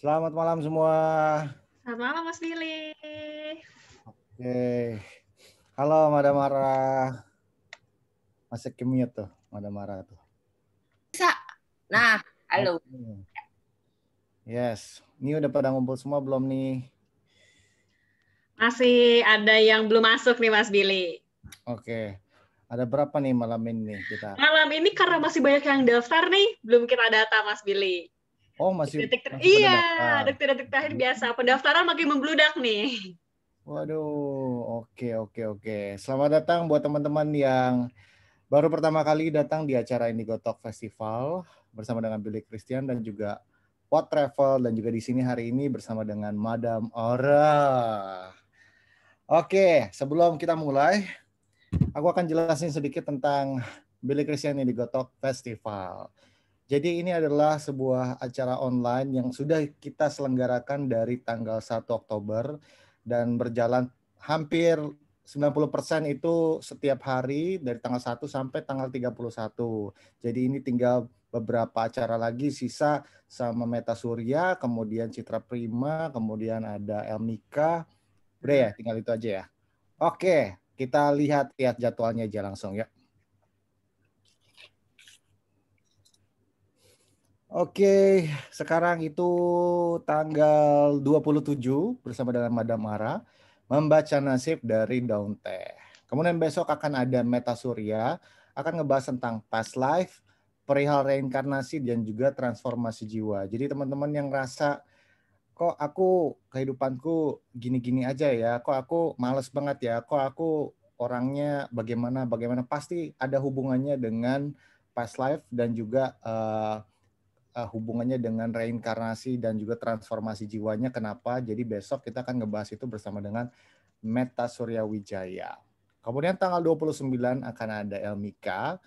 Selamat malam semua. Selamat malam Mas Billy. Oke. Halo Madam Mara. Masih ke tuh Madam Mara tuh. Bisa. Nah, halo. Yes. Ini udah pada ngumpul semua belum nih? Masih ada yang belum masuk nih Mas Billy. Oke. Ada berapa nih malam ini kita? Malam ini karena masih banyak yang daftar nih, belum kita data Mas Billy. Oh masih. Detik -detik, masih iya, detik-detik terakhir biasa. Pendaftaran makin membludak nih. Waduh, oke oke oke. Selamat datang buat teman-teman yang baru pertama kali datang di acara Indigo Talk Festival bersama dengan Billy Christian dan juga Pot Travel dan juga di sini hari ini bersama dengan Madam Aura. Oke, sebelum kita mulai, aku akan jelasin sedikit tentang Billy Christian Indigo Talk Festival. Jadi ini adalah sebuah acara online yang sudah kita selenggarakan dari tanggal 1 Oktober dan berjalan hampir 90% itu setiap hari dari tanggal 1 sampai tanggal 31. Jadi ini tinggal beberapa acara lagi sisa sama Meta Surya, kemudian Citra Prima, kemudian ada Elmika. Udah ya, tinggal itu aja ya. Oke, kita lihat lihat ya jadwalnya aja langsung ya. Oke, sekarang itu tanggal 27 bersama dengan Madam Mara membaca nasib dari daun teh. Kemudian besok akan ada Meta Surya akan ngebahas tentang past life, perihal reinkarnasi dan juga transformasi jiwa. Jadi teman-teman yang rasa kok aku kehidupanku gini-gini aja ya, kok aku males banget ya, kok aku orangnya bagaimana bagaimana pasti ada hubungannya dengan past life dan juga uh, uh, hubungannya dengan reinkarnasi dan juga transformasi jiwanya kenapa. Jadi besok kita akan ngebahas itu bersama dengan Meta Surya Wijaya. Kemudian tanggal 29 akan ada Elmika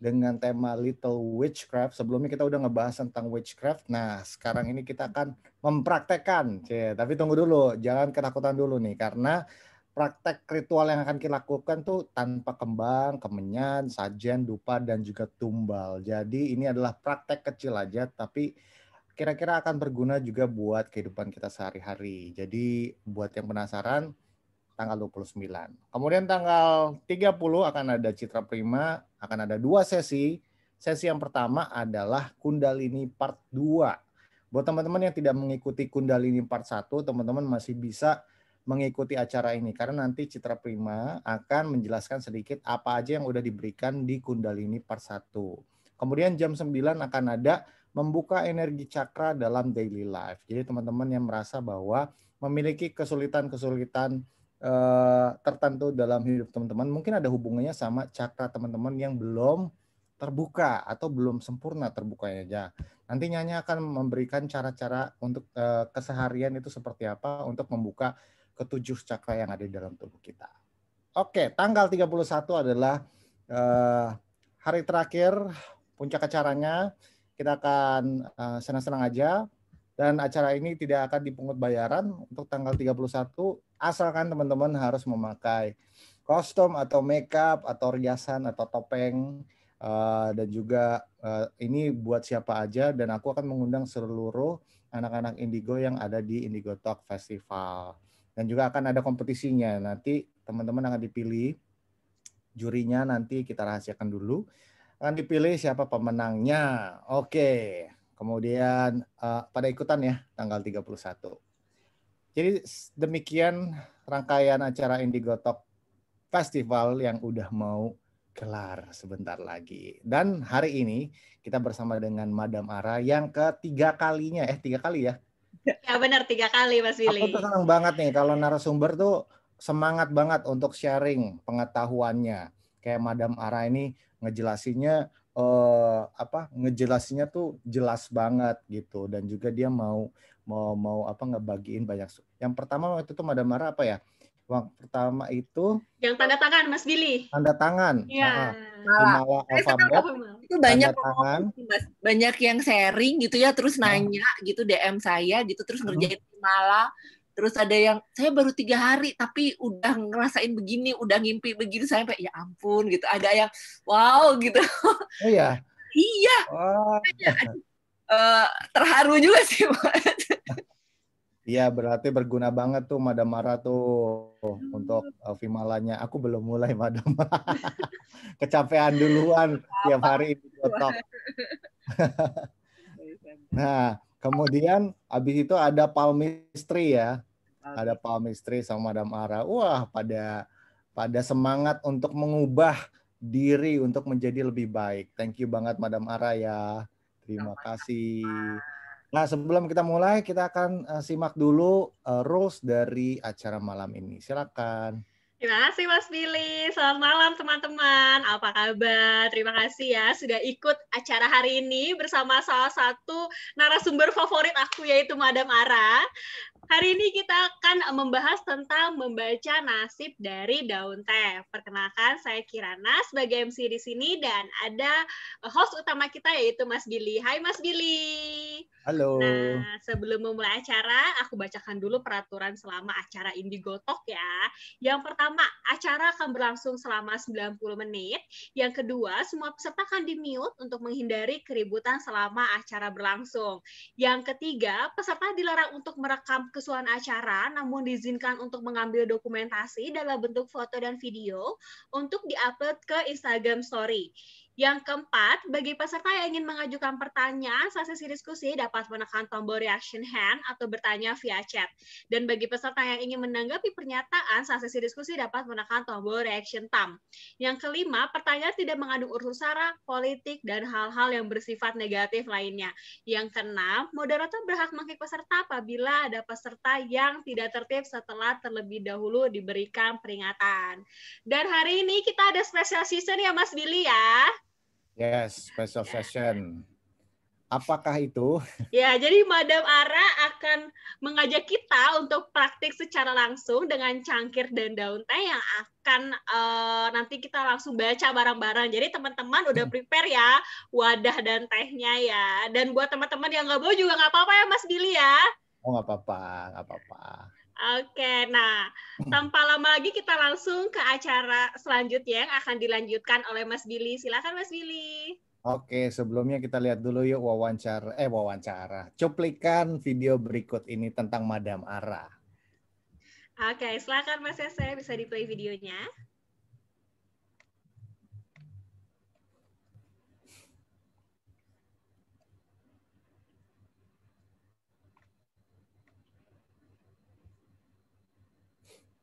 dengan tema Little Witchcraft. Sebelumnya kita udah ngebahas tentang witchcraft. Nah, sekarang ini kita akan mempraktekkan. Cie, tapi tunggu dulu, jangan ketakutan dulu nih karena praktek ritual yang akan kita lakukan tuh tanpa kembang, kemenyan, sajen, dupa, dan juga tumbal. Jadi ini adalah praktek kecil aja, tapi kira-kira akan berguna juga buat kehidupan kita sehari-hari. Jadi buat yang penasaran, tanggal 29. Kemudian tanggal 30 akan ada Citra Prima, akan ada dua sesi. Sesi yang pertama adalah Kundalini Part 2. Buat teman-teman yang tidak mengikuti Kundalini Part 1, teman-teman masih bisa mengikuti acara ini karena nanti Citra Prima akan menjelaskan sedikit apa aja yang udah diberikan di Kundalini Part 1. Kemudian jam 9 akan ada membuka energi cakra dalam daily life. Jadi teman-teman yang merasa bahwa memiliki kesulitan-kesulitan eh, tertentu dalam hidup teman-teman mungkin ada hubungannya sama cakra teman-teman yang belum terbuka atau belum sempurna terbukanya aja. Nanti Nyanya akan memberikan cara-cara untuk eh, keseharian itu seperti apa untuk membuka ketujuh cakra yang ada di dalam tubuh kita. Oke, tanggal 31 adalah eh, hari terakhir puncak acaranya. Kita akan eh, senang-senang aja dan acara ini tidak akan dipungut bayaran untuk tanggal 31 asalkan teman-teman harus memakai kostum atau makeup atau riasan atau topeng eh, dan juga ini buat siapa aja dan aku akan mengundang seluruh anak-anak Indigo yang ada di Indigo Talk Festival dan juga akan ada kompetisinya. Nanti teman-teman akan dipilih jurinya nanti kita rahasiakan dulu. Akan dipilih siapa pemenangnya. Oke. Kemudian uh, pada ikutan ya tanggal 31. Jadi demikian rangkaian acara Indigo Talk Festival yang udah mau kelar sebentar lagi. Dan hari ini kita bersama dengan Madam Ara yang ketiga kalinya, eh tiga kali ya, ya benar tiga kali Mas Billy. Aku tuh senang banget nih kalau narasumber tuh semangat banget untuk sharing pengetahuannya. Kayak Madam Ara ini ngejelasinya eh, apa ngejelasinya tuh jelas banget gitu dan juga dia mau mau mau apa ngebagiin banyak. Yang pertama waktu itu Madam Ara apa ya? uang pertama itu yang tanda tangan Mas Billy tanda tangan ya nah, Himala itu banyak tanda tangan mas, banyak yang sharing gitu ya terus iya. nanya hmm. gitu DM saya gitu terus ngerjain Himala terus ada yang saya baru tiga hari tapi udah ngerasain begini udah ngimpi begini saya kayak ya ampun gitu ada yang wow gitu oh ya iya oh. uh, terharu juga sih Iya, berarti berguna banget tuh Madamara tuh hmm. untuk uh, Vimalanya. Aku belum mulai Madamara. Kecapean duluan Apa? tiap hari itu botok. nah, kemudian habis itu ada Palmistri ya. Okay. Ada Palmistri sama Madamara. Wah, pada pada semangat untuk mengubah diri untuk menjadi lebih baik. Thank you banget Madam Ara ya. Terima kasih. Nah, sebelum kita mulai, kita akan eh, simak dulu uh, rules dari acara malam ini. Silakan. Terima kasih Mas Billy. Selamat malam teman-teman. Apa kabar? Terima kasih ya sudah ikut acara hari ini bersama salah satu narasumber favorit aku yaitu Madam Ara. Hari ini kita akan eh, membahas tentang membaca nasib dari daun teh. Perkenalkan, saya Kirana sebagai MC di sini dan ada eh, host utama kita yaitu Mas Billy. Hai Mas Billy. Halo. Nah, sebelum memulai acara, aku bacakan dulu peraturan selama acara Indigo Talk ya. Yang pertama, acara akan berlangsung selama 90 menit. Yang kedua, semua peserta akan di-mute untuk menghindari keributan selama acara berlangsung. Yang ketiga, peserta dilarang untuk merekam ke keseluruhan acara namun diizinkan untuk mengambil dokumentasi dalam bentuk foto dan video untuk diupload ke Instagram Story. Yang keempat, bagi peserta yang ingin mengajukan pertanyaan, saat sesi diskusi dapat menekan tombol reaction hand atau bertanya via chat. Dan bagi peserta yang ingin menanggapi pernyataan, saat sesi diskusi dapat menekan tombol reaction thumb. Yang kelima, pertanyaan tidak mengandung urusan sara, politik, dan hal-hal yang bersifat negatif lainnya. Yang keenam, moderator berhak mengkick peserta apabila ada peserta yang tidak tertib setelah terlebih dahulu diberikan peringatan. Dan hari ini kita ada special season ya Mas Billy ya. Yes, special session. Apakah itu? Ya, jadi Madam Ara akan mengajak kita untuk praktik secara langsung dengan cangkir dan daun teh yang akan uh, nanti kita langsung baca barang-barang. Jadi teman-teman udah hmm. prepare ya wadah dan tehnya ya. Dan buat teman-teman yang nggak bawa juga nggak apa-apa ya Mas Billy ya. Oh nggak apa-apa, nggak apa-apa. Oke, nah hmm. tanpa lama lagi kita langsung ke acara selanjutnya yang akan dilanjutkan oleh Mas Billy. Silakan Mas Billy. Oke, sebelumnya kita lihat dulu yuk wawancara eh wawancara. Cuplikan video berikut ini tentang Madam Ara. Oke, silakan Mas saya bisa di-play videonya.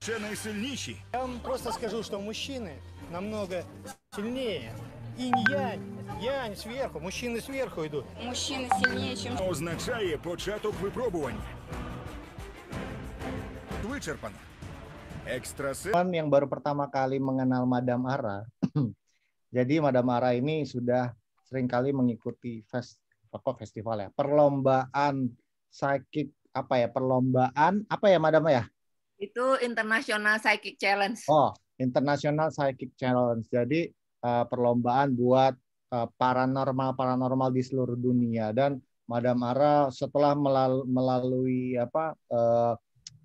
Все найсильніші. Я вам просто скажу, что мужчины намного сильнее. Инь-янь, янь сверху, мужчины сверху идут. Мужчины сильнее, чем означає початок випробувань. Вичерпано. Екстрасенс. Он, yang baru pertama kali mengenal Madam Ara. Jadi Madam Ara ini sudah seringkali mengikuti fest, kok festival ya, perlombaan psychic apa ya, perlombaan apa ya Madam ya? Itu International Psychic Challenge. Oh, International Psychic Challenge. Jadi uh, perlombaan buat uh, paranormal paranormal di seluruh dunia dan Madam Ara setelah melal melalui apa uh,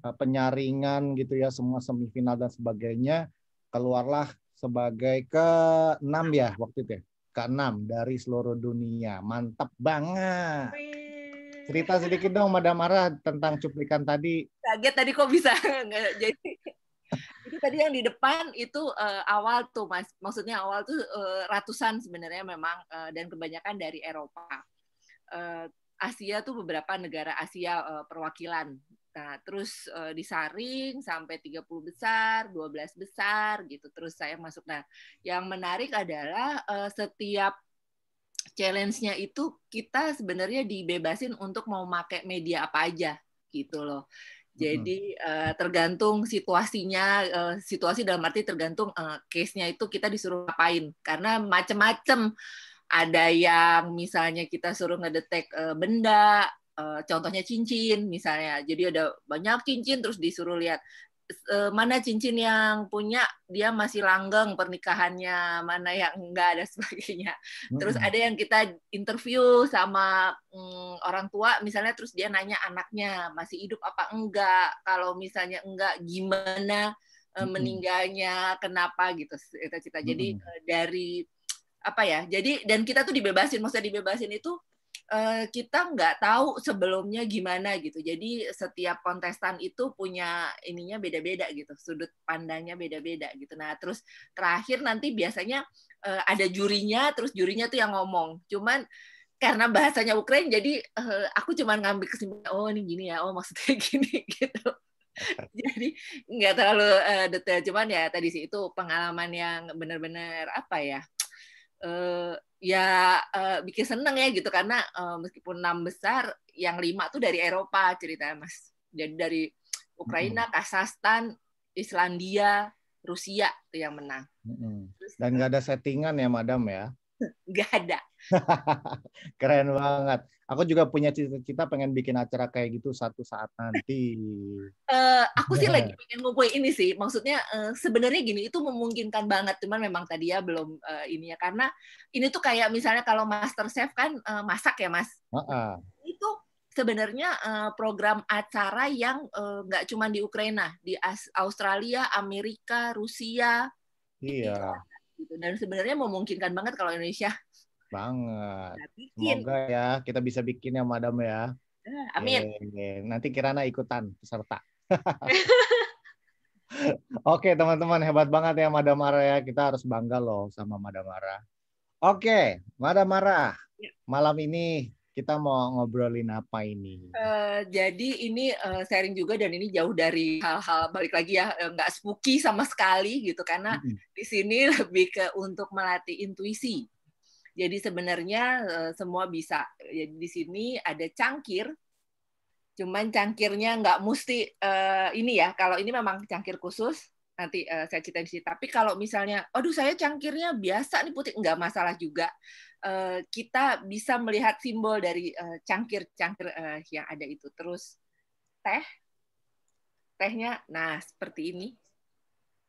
penyaringan gitu ya semua semifinal dan sebagainya keluarlah sebagai ke enam ya waktu itu ya ke enam dari seluruh dunia mantap banget. Wih. Cerita sedikit dong Madam Mara tentang cuplikan tadi. Kaget tadi kok bisa jadi itu tadi yang di depan itu uh, awal tuh mas maksudnya awal tuh uh, ratusan sebenarnya memang uh, dan kebanyakan dari Eropa uh, Asia tuh beberapa negara Asia uh, perwakilan nah terus uh, disaring sampai 30 besar 12 besar gitu terus saya masuk nah yang menarik adalah uh, setiap challenge-nya itu kita sebenarnya dibebasin untuk mau pakai media apa aja gitu loh. Jadi uh, tergantung situasinya, uh, situasi dalam arti tergantung uh, case-nya itu kita disuruh ngapain. Karena macam-macam ada yang misalnya kita suruh ngedetek uh, benda, uh, contohnya cincin misalnya. Jadi ada banyak cincin terus disuruh lihat E, mana cincin yang punya dia masih langgeng pernikahannya, mana yang enggak ada sebagainya. Terus ada yang kita interview sama mm, orang tua misalnya terus dia nanya anaknya masih hidup apa enggak, kalau misalnya enggak gimana e, meninggalnya, kenapa gitu cita-cita. Jadi hmm. dari apa ya? Jadi dan kita tuh dibebasin, maksudnya dibebasin itu Eh, kita nggak tahu sebelumnya gimana gitu. Jadi setiap kontestan itu punya ininya beda-beda gitu, sudut pandangnya beda-beda gitu. Nah terus terakhir nanti biasanya uh, ada jurinya, terus jurinya tuh yang ngomong. Cuman karena bahasanya Ukraina jadi uh, aku cuman ngambil kesimpulan oh ini gini ya, oh maksudnya gini gitu. jadi nggak terlalu uh, detail cuman ya tadi sih itu pengalaman yang benar-benar apa ya uh, ya uh, bikin seneng ya gitu karena uh, meskipun enam besar yang lima tuh dari Eropa ceritanya mas jadi dari Ukraina, mm Kazakhstan, Islandia, Rusia tuh yang menang. Mm-hmm. Dan nggak ada settingan ya madam ya? Nggak ada. Keren banget. Aku juga punya cita-cita pengen bikin acara kayak gitu satu saat nanti. Uh, aku sih lagi pengen ngumpulin ini sih. Maksudnya uh, sebenarnya gini itu memungkinkan banget, cuman memang tadi ya belum uh, ini ya karena ini tuh kayak misalnya kalau Master Chef kan uh, masak ya Mas. Uh -uh. Itu sebenarnya uh, program acara yang nggak uh, cuma di Ukraina, di Australia, Amerika, Rusia. Gitu iya. Gitu. Dan sebenarnya memungkinkan banget kalau Indonesia banget. Semoga ya kita bisa bikin ya Madam ya. Eh, amin. Nanti Kirana ikutan peserta. Oke teman-teman hebat banget ya Madam Mara ya. Kita harus bangga loh sama Madam Mara. Oke, Madam Mara. Ya. Malam ini kita mau ngobrolin apa ini? Uh, jadi ini uh, sharing juga dan ini jauh dari hal-hal balik lagi ya nggak spooky sama sekali gitu karena mm -hmm. di sini lebih ke untuk melatih intuisi jadi sebenarnya eh, semua bisa. Jadi ya, di sini ada cangkir, cuman cangkirnya nggak mesti uh, ini ya. Kalau ini memang cangkir khusus, nanti uh, saya cerita di Tapi kalau misalnya, aduh saya cangkirnya biasa nih putih, nggak masalah juga. Uh, kita bisa melihat simbol dari cangkir-cangkir uh, uh, yang ada itu. Terus teh, tehnya, nah seperti ini.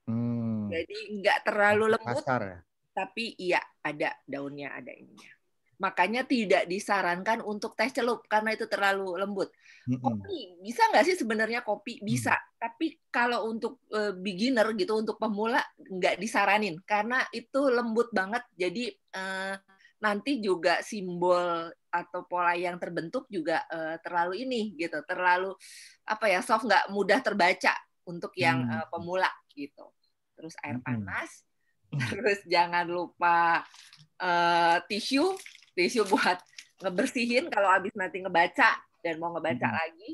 Hmm. Jadi nggak terlalu lembut. Kasar ya? tapi iya ada daunnya, ada ininya. Makanya tidak disarankan untuk teh celup karena itu terlalu lembut. Kopi bisa nggak sih sebenarnya kopi mm. bisa, tapi kalau untuk e, beginner gitu, untuk pemula nggak disaranin karena itu lembut banget. Jadi e, nanti juga simbol atau pola yang terbentuk juga e, terlalu ini gitu, terlalu apa ya soft nggak mudah terbaca untuk yang mm. pemula gitu. Terus air panas. terus jangan lupa uh, tisu tisu buat ngebersihin kalau habis nanti ngebaca dan mau ngebaca hmm. lagi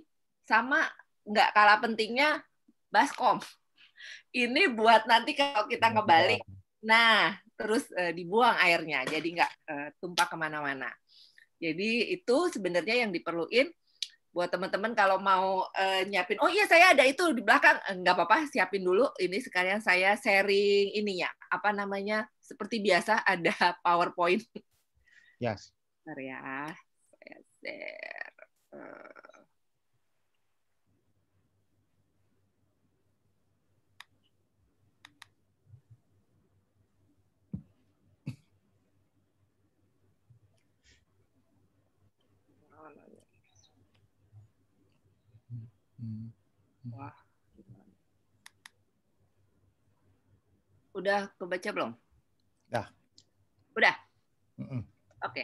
sama nggak kalah pentingnya baskom ini buat nanti kalau kita iya, ngebalik nah terus uh, dibuang airnya jadi nggak uh, tumpah kemana-mana jadi itu sebenarnya yang diperluin buat teman-teman kalau mau uh, nyiapin oh iya saya ada itu di belakang nggak apa-apa siapin dulu ini sekalian saya sharing ininya apa namanya seperti biasa ada PowerPoint. Yes. Bentar ya. Saya hmm. share. Hmm. Hmm. Wah. Udah kebaca belum? Udah. Udah? Mm -mm. Oke.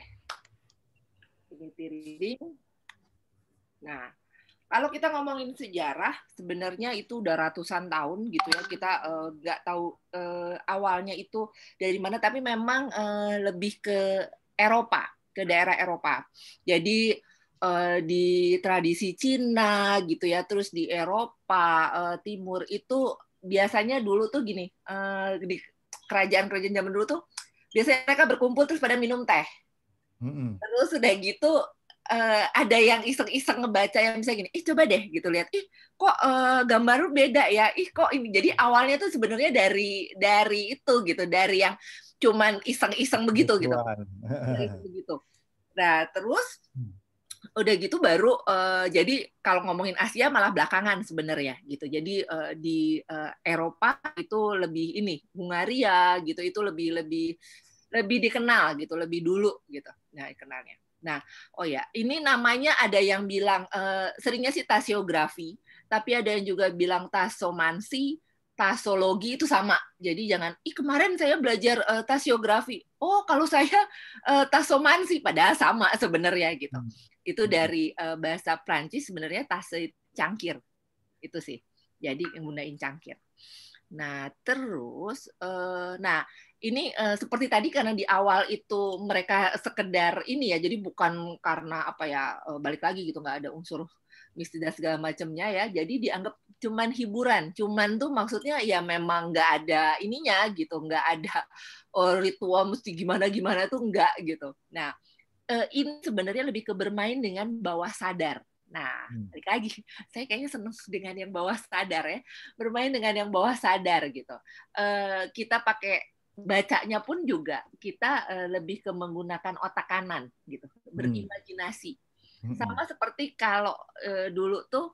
Okay. Nah, kalau kita ngomongin sejarah, sebenarnya itu udah ratusan tahun gitu ya. Kita eh, nggak uh, tahu uh, awalnya itu dari mana, tapi memang uh, lebih ke Eropa, ke daerah Eropa. Jadi di tradisi Cina gitu ya, terus di Eropa Timur itu biasanya dulu tuh gini uh, di kerajaan-kerajaan zaman dulu tuh biasanya mereka berkumpul terus pada minum teh mm-hmm. terus sudah gitu uh, ada yang iseng-iseng ngebaca yang misalnya gini ih coba deh gitu lihat ih kok uh, gambar beda ya ih kok ini jadi awalnya tuh sebenarnya dari dari itu gitu dari yang cuman iseng-iseng begitu Betulan. gitu begitu nah terus hmm udah gitu baru uh, jadi kalau ngomongin Asia malah belakangan sebenarnya gitu jadi uh, di uh, Eropa itu lebih ini Hungaria gitu itu lebih lebih lebih dikenal gitu lebih dulu gitu nah kenalnya nah oh ya ini namanya ada yang bilang uh, seringnya sih tasiografi tapi ada yang juga bilang tasomansi tasologi itu sama. Jadi jangan, ih kemarin saya belajar uh, tasiografi. Oh, kalau saya uh, tasomansi padahal sama sebenarnya gitu. Hmm. Itu hmm. dari uh, bahasa Prancis sebenarnya tase cangkir. Itu sih. Jadi menggunakan cangkir. Nah, terus uh, nah ini uh, seperti tadi karena di awal itu mereka sekedar ini ya. Jadi bukan karena apa ya uh, balik lagi gitu nggak ada unsur mistis dan segala macamnya ya. Jadi dianggap cuman hiburan cuman tuh maksudnya ya memang nggak ada ininya gitu nggak ada oh, ritual mesti gimana gimana tuh nggak gitu nah eh, ini sebenarnya lebih ke bermain dengan bawah sadar Nah, hmm. balik lagi, saya kayaknya seneng dengan yang bawah sadar ya, bermain dengan yang bawah sadar gitu. Uh, kita pakai bacanya pun juga kita eh, lebih ke menggunakan otak kanan gitu, hmm. berimajinasi. Hmm. Sama seperti kalau dulu tuh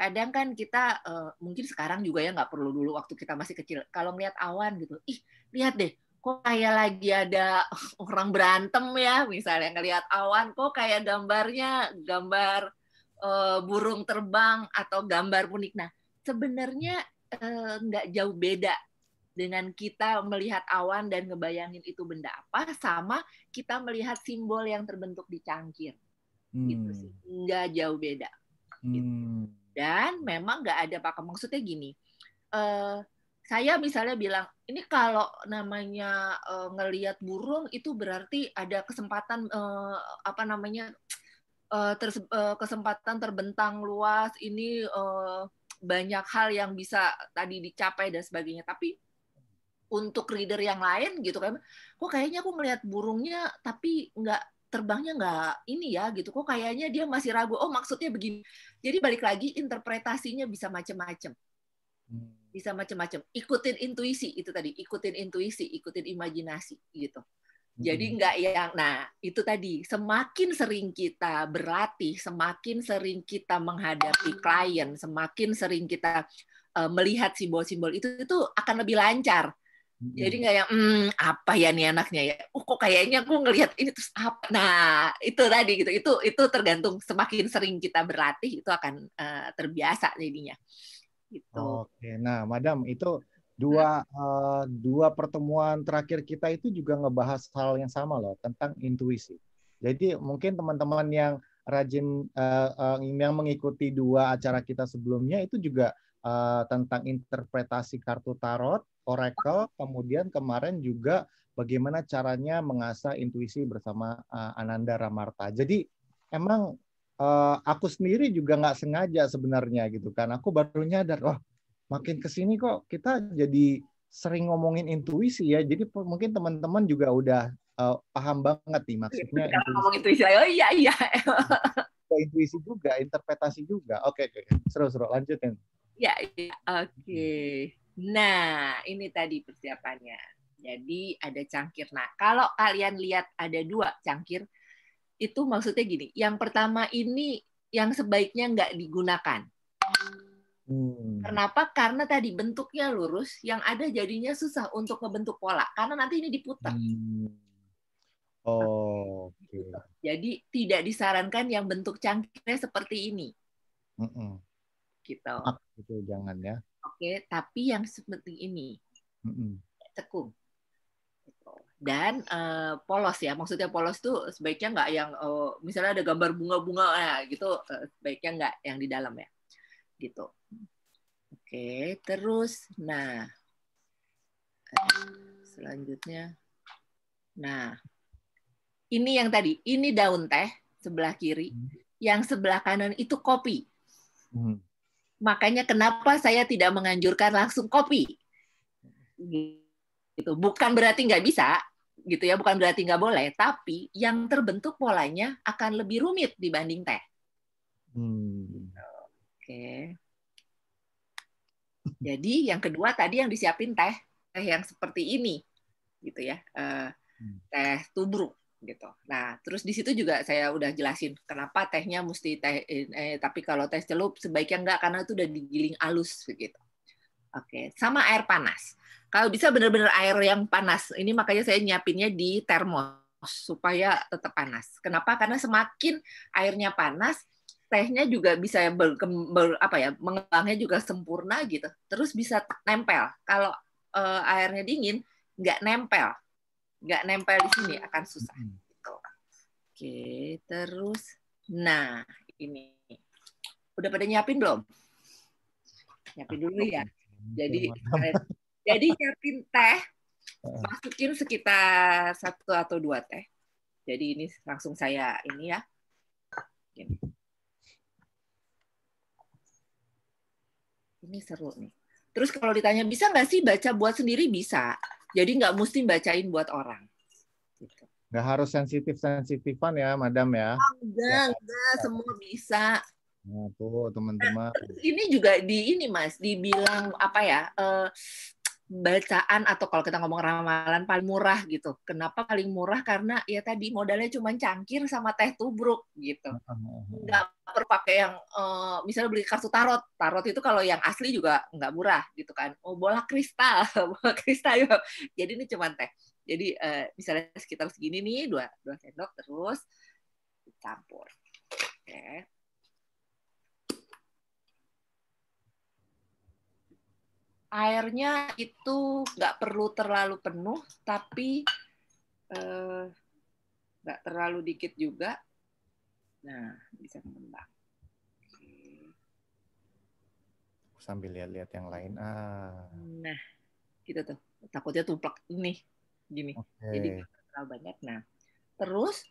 kadang kan kita uh, mungkin sekarang juga ya nggak perlu dulu waktu kita masih kecil kalau melihat awan gitu ih lihat deh kok kayak lagi ada orang berantem ya misalnya ngelihat awan kok kayak gambarnya gambar uh, burung terbang atau gambar unik nah sebenarnya uh, jauh beda dengan kita melihat awan dan ngebayangin itu benda apa sama kita melihat simbol yang terbentuk di cangkir hmm. gitu sih hmm. nggak jauh beda gitu. Hmm dan memang nggak ada pakem maksudnya gini uh, saya misalnya bilang ini kalau namanya uh, ngelihat burung itu berarti ada kesempatan uh, apa namanya uh, ter, uh, kesempatan terbentang luas ini uh, banyak hal yang bisa tadi dicapai dan sebagainya tapi untuk reader yang lain gitu kan kok kayaknya aku ngelihat burungnya tapi nggak terbangnya nggak ini ya gitu kok kayaknya dia masih ragu oh maksudnya begini jadi balik lagi interpretasinya bisa macam-macam hmm. bisa macam-macam ikutin intuisi itu tadi ikutin intuisi ikutin imajinasi gitu jadi hmm. nggak yang nah itu tadi semakin sering kita berlatih semakin sering kita menghadapi klien semakin sering kita uh, melihat simbol-simbol itu itu akan lebih lancar Iya. Jadi nggak yang hmm, apa ya nih anaknya ya. Oh kok kayaknya aku ngelihat ini terus apa. Nah itu tadi gitu. Itu itu tergantung semakin sering kita berlatih itu akan uh, terbiasa jadinya. Gitu. Oke. Nah, Madam itu dua uh, dua pertemuan terakhir kita itu juga ngebahas hal yang sama loh tentang intuisi. Jadi mungkin teman-teman yang rajin uh, uh, yang mengikuti dua acara kita sebelumnya itu juga uh, tentang interpretasi kartu tarot Oracle, kemudian kemarin juga bagaimana caranya mengasah intuisi bersama uh, Ananda Ramarta. Jadi emang uh, aku sendiri juga nggak sengaja sebenarnya gitu kan. Aku baru nyadar, wah makin kesini kok kita jadi sering ngomongin intuisi ya. Jadi mungkin teman-teman juga udah uh, paham banget nih iya, maksudnya. Kita intuisi. ngomong intuisi, oh iya iya. intuisi juga, interpretasi juga. Oke, okay, Okay. Seru-seru, lanjutin. Ya, ya. oke. Okay. Nah, ini tadi persiapannya. Jadi ada cangkir. Nah, kalau kalian lihat ada dua cangkir, itu maksudnya gini. Yang pertama ini yang sebaiknya nggak digunakan. Hmm. Kenapa? Karena tadi bentuknya lurus, yang ada jadinya susah untuk membentuk pola. Karena nanti ini diputar. Hmm. Oh, okay. Jadi tidak disarankan yang bentuk cangkirnya seperti ini. Mm -mm. Gitu. Itu jangan ya. Oke, okay, tapi yang seperti ini mm-hmm. cekung gitu. dan uh, polos ya maksudnya polos tuh sebaiknya nggak yang uh, misalnya ada gambar bunga-bunga ya gitu uh, sebaiknya nggak yang di dalam ya gitu oke okay, terus nah selanjutnya nah ini yang tadi ini daun teh sebelah kiri hmm. yang sebelah kanan itu kopi hmm. Makanya kenapa saya tidak menganjurkan langsung kopi. Gitu. Bukan berarti nggak bisa, gitu ya, bukan berarti nggak boleh, tapi yang terbentuk polanya akan lebih rumit dibanding teh. Hmm. Oke. Jadi yang kedua tadi yang disiapin teh, teh yang seperti ini, gitu ya, eh, hmm. teh tubruk gitu. Nah, terus di situ juga saya udah jelasin kenapa tehnya mesti teh eh, tapi kalau teh celup sebaiknya enggak karena itu udah digiling alus, gitu. Oke, sama air panas. Kalau bisa benar-benar air yang panas. Ini makanya saya nyiapinnya di termos supaya tetap panas. Kenapa? Karena semakin airnya panas, tehnya juga bisa ber, ber, apa ya, mengembangnya juga sempurna gitu. Terus bisa nempel. Kalau eh, airnya dingin, nggak nempel nggak nempel di sini hmm. akan susah. Hmm. Gitu. Oke, terus nah ini udah pada nyiapin belum? Nyiapin dulu ya. Jadi jadi nyiapin teh masukin sekitar satu atau dua teh. Jadi ini langsung saya ini ya. Ini, Ini seru nih. Terus kalau ditanya bisa nggak sih baca buat sendiri bisa. Jadi nggak mesti bacain buat orang. Gitu. Nggak harus sensitif-sensitifan ya, Madam ya. Oh, ah, enggak, ya. enggak, semua bisa. Nah, tuh teman-teman. Ini juga di ini Mas, dibilang apa ya? Uh, bacaan atau kalau kita ngomong ramalan paling murah gitu. Kenapa paling murah? Karena ya tadi modalnya cuma cangkir sama teh tubruk gitu. Enggak perlu pakai yang uh, misalnya beli kartu tarot. Tarot itu kalau yang asli juga enggak murah gitu kan. Oh bola kristal, bola kristal yuk. Jadi ini cuma teh. Jadi uh, misalnya sekitar segini nih dua dua sendok terus dicampur. Oke. Okay. airnya itu nggak perlu terlalu penuh tapi nggak eh, nggak terlalu dikit juga nah bisa mengembang sambil lihat-lihat yang lain ah nah gitu tuh takutnya tumplak ini, gini okay. jadi terlalu banyak nah terus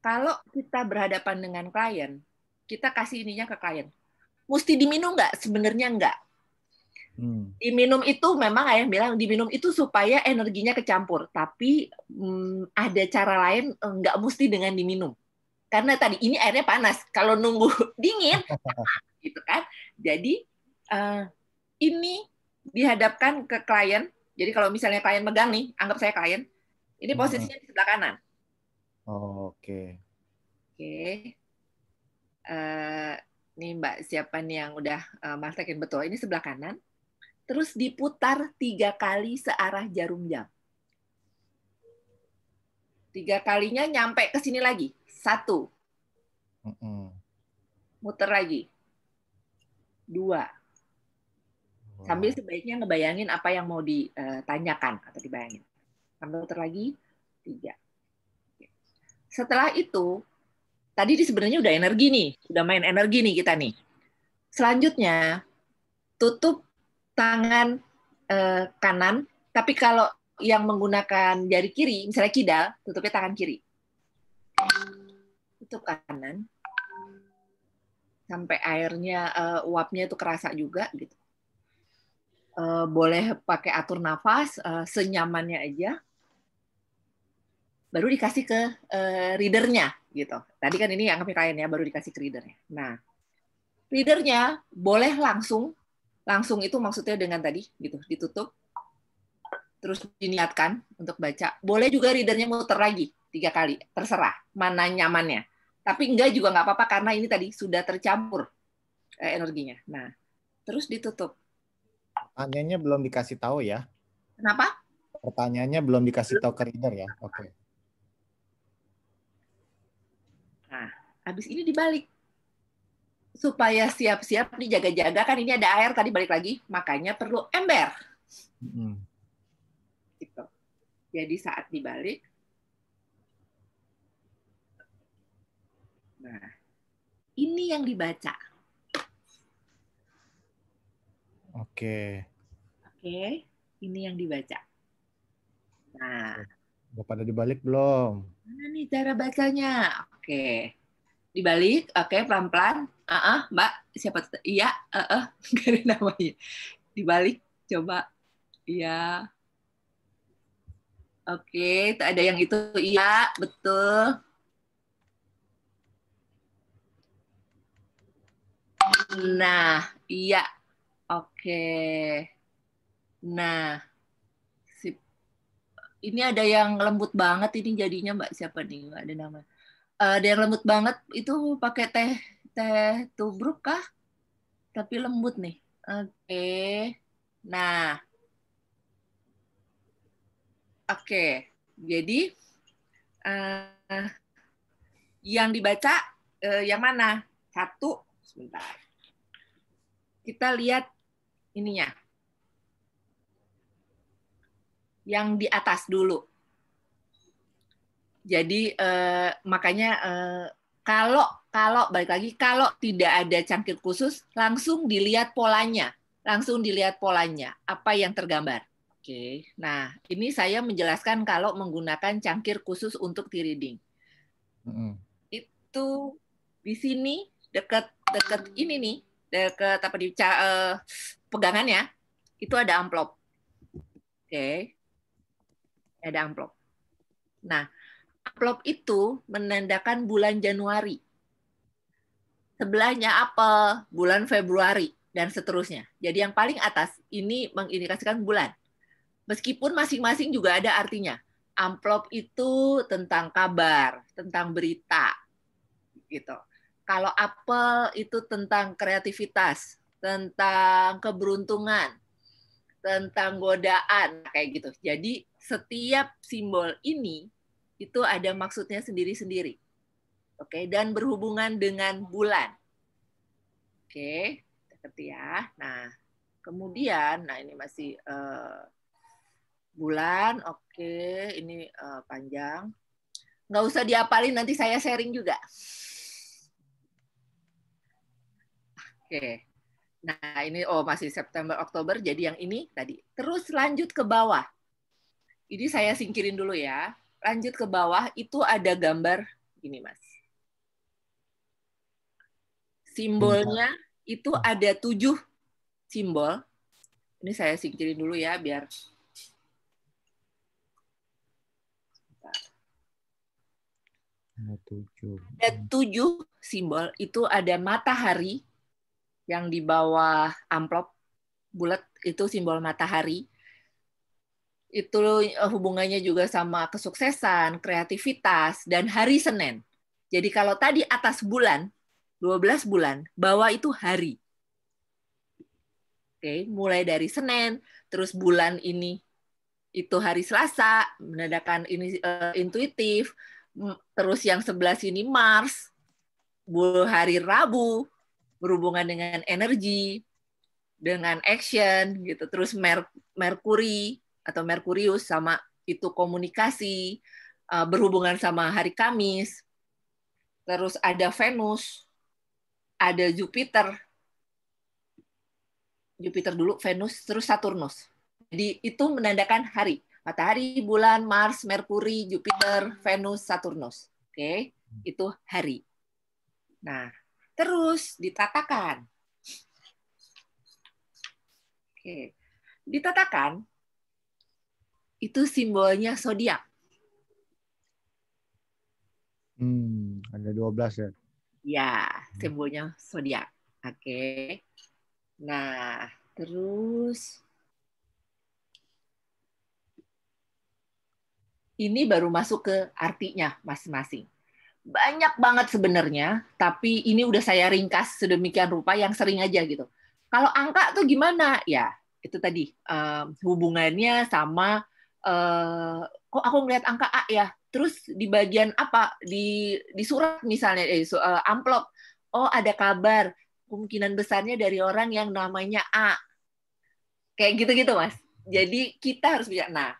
kalau kita berhadapan dengan klien kita kasih ininya ke klien mesti diminum nggak sebenarnya nggak Hmm. Diminum itu memang ayah bilang diminum itu supaya energinya kecampur, tapi hmm, ada cara lain eh, nggak mesti dengan diminum. Karena tadi ini airnya panas, kalau nunggu dingin gitu kan. Jadi uh, ini dihadapkan ke klien. Jadi kalau misalnya klien megang nih, anggap saya klien. Ini hmm. posisinya di sebelah kanan. Oke. Oke. Eh, ini Mbak siapa nih yang udah uh, masakin betul? Ini sebelah kanan terus diputar tiga kali searah jarum jam. Tiga kalinya nyampe ke sini lagi. Satu. Muter lagi. Dua. Sambil sebaiknya ngebayangin apa yang mau ditanyakan eh, atau dibayangin. Sambil muter lagi. Tiga. Setelah itu, tadi di sebenarnya udah energi nih. Udah main energi nih kita nih. Selanjutnya, tutup tangan eh, kanan, tapi kalau yang menggunakan jari kiri, misalnya kidal, tutupnya tangan kiri. Tutup kanan. Sampai airnya, uh, uapnya itu kerasa juga gitu. Uh, boleh pakai atur nafas, uh, senyamannya aja. Baru dikasih ke uh, readernya gitu. Tadi kan ini yang kami klien ya, baru dikasih ke readernya. Nah, readernya boleh langsung langsung itu maksudnya dengan tadi gitu ditutup terus diniatkan untuk baca boleh juga readernya muter lagi tiga kali terserah mana nyamannya tapi enggak juga nggak apa-apa karena ini tadi sudah tercampur eh, energinya nah terus ditutup pertanyaannya belum dikasih tahu ya kenapa pertanyaannya belum dikasih tahu ke reader ya oke okay. nah habis ini dibalik supaya siap-siap dijaga-jaga kan ini ada air tadi balik lagi makanya perlu ember hmm. gitu jadi saat dibalik nah ini yang dibaca oke okay. oke okay. ini yang dibaca nah udah pada dibalik belum mana nih cara bacanya oke okay. dibalik oke okay, pelan-pelan uh -uh, Mbak, siapa? Iya, uh -uh, gak ada namanya. Dibalik, coba. Iya. Oke, tak ada yang itu. Iya, betul. Nah, iya. Oke. Nah, Ini ada yang lembut banget ini jadinya Mbak siapa nih? Mbak ada nama. Eh, ada yang lembut banget itu pakai teh teh tubruk kah? Tapi lembut nih. Oke. Okay. Nah. Oke. Okay. Jadi uh, yang dibaca uh, yang mana? Satu, sebentar. Kita lihat ininya. Yang di atas dulu. Jadi uh, makanya uh, kalau kalau balik lagi kalau tidak ada cangkir khusus langsung dilihat polanya, langsung dilihat polanya apa yang tergambar. Oke. Nah, ini saya menjelaskan kalau menggunakan cangkir khusus untuk T-reading. Mm-hmm. Itu di sini dekat dekat ini nih, dekat apa di uh, eh, pegangannya itu ada amplop. Oke. Ada amplop. Nah, amplop itu menandakan bulan Januari. Sebelahnya apel, bulan Februari, dan seterusnya. Jadi yang paling atas ini mengindikasikan bulan. Meskipun masing-masing juga ada artinya. Amplop itu tentang kabar, tentang berita, gitu. Kalau apel itu tentang kreativitas, tentang keberuntungan, tentang godaan kayak gitu. Jadi setiap simbol ini itu ada maksudnya sendiri-sendiri. Oke, dan berhubungan dengan bulan. Oke, seperti ya. Nah, kemudian, nah ini masih uh, bulan, oke, ini uh, panjang. Nggak usah diapalin, nanti saya sharing juga. Oke, nah ini oh masih September, Oktober, jadi yang ini tadi. Terus lanjut ke bawah. Ini saya singkirin dulu ya lanjut ke bawah itu ada gambar gini mas simbolnya itu hmm. ada tujuh simbol ini saya singkirin dulu ya biar tujuh. Ada tujuh simbol itu ada matahari yang di bawah amplop bulat itu simbol matahari itu eh, hubungannya juga sama kesuksesan, kreativitas, dan hari Senin. Jadi kalau tadi atas bulan, 12 bulan, bawah itu hari. Oke, mulai dari Senin, terus bulan ini itu hari Selasa, menandakan ini uh, intuitif, terus yang sebelah sini Mars, hari Rabu berhubungan dengan energi, dengan action gitu, terus Mer Merkuri atau Merkurius sama itu komunikasi, eh, berhubungan sama hari Kamis. Terus ada Venus, ada Jupiter. Jupiter dulu, Venus, terus Saturnus. Jadi itu menandakan hari. Matahari, bulan, Mars, Merkuri, Jupiter, Venus, Saturnus. Oke, okay? itu hari. Nah, terus ditatakan. Oke. Okay. Ditatakan itu simbolnya zodiak. Hmm, ada 12 ya. Ya, simbolnya zodiak. Oke. Okay. Nah, terus ini baru masuk ke artinya masing-masing. Banyak banget sebenarnya, tapi ini udah saya ringkas sedemikian rupa yang sering aja gitu. Kalau angka tuh gimana? Ya, itu tadi um, hubungannya sama uh, kok aku melihat angka A ya terus di bagian apa di di surat misalnya eh, so, uh, eh, amplop oh ada kabar kemungkinan besarnya dari orang yang namanya A kayak gitu-gitu mas jadi kita harus bisa nah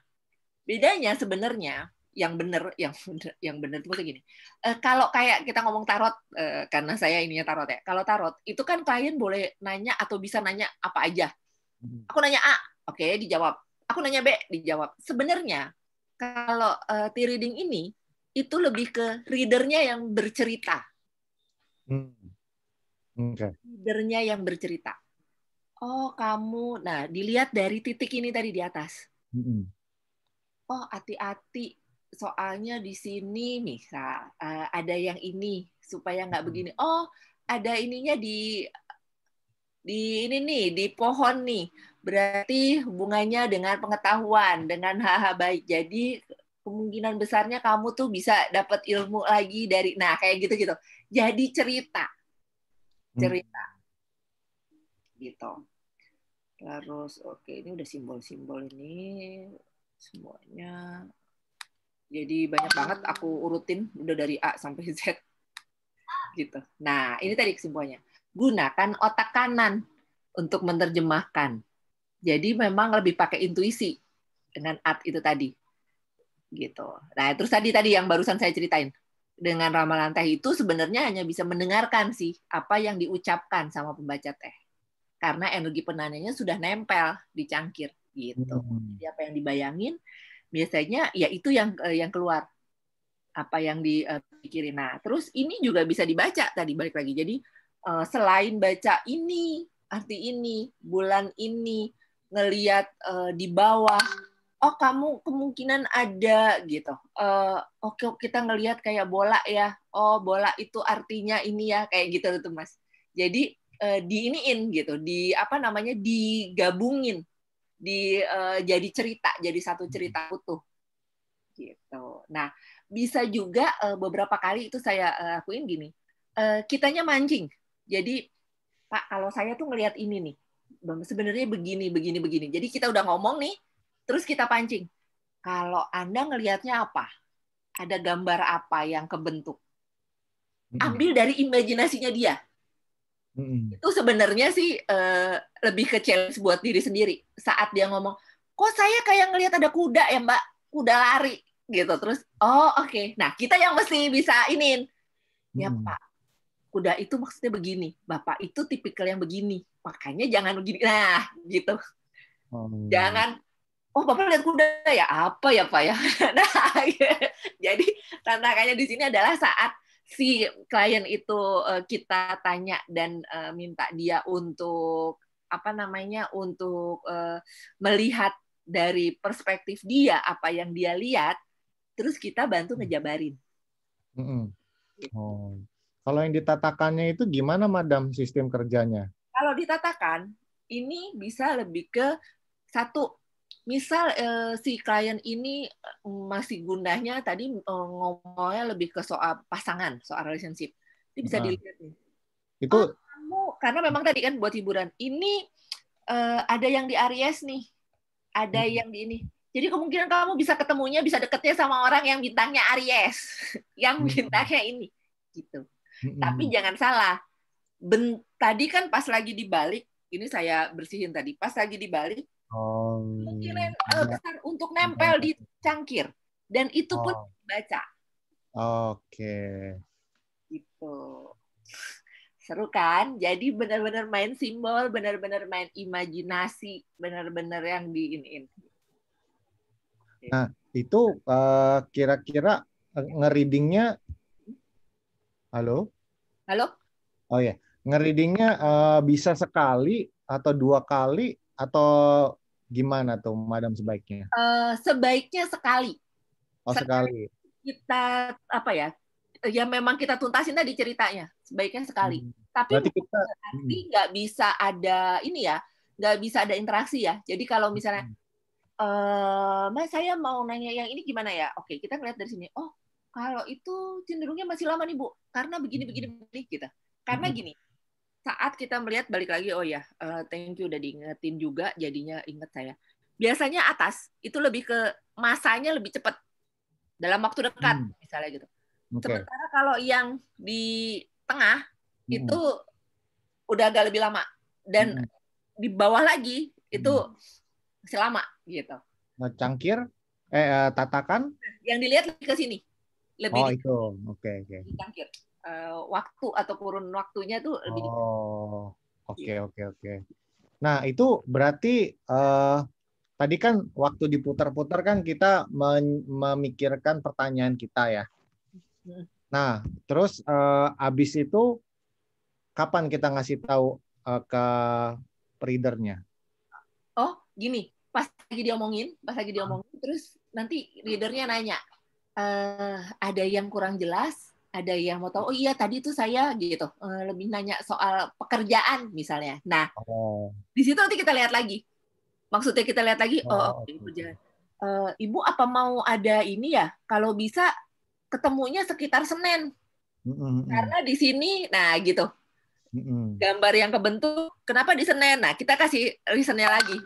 bedanya sebenarnya yang benar yang bener, yang benar itu gini uh, kalau kayak kita ngomong tarot uh, karena saya ininya tarot ya kalau tarot itu kan klien boleh nanya atau bisa nanya apa aja hmm. aku nanya A oke okay, dijawab aku nanya Be dijawab sebenarnya kalau uh, tea reading ini itu lebih ke readernya yang bercerita hmm. okay. readernya yang bercerita oh kamu nah dilihat dari titik ini tadi di atas hmm. oh hati-hati soalnya di sini misal uh, ada yang ini supaya nggak hmm. begini oh ada ininya di di ini nih di pohon nih berarti hubungannya dengan pengetahuan, dengan hal-hal baik. Jadi kemungkinan besarnya kamu tuh bisa dapat ilmu lagi dari nah kayak gitu-gitu. Jadi cerita. Hmm. Cerita. Hmm. Gitu. Terus oke ini udah simbol-simbol ini semuanya. Jadi banyak banget aku urutin udah dari A sampai Z. Gitu. Nah, ini tadi kesimpulannya. Gunakan otak kanan untuk menerjemahkan jadi memang lebih pakai intuisi dengan art itu tadi. Gitu. Nah, terus tadi tadi yang barusan saya ceritain dengan ramalan teh itu sebenarnya hanya bisa mendengarkan sih apa yang diucapkan sama pembaca teh. Karena energi penanyanya sudah nempel di cangkir gitu. Hmm. Jadi apa yang dibayangin biasanya ya itu yang eh, yang keluar apa yang dipikirin. Eh, nah, terus ini juga bisa dibaca tadi balik lagi. Jadi eh, selain baca ini, arti ini, bulan ini, ngeliat uh, di bawah oh kamu kemungkinan ada gitu uh, oke okay, kita ngelihat kayak bola ya oh bola itu artinya ini ya kayak gitu tuh mas jadi uh, diiniin gitu di apa namanya digabungin di uh, jadi cerita jadi satu hmm. cerita utuh gitu nah bisa juga uh, beberapa kali itu saya uh, lakuin gini uh, kitanya mancing jadi pak kalau saya tuh ngelihat ini nih Bang, sebenarnya begini, begini, begini. Jadi kita udah ngomong nih, terus kita pancing. Kalau Anda ngelihatnya apa? Ada gambar apa yang kebentuk? Ambil dari imajinasinya dia. hmm Itu sebenarnya sih uh, lebih ke challenge buat diri sendiri. Saat dia ngomong, kok saya kayak ngelihat ada kuda ya mbak? Kuda lari gitu. Terus, oh oke. Okay. Nah kita yang mesti bisa ini, Ya hmm. pak, kuda itu maksudnya begini, bapak itu tipikal yang begini, makanya jangan begini. Nah, gitu. Oh. Jangan, oh bapak lihat kuda ya, apa ya pak ya. Nah, jadi tantangannya di sini adalah saat si klien itu eh, kita tanya dan eh, minta dia untuk apa namanya untuk eh, melihat dari perspektif dia apa yang dia lihat, terus kita bantu hmm. ngejabarin. Mm -hmm. Gitu. Oh. Kalau yang ditatakannya itu gimana, Madam, sistem kerjanya? Kalau ditatakan, ini bisa lebih ke satu misal eh, si klien ini eh, masih gundahnya tadi eh, ngomongnya lebih ke soal pasangan, soal relationship. Ini bisa nah, dilihat nih. Itu oh, kamu karena memang tadi kan buat hiburan. Ini eh, ada yang di Aries nih, ada hmm. yang di ini. Jadi kemungkinan kamu bisa ketemunya, bisa deketnya sama orang yang bintangnya Aries, yang hmm. bintangnya ini, gitu. Tapi jangan salah. Ben, tadi kan pas lagi dibalik, ini saya bersihin tadi. Pas lagi dibalik, oh, kemungkinan iya. besar untuk nempel di cangkir dan itu pun oh. dibaca. Oke. Okay. Gitu. Seru kan? Jadi benar-benar main simbol, benar-benar main imajinasi, benar-benar yang diin-in Nah, itu eh, kira-kira uh, eh, ngeridingnya Halo? Halo? Oh ya, yeah. ngeridingnya uh, eh, bisa sekali atau dua kali atau gimana tuh madam sebaiknya? Uh, sebaiknya sekali. Oh, sekali. Kita apa ya? Ya memang kita tuntasin tadi ceritanya. Sebaiknya sekali. Hmm. Tapi berarti kita berarti hmm. nggak bisa ada ini ya, nggak bisa ada interaksi ya. Jadi kalau misalnya hmm. Eh, mas saya mau nanya yang ini gimana ya? Oke, kita ngeliat dari sini. Oh, kalau itu cenderungnya masih lama nih Bu, karena begini begini hmm. begini kita. Gitu. Karena hmm. gini, saat kita melihat balik lagi, oh ya, uh, thank you udah diingetin juga, jadinya inget saya. Biasanya atas itu lebih ke masanya lebih cepat dalam waktu dekat hmm. misalnya gitu. Okay. Sementara kalau yang di tengah hmm. itu udah agak lebih lama dan hmm. di bawah lagi itu hmm. masih lama gitu. Nah, cangkir eh, eh tatakan yang dilihat ke sini lebih oh, itu. Okay, okay. cangkir uh, eh, waktu atau kurun waktunya tuh lebih oh oke iya. oke oke nah itu berarti uh, tadi kan waktu diputar-putar kan kita memikirkan pertanyaan kita ya hmm. nah terus uh, abis itu kapan kita ngasih tahu uh, ke readernya oh gini pas lagi diomongin pas lagi diomongin terus nanti readernya nanya uh, ada yang kurang jelas, ada yang mau tahu oh iya tadi itu saya gitu uh, lebih nanya soal pekerjaan misalnya. Nah oh. di situ nanti kita lihat lagi. Maksudnya kita lihat lagi oh, oh okay. Uh, eh, Ibu apa mau ada ini ya? Kalau bisa ketemunya sekitar Senin. Mm -hmm. Karena di sini, nah gitu. Mm -hmm. Gambar yang kebentuk, kenapa di Senin? Nah, kita kasih reasonnya lagi.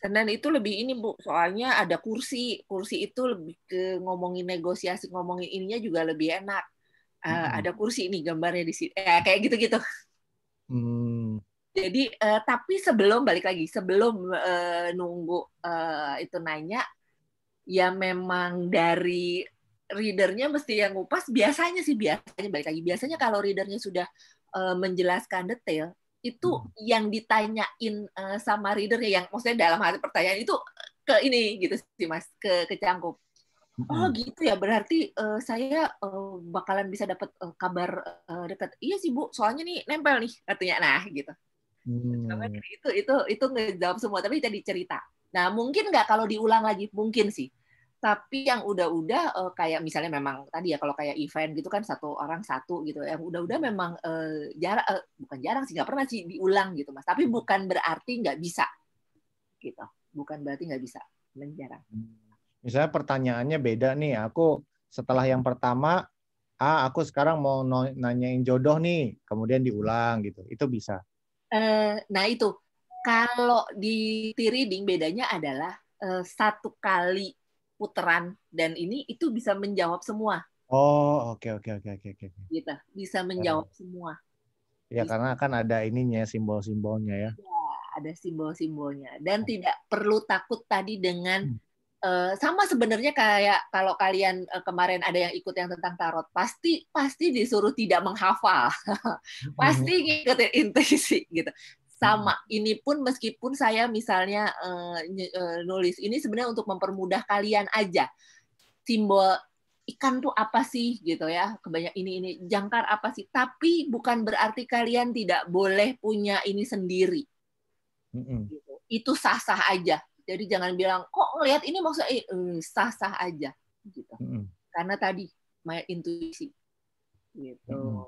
Senin itu lebih ini Bu, soalnya ada kursi. Kursi itu lebih ke ngomongin negosiasi, ngomongin ininya juga lebih enak. Uh, hmm. Ada kursi ini gambarnya di sini. Eh, ya, kayak gitu-gitu. Hmm. Jadi uh, tapi sebelum balik lagi, sebelum uh, nunggu uh, itu nanya, ya memang dari readernya mesti yang ngupas. Biasanya sih biasanya balik lagi. Biasanya kalau readernya sudah uh, menjelaskan detail, itu hmm. yang ditanyain uh, sama reader yang maksudnya dalam hal pertanyaan itu ke ini gitu sih mas ke kecangkup oh gitu ya berarti uh, saya uh, bakalan bisa dapat uh, kabar uh, dekat iya sih bu soalnya nih nempel nih artinya nah gitu hmm. itu itu itu ngejawab semua tapi jadi cerita nah mungkin nggak kalau diulang lagi mungkin sih tapi yang udah-udah uh, kayak misalnya memang tadi ya kalau kayak event gitu kan satu orang satu gitu yang udah-udah hmm. memang uh, jarang uh, bukan jarang sih nggak pernah sih diulang gitu mas tapi bukan berarti nggak bisa gitu bukan berarti nggak bisa menjarang hmm. misalnya pertanyaannya beda nih aku setelah yang pertama ah aku sekarang mau nanyain jodoh nih kemudian diulang gitu itu bisa uh, nah itu kalau di reading bedanya adalah uh, satu kali puteran dan ini itu bisa menjawab semua. Oh, oke okay, oke okay, oke okay, oke oke. Gitu, bisa menjawab semua. Ya bisa. Gitu. karena kan ada ininya simbol-simbolnya ya. ya ada simbol-simbolnya dan oh. tidak perlu takut tadi dengan hmm. Uh, sama sebenarnya kayak kalau kalian uh, kemarin ada yang ikut yang tentang tarot pasti pasti disuruh tidak menghafal pasti hmm. ngikutin intuisi gitu sama hmm. ini pun meskipun saya misalnya uh, nulis ini sebenarnya untuk mempermudah kalian aja simbol ikan tuh apa sih gitu ya kebanyak ini ini jangkar apa sih tapi bukan berarti kalian tidak boleh punya ini sendiri gitu. itu sah sah aja jadi jangan bilang kok lihat ini maksudnya eh, sah eh, sah aja gitu -hmm. karena tadi my intuisi gitu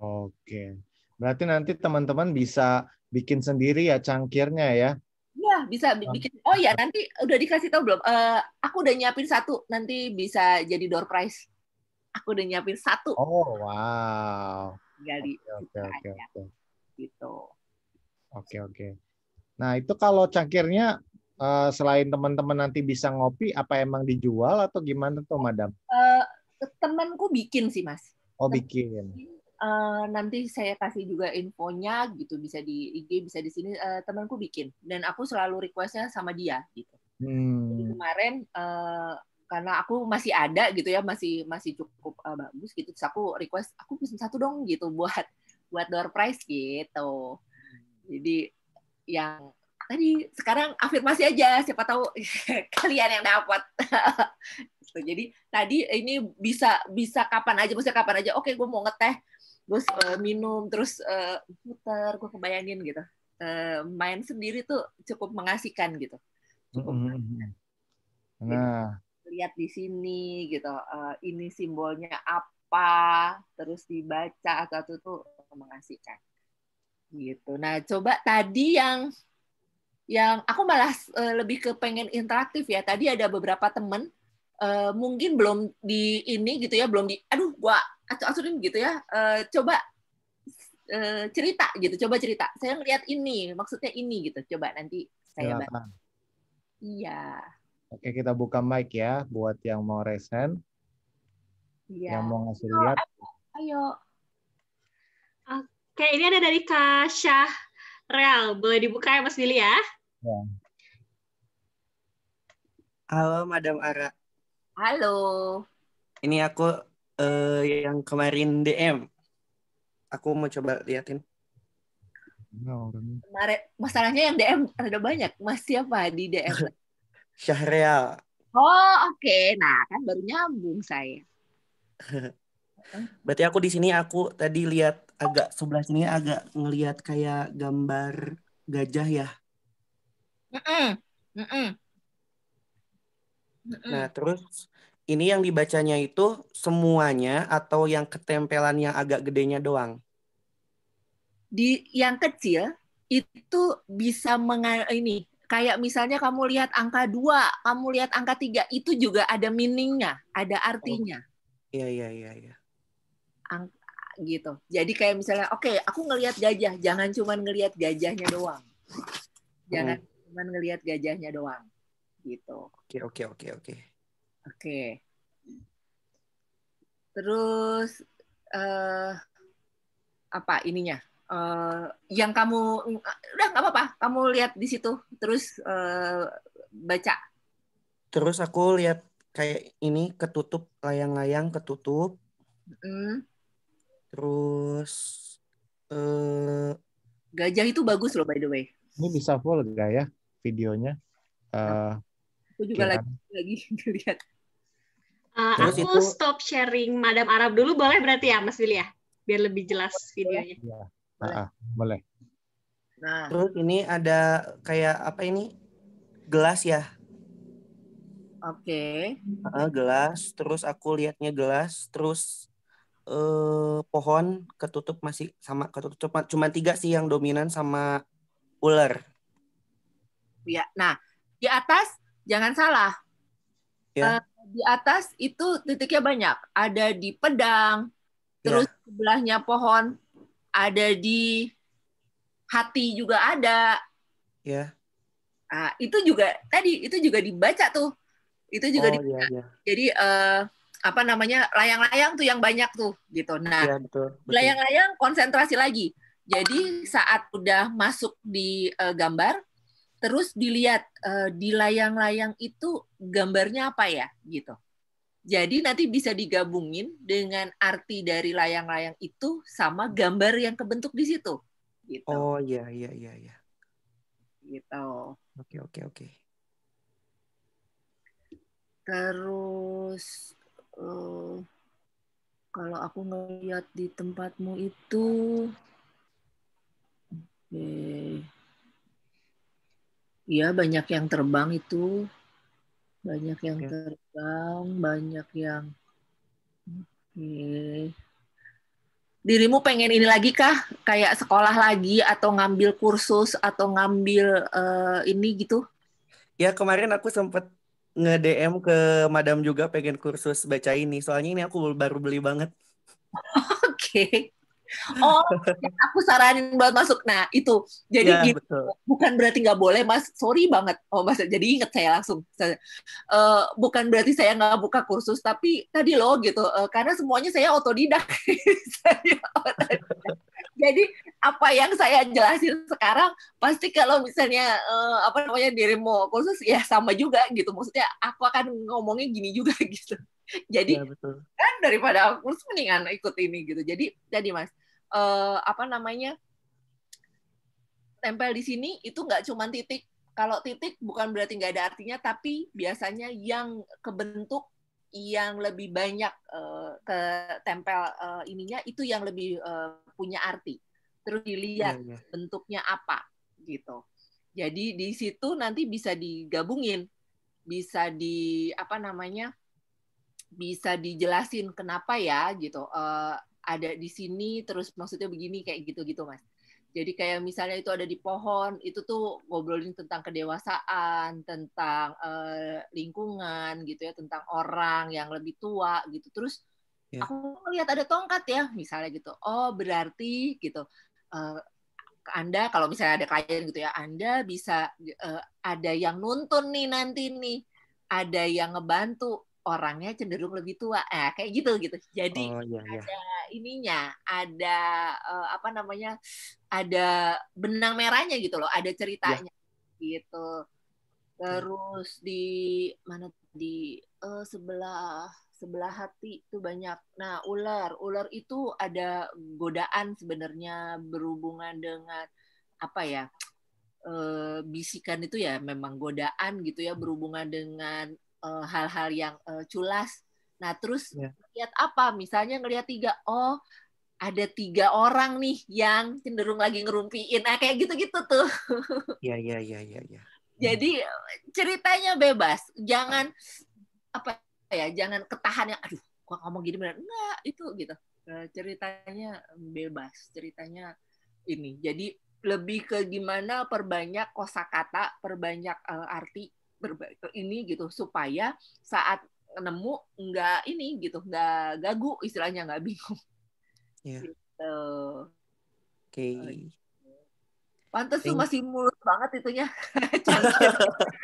oke okay. berarti nanti teman-teman bisa bikin sendiri ya cangkirnya ya. Iya, bisa bikin. Oh ya, nanti udah dikasih tau belum? Uh, aku udah nyiapin satu, nanti bisa jadi door prize. Aku udah nyiapin satu. Oh, wow. Gali. Oke, oke, oke. Gitu. Oke, oke. Nah, itu kalau cangkirnya uh, selain teman-teman nanti bisa ngopi, apa emang dijual atau gimana tuh, Madam? Uh, temanku bikin sih, Mas. Oh, bikin uh, nanti saya kasih juga infonya gitu bisa di IG bisa di sini uh, temanku bikin dan aku selalu requestnya sama dia gitu hmm. Jadi kemarin uh, karena aku masih ada gitu ya masih masih cukup uh, bagus gitu terus aku request aku pesen satu dong gitu buat buat door prize gitu jadi yang tadi sekarang afirmasi aja siapa tahu kalian yang dapat gitu. jadi tadi ini bisa bisa kapan aja bisa kapan aja oke gue mau ngeteh terus uh, minum terus uh, putar gue kebayangin gitu uh, main sendiri tuh cukup mengasihkan gitu cukup mm -hmm. nah Jadi, lihat di sini gitu uh, ini simbolnya apa terus dibaca atau tuh mengasihkan gitu nah coba tadi yang yang aku malah uh, lebih ke pengen interaktif ya tadi ada beberapa temen uh, mungkin belum di ini gitu ya belum di aduh gua Aturin gitu ya, uh, coba uh, cerita gitu, coba cerita. Saya melihat ini, maksudnya ini gitu. Coba nanti saya bantu. Iya. Oke, kita buka mic ya buat yang mau resen. Iya. Yang mau ngasih ayo, lihat. Ayo. Oke, ini ada dari Syah Real. Boleh dibuka ya Mas Billy ya? Ya. Halo Madam Ara. Halo. Ini aku uh, yang kemarin DM. Aku mau coba liatin. No, masalahnya yang DM ada banyak. Mas siapa di DM? Syahrial. Oh, oke. Okay. Nah, kan baru nyambung saya. Berarti aku di sini aku tadi lihat agak sebelah sini agak ngelihat kayak gambar gajah ya. Mm -mm. Mm -mm. Nah, terus ini yang dibacanya itu semuanya atau yang ketempelan yang agak gedenya doang? Di yang kecil itu bisa mengal ini kayak misalnya kamu lihat angka dua, kamu lihat angka tiga itu juga ada meaningnya, ada artinya. Oh. Iya iya iya iya. Ang gitu. Jadi kayak misalnya oke, okay, aku ngelihat gajah, jangan cuman ngelihat gajahnya doang. Hmm. Jangan hmm. cuman ngelihat gajahnya doang. Gitu. Oke okay, oke okay, oke okay, oke. Okay. Oke. Terus uh, apa ininya? Uh, yang kamu udah nggak apa-apa, kamu lihat di situ terus uh, baca. Terus aku lihat kayak ini ketutup layang-layang ketutup. Mm. Terus uh, gajah itu bagus loh by the way. Ini bisa full gak ya videonya? Uh, Aku juga iya. lagi lagi lihat. Uh, eh, aku itu, stop sharing Madam Arab dulu boleh berarti ya Mas Billy ya? Biar lebih jelas videonya. Iya. Boleh. Ah, boleh. Nah. Terus ini ada kayak apa ini? Gelas ya? Oke. Okay. Uh, gelas, terus aku lihatnya gelas, terus uh, pohon ketutup masih sama ketutup cuma tiga sih yang dominan sama ular. Ya, nah di atas jangan salah. Ya. Uh, di atas itu titiknya banyak. Ada di pedang, ya. terus ya. sebelahnya pohon, ada di hati juga ada. Ya. Nah, itu juga tadi itu juga dibaca tuh. Itu juga oh, dibaca. Ya, ya. Jadi uh, apa namanya layang-layang tuh yang banyak tuh gitu. Nah, ya, layang-layang konsentrasi lagi. Jadi saat udah masuk di uh, gambar terus dilihat uh, di layang-layang itu gambarnya apa ya gitu. Jadi nanti bisa digabungin dengan arti dari layang-layang itu sama gambar yang kebentuk di situ. Gitu. Oh iya iya iya iya. Gitu. Oke oke oke. Terus uh, kalau aku ngeliat di tempatmu itu, okay Iya banyak yang terbang itu banyak yang okay. terbang banyak yang oke dirimu pengen ini lagi kah kayak sekolah lagi atau ngambil kursus atau ngambil uh, ini gitu ya kemarin aku sempet nge DM ke Madam juga pengen kursus baca ini soalnya ini aku baru beli banget oke okay oh ya, aku saranin buat masuk nah itu jadi ya, gitu betul. bukan berarti nggak boleh mas sorry banget oh mas jadi inget saya langsung uh, bukan berarti saya nggak buka kursus tapi tadi loh gitu uh, karena semuanya saya otodidak jadi apa yang saya jelasin sekarang pasti kalau misalnya uh, apa namanya dirimu kursus ya sama juga gitu maksudnya aku akan ngomongnya gini juga gitu jadi ya, betul. kan daripada aku mendingan ikut ini gitu jadi jadi mas uh, apa namanya tempel di sini itu nggak cuma titik kalau titik bukan berarti nggak ada artinya tapi biasanya yang kebentuk yang lebih banyak uh, ke tempel uh, ininya itu yang lebih uh, punya arti terus dilihat ya, ya. bentuknya apa gitu jadi di situ nanti bisa digabungin bisa di apa namanya bisa dijelasin kenapa ya gitu uh, ada di sini terus maksudnya begini kayak gitu-gitu mas jadi kayak misalnya itu ada di pohon itu tuh ngobrolin tentang kedewasaan tentang eh, lingkungan gitu ya tentang orang yang lebih tua gitu terus yeah. aku lihat ada tongkat ya misalnya gitu oh berarti gitu eh, anda kalau misalnya ada klien gitu ya Anda bisa eh, ada yang nuntun nih nanti nih ada yang ngebantu orangnya cenderung lebih tua eh, kayak gitu gitu jadi oh, iya, iya. ada ininya ada uh, apa namanya ada benang merahnya gitu loh ada iya. ceritanya yeah. gitu iya. terus di mana di uh, eh, sebelah sebelah hati itu banyak nah ular ular itu ada godaan sebenarnya berhubungan dengan apa ya uh, bisikan itu ya memang godaan gitu ya berhubungan dengan Eh, hal-hal uh, yang uh, culas. Nah, terus yeah. Ya. lihat apa? Misalnya ngelihat tiga, oh ada tiga orang nih yang cenderung lagi ngerumpiin, nah, kayak gitu-gitu tuh. Iya, iya, iya, iya. Ya. Jadi ceritanya bebas, jangan apa ya, jangan ketahan yang, aduh, kok ngomong gini benar enggak itu gitu. Eh, ceritanya bebas, ceritanya ini. Jadi lebih ke gimana perbanyak kosakata, perbanyak uh, arti ini gitu supaya saat nemu nggak ini gitu nggak gagu istilahnya nggak bingung yeah. Gitu. oke oh, iya. pantas tuh masih mulus banget itunya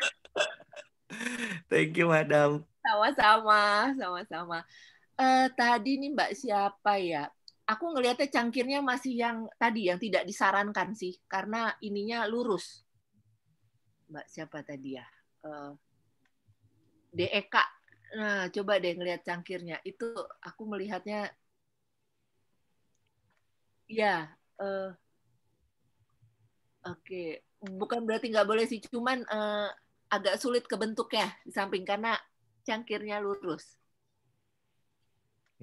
thank you madam sama-sama sama-sama uh, tadi nih mbak siapa ya aku ngelihatnya cangkirnya masih yang tadi yang tidak disarankan sih karena ininya lurus mbak siapa tadi ya uh, DEK. Nah, coba deh ngelihat cangkirnya. Itu aku melihatnya ya uh, oke, okay. bukan berarti nggak boleh sih, cuman uh, agak sulit ke ya di samping karena cangkirnya lurus.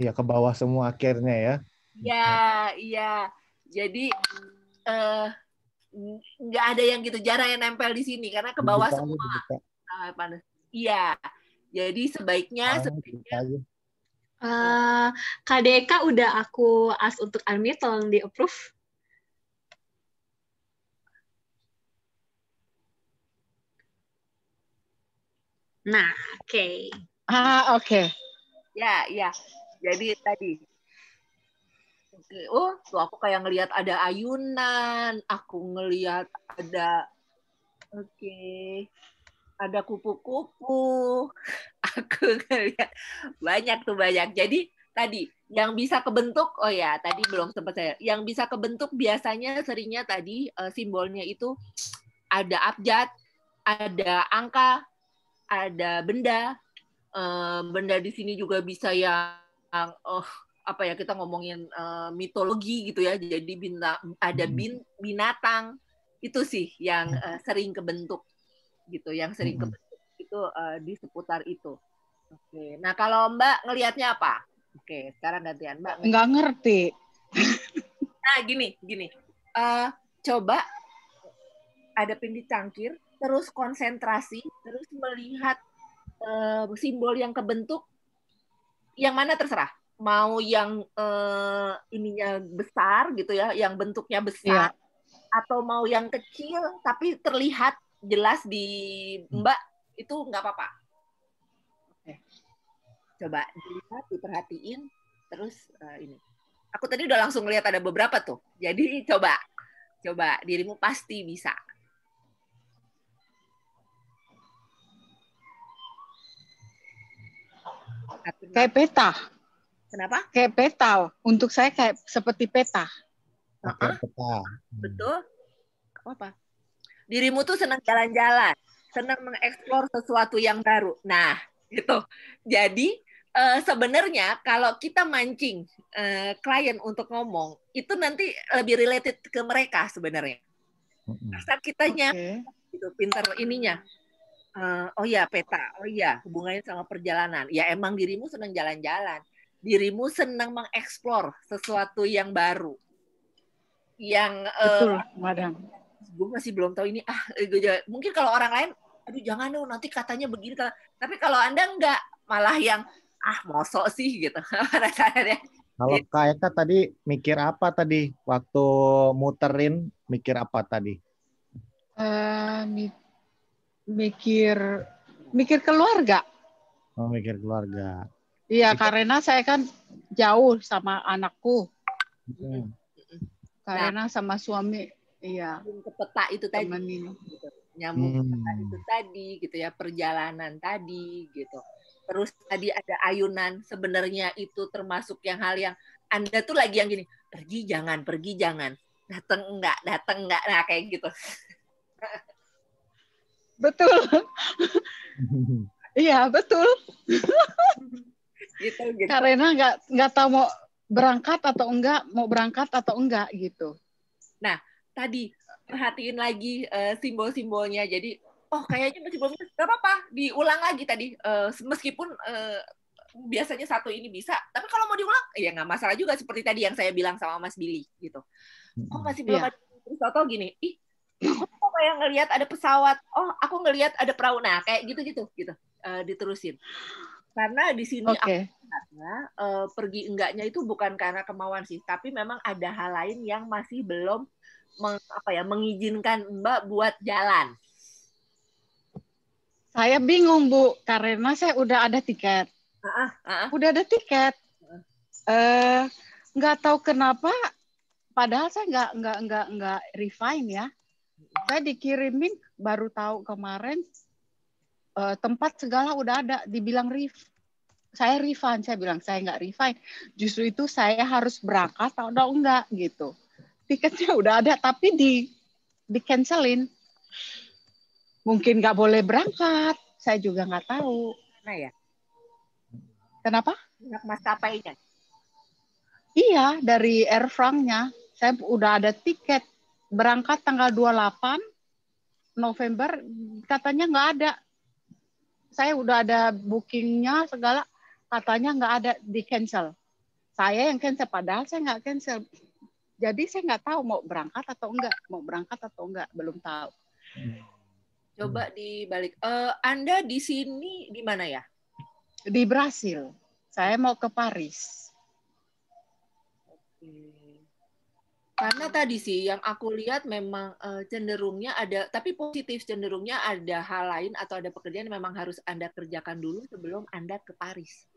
Iya, ke bawah semua akhirnya ya. Iya, iya. Jadi uh, nggak ada yang gitu jarang yang nempel di sini karena ke bawah semua sampai panas iya jadi sebaiknya ah, sebaiknya uh, eh, KDK udah aku as untuk unmute tolong di approve nah oke okay. ah oke okay. ya ya jadi tadi oh tuh aku kayak ngelihat ada ayunan aku ngelihat ada oke okay, ada kupu-kupu aku ngelihat banyak tuh banyak jadi tadi yang bisa kebentuk oh ya tadi belum sempat saya yang bisa kebentuk biasanya seringnya tadi eh, simbolnya itu ada abjad ada angka ada benda eh, benda di sini juga bisa yang oh apa ya kita ngomongin uh, mitologi gitu ya jadi bintang ada hmm. bin binatang itu sih yang uh, sering kebentuk gitu yang sering hmm. kebentuk itu uh, di seputar itu oke okay. nah kalau mbak ngelihatnya apa oke okay, sekarang gantian mbak nggak ngerti nah gini gini uh, coba ada di cangkir terus konsentrasi terus melihat uh, simbol yang kebentuk yang mana terserah mau yang uh, ininya besar gitu ya, yang bentuknya besar yeah. atau mau yang kecil tapi terlihat jelas di hmm. Mbak itu nggak apa-apa. Okay. Coba dilihat, diperhatiin, terus uh, ini. Aku tadi udah langsung lihat ada beberapa tuh. Jadi coba, coba dirimu pasti bisa. Kayak peta. Kenapa? Kayak peta. Untuk saya kayak seperti peta. peta. Betul. Apa? Dirimu tuh senang jalan-jalan, senang mengeksplor sesuatu yang baru. Nah, gitu. Jadi uh, sebenarnya kalau kita mancing uh, klien untuk ngomong itu nanti lebih related ke mereka sebenarnya asal kitanya okay. gitu pintar ininya uh, oh ya peta oh ya hubungannya sama perjalanan ya emang dirimu senang jalan-jalan dirimu senang mengeksplor sesuatu yang baru. Yang betul, uh, madam. Gue masih belum tahu ini. Ah, eh, gue juga, mungkin kalau orang lain, aduh jangan dong nanti katanya begini. Tapi kalau anda enggak, malah yang ah mosok sih gitu. kalau Kak Eka tadi mikir apa tadi waktu muterin mikir apa tadi? Uh, mikir mikir keluarga. Oh, mikir keluarga. Iya, karena saya kan jauh sama anakku. Hmm. Karena nah, sama suami, iya. Ke peta itu tadi. Temenin. Gitu. Nyambung hmm. peta itu tadi, gitu ya, perjalanan tadi, gitu. Terus tadi ada ayunan, sebenarnya itu termasuk yang hal yang Anda tuh lagi yang gini, pergi jangan, pergi jangan, datang enggak, datang enggak, nah kayak gitu. betul. Iya, betul. gitu, gitu. karena nggak nggak tahu mau berangkat atau enggak mau berangkat atau enggak gitu nah tadi perhatiin lagi uh, simbol-simbolnya jadi oh kayaknya masih belum nggak apa-apa diulang lagi tadi uh, meskipun uh, biasanya satu ini bisa tapi kalau mau diulang ya nggak masalah juga seperti tadi yang saya bilang sama Mas Billy gitu oh masih belum yeah. ada atau gini ih aku kok kayak ngelihat ada pesawat oh aku ngelihat ada perahu nah kayak gitu gitu gitu uh, diterusin karena di sini okay. Karena, uh, eh, pergi enggaknya itu bukan karena kemauan sih, tapi memang ada hal lain yang masih belum meng, apa ya mengizinkan Mbak buat jalan. Saya bingung Bu, karena saya udah ada tiket. Uh, uh, uh. Udah ada tiket. Eh nggak tahu kenapa, padahal saya nggak nggak nggak nggak refine ya. Saya dikirimin baru tahu kemarin Eh, tempat segala udah ada dibilang ref saya refund saya bilang saya nggak refund justru itu saya harus berangkat atau udah enggak gitu tiketnya udah ada tapi di di cancelin mungkin nggak boleh berangkat saya juga nggak tahu nah ya kenapa nggak apa ini? iya dari Air France-nya saya udah ada tiket berangkat tanggal 28 November katanya nggak ada saya udah ada bookingnya segala katanya nggak ada di cancel saya yang cancel padahal saya nggak cancel jadi saya nggak tahu mau berangkat atau enggak mau berangkat atau enggak belum tahu hmm. coba dibalik uh, anda di sini di mana ya di Brasil saya mau ke Paris karena tadi sih yang aku lihat memang uh, cenderungnya ada tapi positif cenderungnya ada hal lain atau ada pekerjaan yang memang harus anda kerjakan dulu sebelum anda ke Paris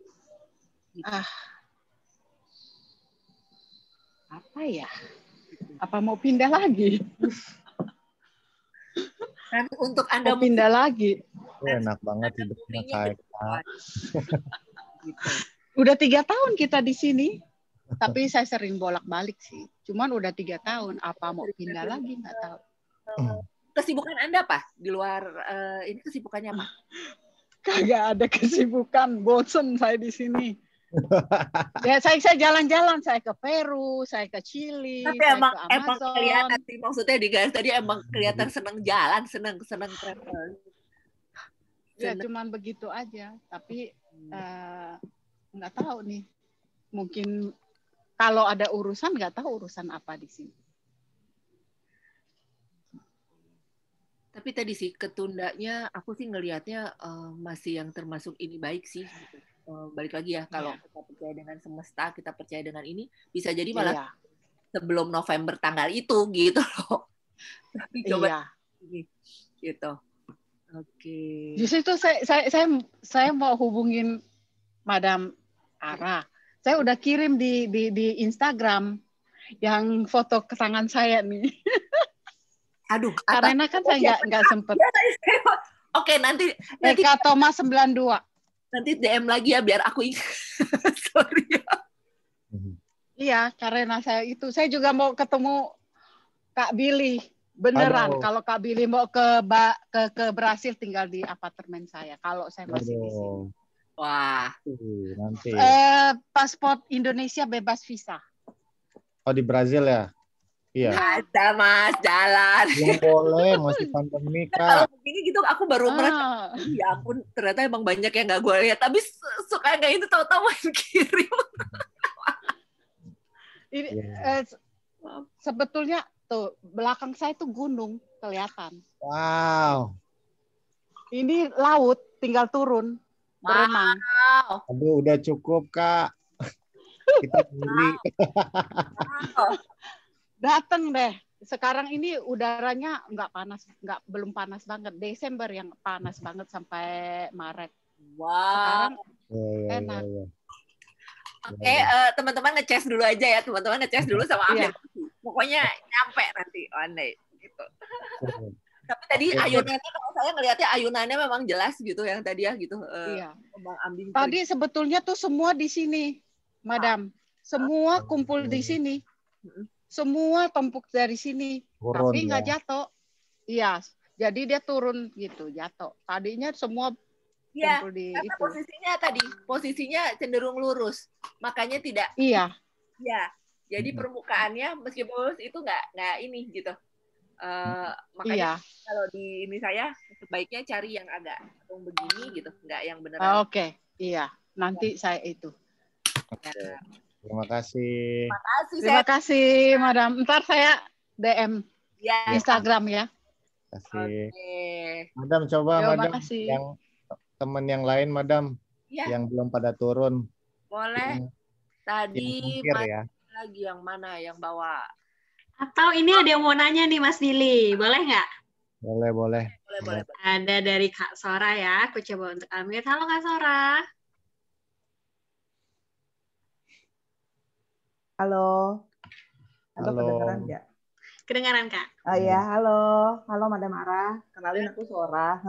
gitu. ah apa ya apa mau pindah lagi untuk anda mau pindah lagi enak banget hidupnya kayak gitu. udah tiga tahun kita di sini tapi saya sering bolak-balik sih. Cuman udah tiga tahun, apa mau pindah lagi nggak tahu. Eh, kesibukan Anda apa di luar uh, ini kesibukannya apa? Kagak ada kesibukan, bosen saya di sini. ya saya saya jalan-jalan saya ke Peru saya ke Chili tapi saya emang ke emang kelihatan sih maksudnya di guys tadi emang kelihatan seneng jalan seneng seneng travel ya cuman begitu aja tapi eh, nggak uh, tahu nih mungkin kalau ada urusan nggak tahu urusan apa di sini. Tapi tadi sih ketundanya aku sih ngelihatnya uh, masih yang termasuk ini baik sih. Uh, balik lagi ya kalau yeah. kita percaya dengan semesta, kita percaya dengan ini bisa jadi malah yeah. sebelum November tanggal itu gitu loh. Tapi coba yeah. gitu. Oke. Okay. Justru itu saya, saya saya saya mau hubungin Madam Ara. Saya udah kirim di di, di Instagram yang foto kesangan saya nih. Aduh, karena kan saya nggak nggak sempet. Iya, Oke, nanti nanti Eka Thomas dua. Nanti DM lagi ya biar aku ingat. Sorry. Ya. Iya, karena saya itu saya juga mau ketemu Kak Billy. Beneran Aduh. kalau Kak Billy mau ke ba, ke ke Brasil tinggal di apartemen saya kalau saya masih Aduh. di sini. Wah. nanti. Eh, paspor Indonesia bebas visa. Oh di Brazil ya? Iya. Ada mas jalan. Belum boleh masih pandemi kak. Kalau begini gitu aku baru ah. merasa, ya ampun ternyata emang banyak yang nggak gue lihat. Tapi suka nggak itu tahu-tahu main kirim. Ini yeah. eh, sebetulnya tuh belakang saya tuh gunung kelihatan. Wow. Ini laut tinggal turun berenang. Wow. Aduh, udah cukup, Kak. Kita beli. Wow. wow. deh. Sekarang ini udaranya nggak panas, nggak belum panas banget. Desember yang panas banget sampai Maret. Wow. Sekarang ya, ya, ya, enak. Oke, okay, uh, eh, teman-teman ngeces dulu aja ya, teman-teman ngecas dulu sama iya. Amir. Yeah. Pokoknya nyampe nanti one day gitu. Iya tapi tadi ayunannya kalau saya ngelihatnya ayunannya memang jelas gitu yang tadi ya gitu eh, iya. Ambing tadi sebetulnya tuh semua di sini madam semua ah. kumpul di hmm. sini hmm. semua tempuk dari sini Turun, tapi ya. nggak ya. jatuh iya jadi dia turun gitu jatuh tadinya semua Iya, di karena itu. posisinya tadi posisinya cenderung lurus, makanya tidak. Iya. Iya. Jadi hmm. permukaannya meskipun itu nggak nggak ini gitu, Eh, hmm. makanya iya. kalau di ini saya sebaiknya cari yang agak yang begini gitu, nggak yang beneran. Oh, Oke, okay. iya. Nanti ya. saya itu. Okay. Terima kasih. Terima kasih. Terima kasih, Madam. Ntar saya DM ya. Instagram ya. Terima kasih. Okay. Madam coba Yo, Madam makasih. yang teman yang lain Madam ya. yang belum pada turun. Boleh. Tadi yang mungkir, ya. lagi yang mana yang bawa atau ini ada yang mau nanya nih Mas Dili, boleh nggak? Boleh, boleh. boleh, boleh. Ada dari Kak Sora ya, aku coba untuk ambil Halo Kak Sora. Halo. Halo. halo. Kedengaran nggak? Kedengaran Kak. Oh iya, halo. Halo Madam Ara. Kenalin aku Sora.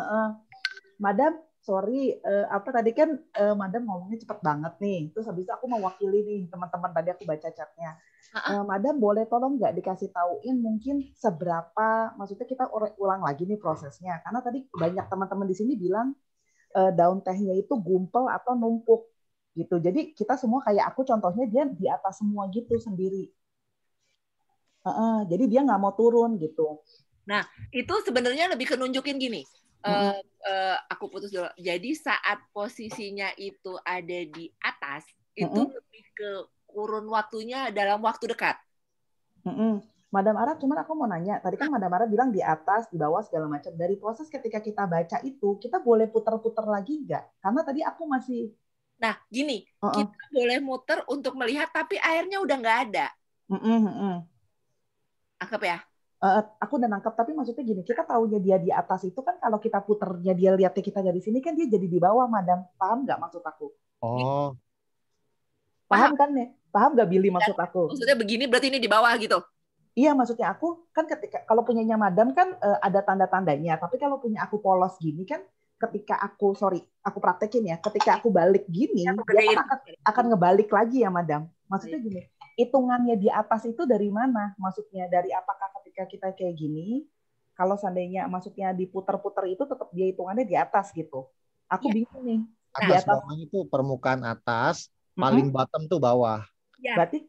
Madam, sorry, uh, apa tadi kan uh, Madam ngomongnya cepet banget nih. Terus habis itu aku mewakili nih teman-teman tadi aku baca chatnya uh, Madam boleh tolong nggak dikasih tahuin mungkin seberapa maksudnya kita ulang lagi nih prosesnya karena tadi banyak teman-teman di sini bilang uh, daun tehnya itu gumpel atau numpuk gitu jadi kita semua kayak aku contohnya dia di atas semua gitu sendiri uh, uh, jadi dia nggak mau turun gitu nah itu sebenarnya lebih kenunjukin gini Uh, uh, aku putus dulu. Jadi saat posisinya itu ada di atas, itu lebih ke kurun waktunya dalam waktu dekat. Mm-mm. Madam Ara, cuman aku mau nanya, tadi kan Madam Ara bilang di atas, di bawah segala macam. Dari proses ketika kita baca itu, kita boleh putar-putar lagi nggak? Karena tadi aku masih. Nah, gini, uh-uh. kita boleh muter untuk melihat, tapi airnya udah nggak ada. Mm-mm. Anggap ya. Uh, aku udah nangkep, tapi maksudnya gini, kita taunya dia di atas itu kan kalau kita puternya dia lihatnya kita dari sini kan dia jadi di bawah, Madam. Paham nggak maksud aku? Oh. Paham, Paham kan ya? Paham gak Billy maksud aku? Maksudnya begini berarti ini di bawah gitu. Iya, maksudnya aku kan ketika kalau punyanya madam kan uh, ada tanda-tandanya, tapi kalau punya aku polos gini kan ketika aku sorry, aku praktekin ya, ketika aku balik gini ya, dia kan akan, akan ngebalik lagi ya madam. Maksudnya iya. gini, hitungannya di atas itu dari mana? Maksudnya dari apakah ketika kita kayak gini, kalau seandainya maksudnya diputer-puter itu tetap dia hitungannya di atas gitu. Aku ya. bingung nih. Atas di atas bawah itu permukaan atas, paling bottom tuh bawah. Ya. Berarti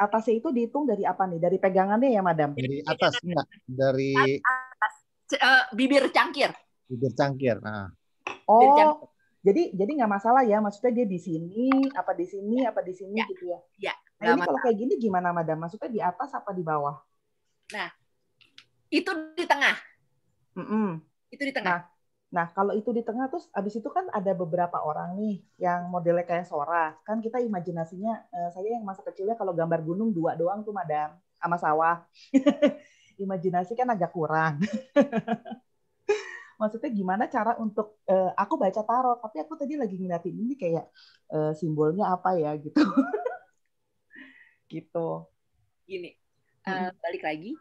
atasnya itu dihitung dari apa nih? Dari pegangannya ya, Madam? Dari atas enggak? Dari atas, uh, bibir cangkir. Bibir cangkir. Nah. Oh. Bibir cangkir. Jadi jadi nggak masalah ya, maksudnya dia di sini, apa di sini, iya. apa di sini ya. gitu ya. Iya. Nah, ini kalau kayak gini gimana, Madam? Maksudnya di atas apa di bawah? Nah, itu di tengah. Mm -mm. Itu di tengah. Nah, Nah, kalau itu di tengah terus abis itu kan ada beberapa orang nih yang modelnya kayak Sora. Kan kita imajinasinya eh, saya yang masa kecilnya kalau gambar gunung dua doang tuh Madam sama sawah. Imajinasi kan agak kurang. Maksudnya gimana cara untuk eh, aku baca tarot tapi aku tadi lagi ngeliatin ini kayak eh, simbolnya apa ya gitu. gitu. Gini, uh, balik lagi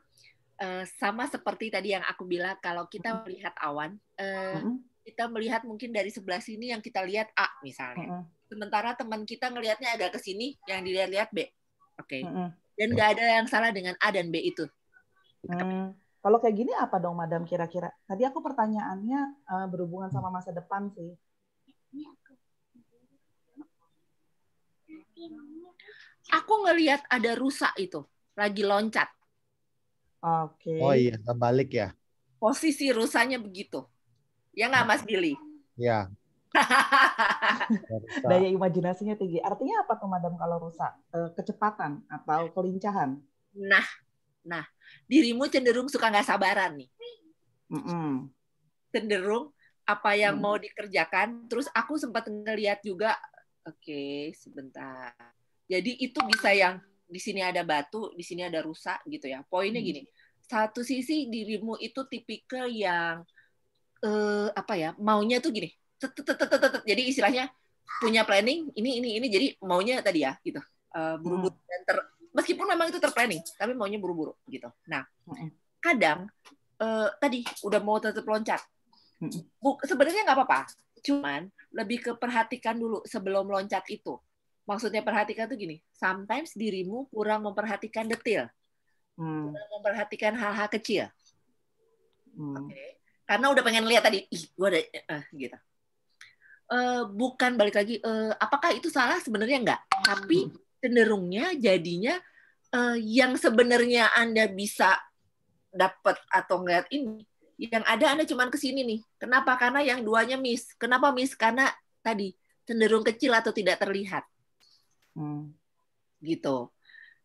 Eh, sama seperti tadi yang aku bilang kalau kita melihat awan uh, mm-hmm. kita melihat mungkin dari sebelah sini yang kita lihat A misalnya mm-hmm. sementara teman kita ngelihatnya agak ke sini yang dilihat-lihat B oke okay. mm-hmm. dan iya. nggak ada yang salah dengan A dan B itu mm. kalau kayak gini apa dong madam kira-kira tadi aku pertanyaannya uh, berhubungan sama masa depan sih Aku ngelihat ada rusak itu lagi loncat Oke. Okay. Oh iya, terbalik ya. Posisi rusanya begitu. Ya nggak Mas Billy? Ya. Daya imajinasinya tinggi. Artinya apa pemadam kalau rusak? E, kecepatan atau kelincahan? Nah, nah dirimu cenderung suka nggak sabaran nih. Mm -mm. Cenderung apa yang mm. mau dikerjakan. Terus aku sempat ngeliat juga, oke okay, sebentar. Jadi itu bisa yang di sini ada batu, di sini ada rusa gitu ya. Poinnya hmm. gini, satu sisi dirimu itu tipikal yang eh, apa ya maunya tuh gini, jadi istilahnya punya planning ini ini ini jadi maunya tadi ya gitu eh, hmm. buru-buru dan ter, meskipun memang itu terplanning tapi maunya buru-buru gitu. Nah hmm. kadang eh, tadi udah mau tetap loncat, sebenarnya nggak apa-apa, cuman lebih ke perhatikan dulu sebelum loncat itu maksudnya perhatikan tuh gini sometimes dirimu kurang memperhatikan detail hmm. kurang memperhatikan hal-hal kecil hmm. okay. karena udah pengen lihat tadi ih gue ada uh, gitu uh, bukan balik lagi uh, apakah itu salah sebenarnya enggak tapi hmm. cenderungnya jadinya uh, yang sebenarnya anda bisa dapat atau enggak ini yang ada anda cuman kesini nih kenapa karena yang duanya miss kenapa miss karena tadi cenderung kecil atau tidak terlihat Hmm. Gitu.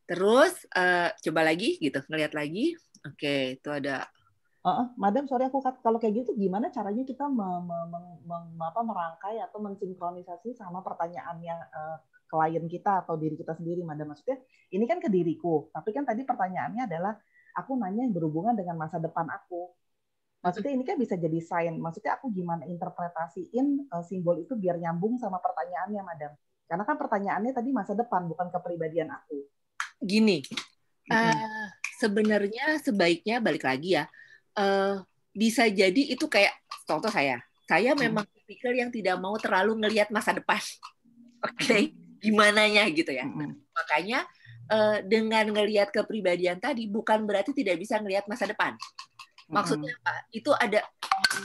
Terus uh, coba lagi gitu, ngelihat lagi. Oke, okay, itu ada Uh, Madam, sorry aku kata kalau kayak gitu gimana caranya kita me, me, me, me, apa, merangkai atau mensinkronisasi sama pertanyaannya uh, eh, klien kita atau diri kita sendiri, Madam? Maksudnya ini kan ke diriku, tapi kan tadi pertanyaannya adalah aku nanya yang berhubungan dengan masa depan aku. Maksudnya ini kan bisa jadi sign. Maksudnya aku gimana interpretasiin uh, simbol itu biar nyambung sama pertanyaannya, Madam? Karena kan pertanyaannya tadi masa depan bukan kepribadian aku. Gini, uh, sebenarnya sebaiknya balik lagi ya. Uh, bisa jadi itu kayak contoh saya. Saya hmm. memang tipikal yang tidak mau terlalu ngelihat masa depan. Oke, okay? gimana nya gitu ya. Hmm. makanya uh, dengan ngelihat kepribadian tadi bukan berarti tidak bisa ngelihat masa depan. Maksudnya hmm. apa? Itu ada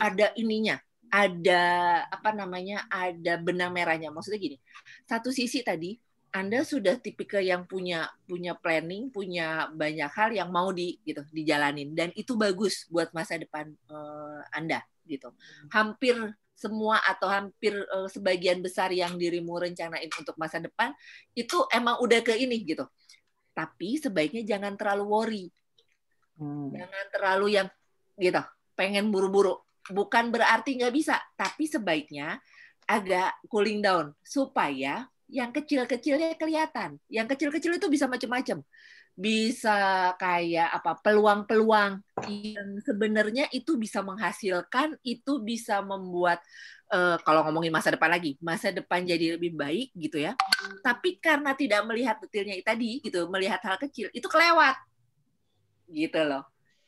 ada ininya, ada apa namanya ada benang merahnya maksudnya gini satu sisi tadi anda sudah tipikal yang punya punya planning punya banyak hal yang mau di gitu dijalanin dan itu bagus buat masa depan uh, anda gitu hmm. hampir semua atau hampir uh, sebagian besar yang dirimu rencanain untuk masa depan itu emang udah ke ini gitu tapi sebaiknya jangan terlalu worry hmm. jangan terlalu yang gitu pengen buru-buru bukan berarti nggak bisa, tapi sebaiknya agak cooling down supaya yang kecil-kecilnya kelihatan. Yang kecil-kecil itu bisa macam-macam. Bisa kayak apa peluang-peluang yang sebenarnya itu bisa menghasilkan, itu bisa membuat uh, kalau ngomongin masa depan lagi, masa depan jadi lebih baik gitu ya. Tapi karena tidak melihat detailnya tadi gitu, melihat hal kecil itu kelewat. Gitu loh.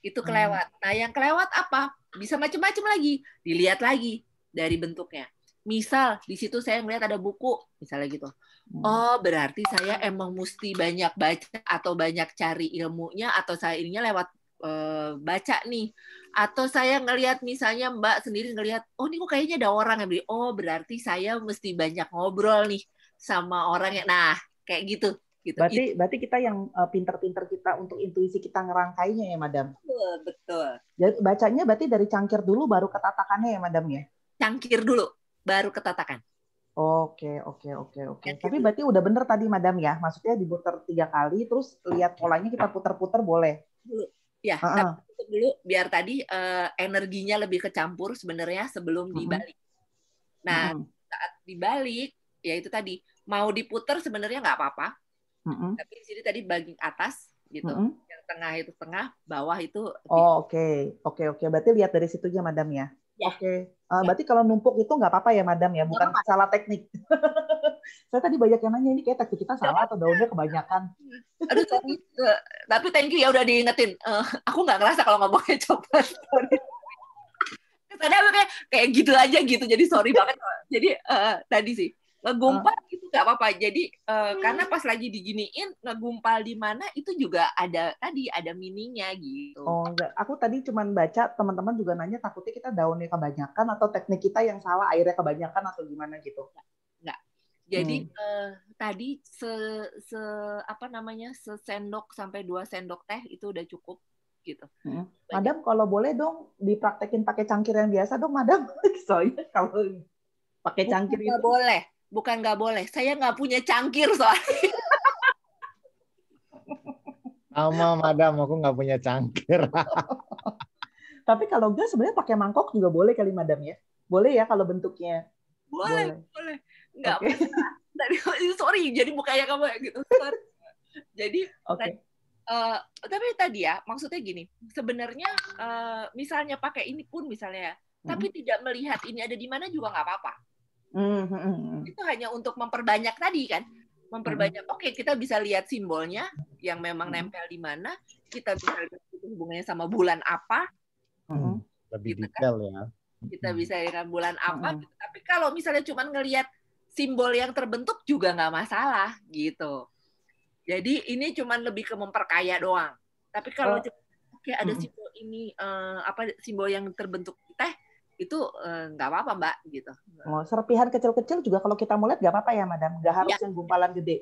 Itu hmm. kelewat. Hmm. Nah, yang kelewat apa? Bisa macam-macam lagi. Dilihat lagi dari bentuknya. Misal di situ saya melihat ada buku, misalnya gitu. Hmm. Oh, berarti saya emang mesti banyak baca atau banyak cari ilmunya atau saya ininya lewat e, baca nih. Atau saya ngelihat misalnya Mbak sendiri ngelihat, oh ini kok kayaknya ada orang yang beli. Oh, berarti saya mesti banyak ngobrol nih sama orangnya. nah kayak gitu gitu. Berarti berarti kita yang uh, pinter-pinter kita untuk intuisi kita ngerangkainya ya, Madam. Betul, betul. Jadi bacanya berarti dari cangkir dulu baru ketatakannya ya, Madam ya. Cangkir dulu baru ketatakan. Oke, Oke, oke, oke, oke. Tapi berarti udah bener tadi, Madam ya. Maksudnya diputer tiga kali, terus lihat iya. polanya kita puter-puter boleh. Dulu, ya. Uh -uh. Tapi dulu biar tadi uh, energinya lebih kecampur sebenarnya sebelum mm-hmm. dibalik. Uh-huh. Nah, uh-huh. saat dibalik, ya itu tadi mau diputer sebenarnya nggak apa-apa. Mm-hmm. Tapi di sini tadi bagi atas gitu. Mm-hmm. Yang tengah itu tengah, bawah itu Oh, oke. Oke, oke. Berarti lihat dari situ situnya Madam ya. ya. Oke. Okay. Uh, eh, ya. berarti kalau numpuk itu nggak apa-apa ya Madam ya, bukan apa-apa. salah teknik. Saya tadi banyak yang nanya ini kayak teknik kita salah atau daunnya kebanyakan. Aduh, tapi, uh, eh, tapi thank you ya udah diingetin. Uh, aku nggak ngerasa kalau ngomongnya coba. aku kayak kayak gitu aja gitu. Jadi sorry banget. Jadi uh, tadi sih ngegumpal uh. Ah. itu nggak apa-apa jadi uh, hmm. karena pas lagi diginiin ngegumpal di mana itu juga ada tadi ada mininya gitu oh enggak aku tadi cuman baca teman-teman juga nanya takutnya kita daunnya kebanyakan atau teknik kita yang salah airnya kebanyakan atau gimana gitu enggak jadi hmm. uh, tadi se, se apa namanya se sendok sampai dua sendok teh itu udah cukup gitu. Hmm. Madam kalau boleh dong dipraktekin pakai cangkir yang biasa dong, Madam. Soalnya kalau pakai cangkir Bukan itu boleh bukan nggak boleh saya nggak punya cangkir soalnya sama madam aku nggak punya cangkir tapi kalau enggak sebenarnya pakai mangkok juga boleh kali madam ya boleh ya kalau bentuknya boleh boleh, boleh. nggak apa tadi sorry jadi bukannya kamu gitu jadi okay. Uh, eh, tapi tadi ya maksudnya gini sebenarnya uh, misalnya pakai ini pun misalnya mm -hmm. tapi mm-hmm. tidak melihat ini ada di mana juga nggak apa-apa Hmm, hmm, hmm, hmm Itu hanya untuk memperbanyak tadi kan, memperbanyak. hmm Oke, okay, kita bisa lihat simbolnya yang memang hmm nempel di mana, kita bisa lihat hubungannya sama bulan apa. Mm-hmm. Lebih gitu kan? detail kan? ya. Kita bisa lihat bulan apa. hmm gitu. Tapi kalau misalnya cuma ngelihat simbol yang terbentuk juga nggak masalah gitu. Jadi ini cuma lebih ke memperkaya doang. Tapi kalau oh. oke ada simbol ini uh, apa simbol yang terbentuk teh itu eh, nggak apa-apa mbak gitu. Oh, serpihan kecil-kecil juga kalau kita mulai nggak apa-apa ya madam, nggak iya. harus ya. yang gumpalan gede.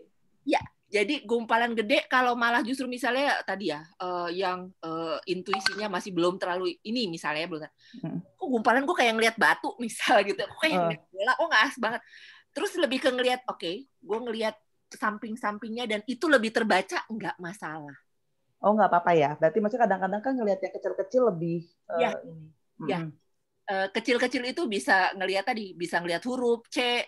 Ya, jadi gumpalan gede kalau malah justru misalnya tadi ya eh, yang eh, intuisinya masih belum terlalu ini misalnya belum hmm. kok gumpalan gue kayak ngelihat batu misal gitu kok kayak uh. bola, kok oh as banget terus lebih ke ngelihat oke okay, gue ngelihat samping-sampingnya dan itu lebih terbaca nggak masalah oh nggak apa-apa ya berarti maksudnya kadang-kadang kan ngelihat yang kecil-kecil lebih ya. uh, ini ya. Eh, kecil-kecil itu bisa ngelihat tadi bisa ngelihat huruf c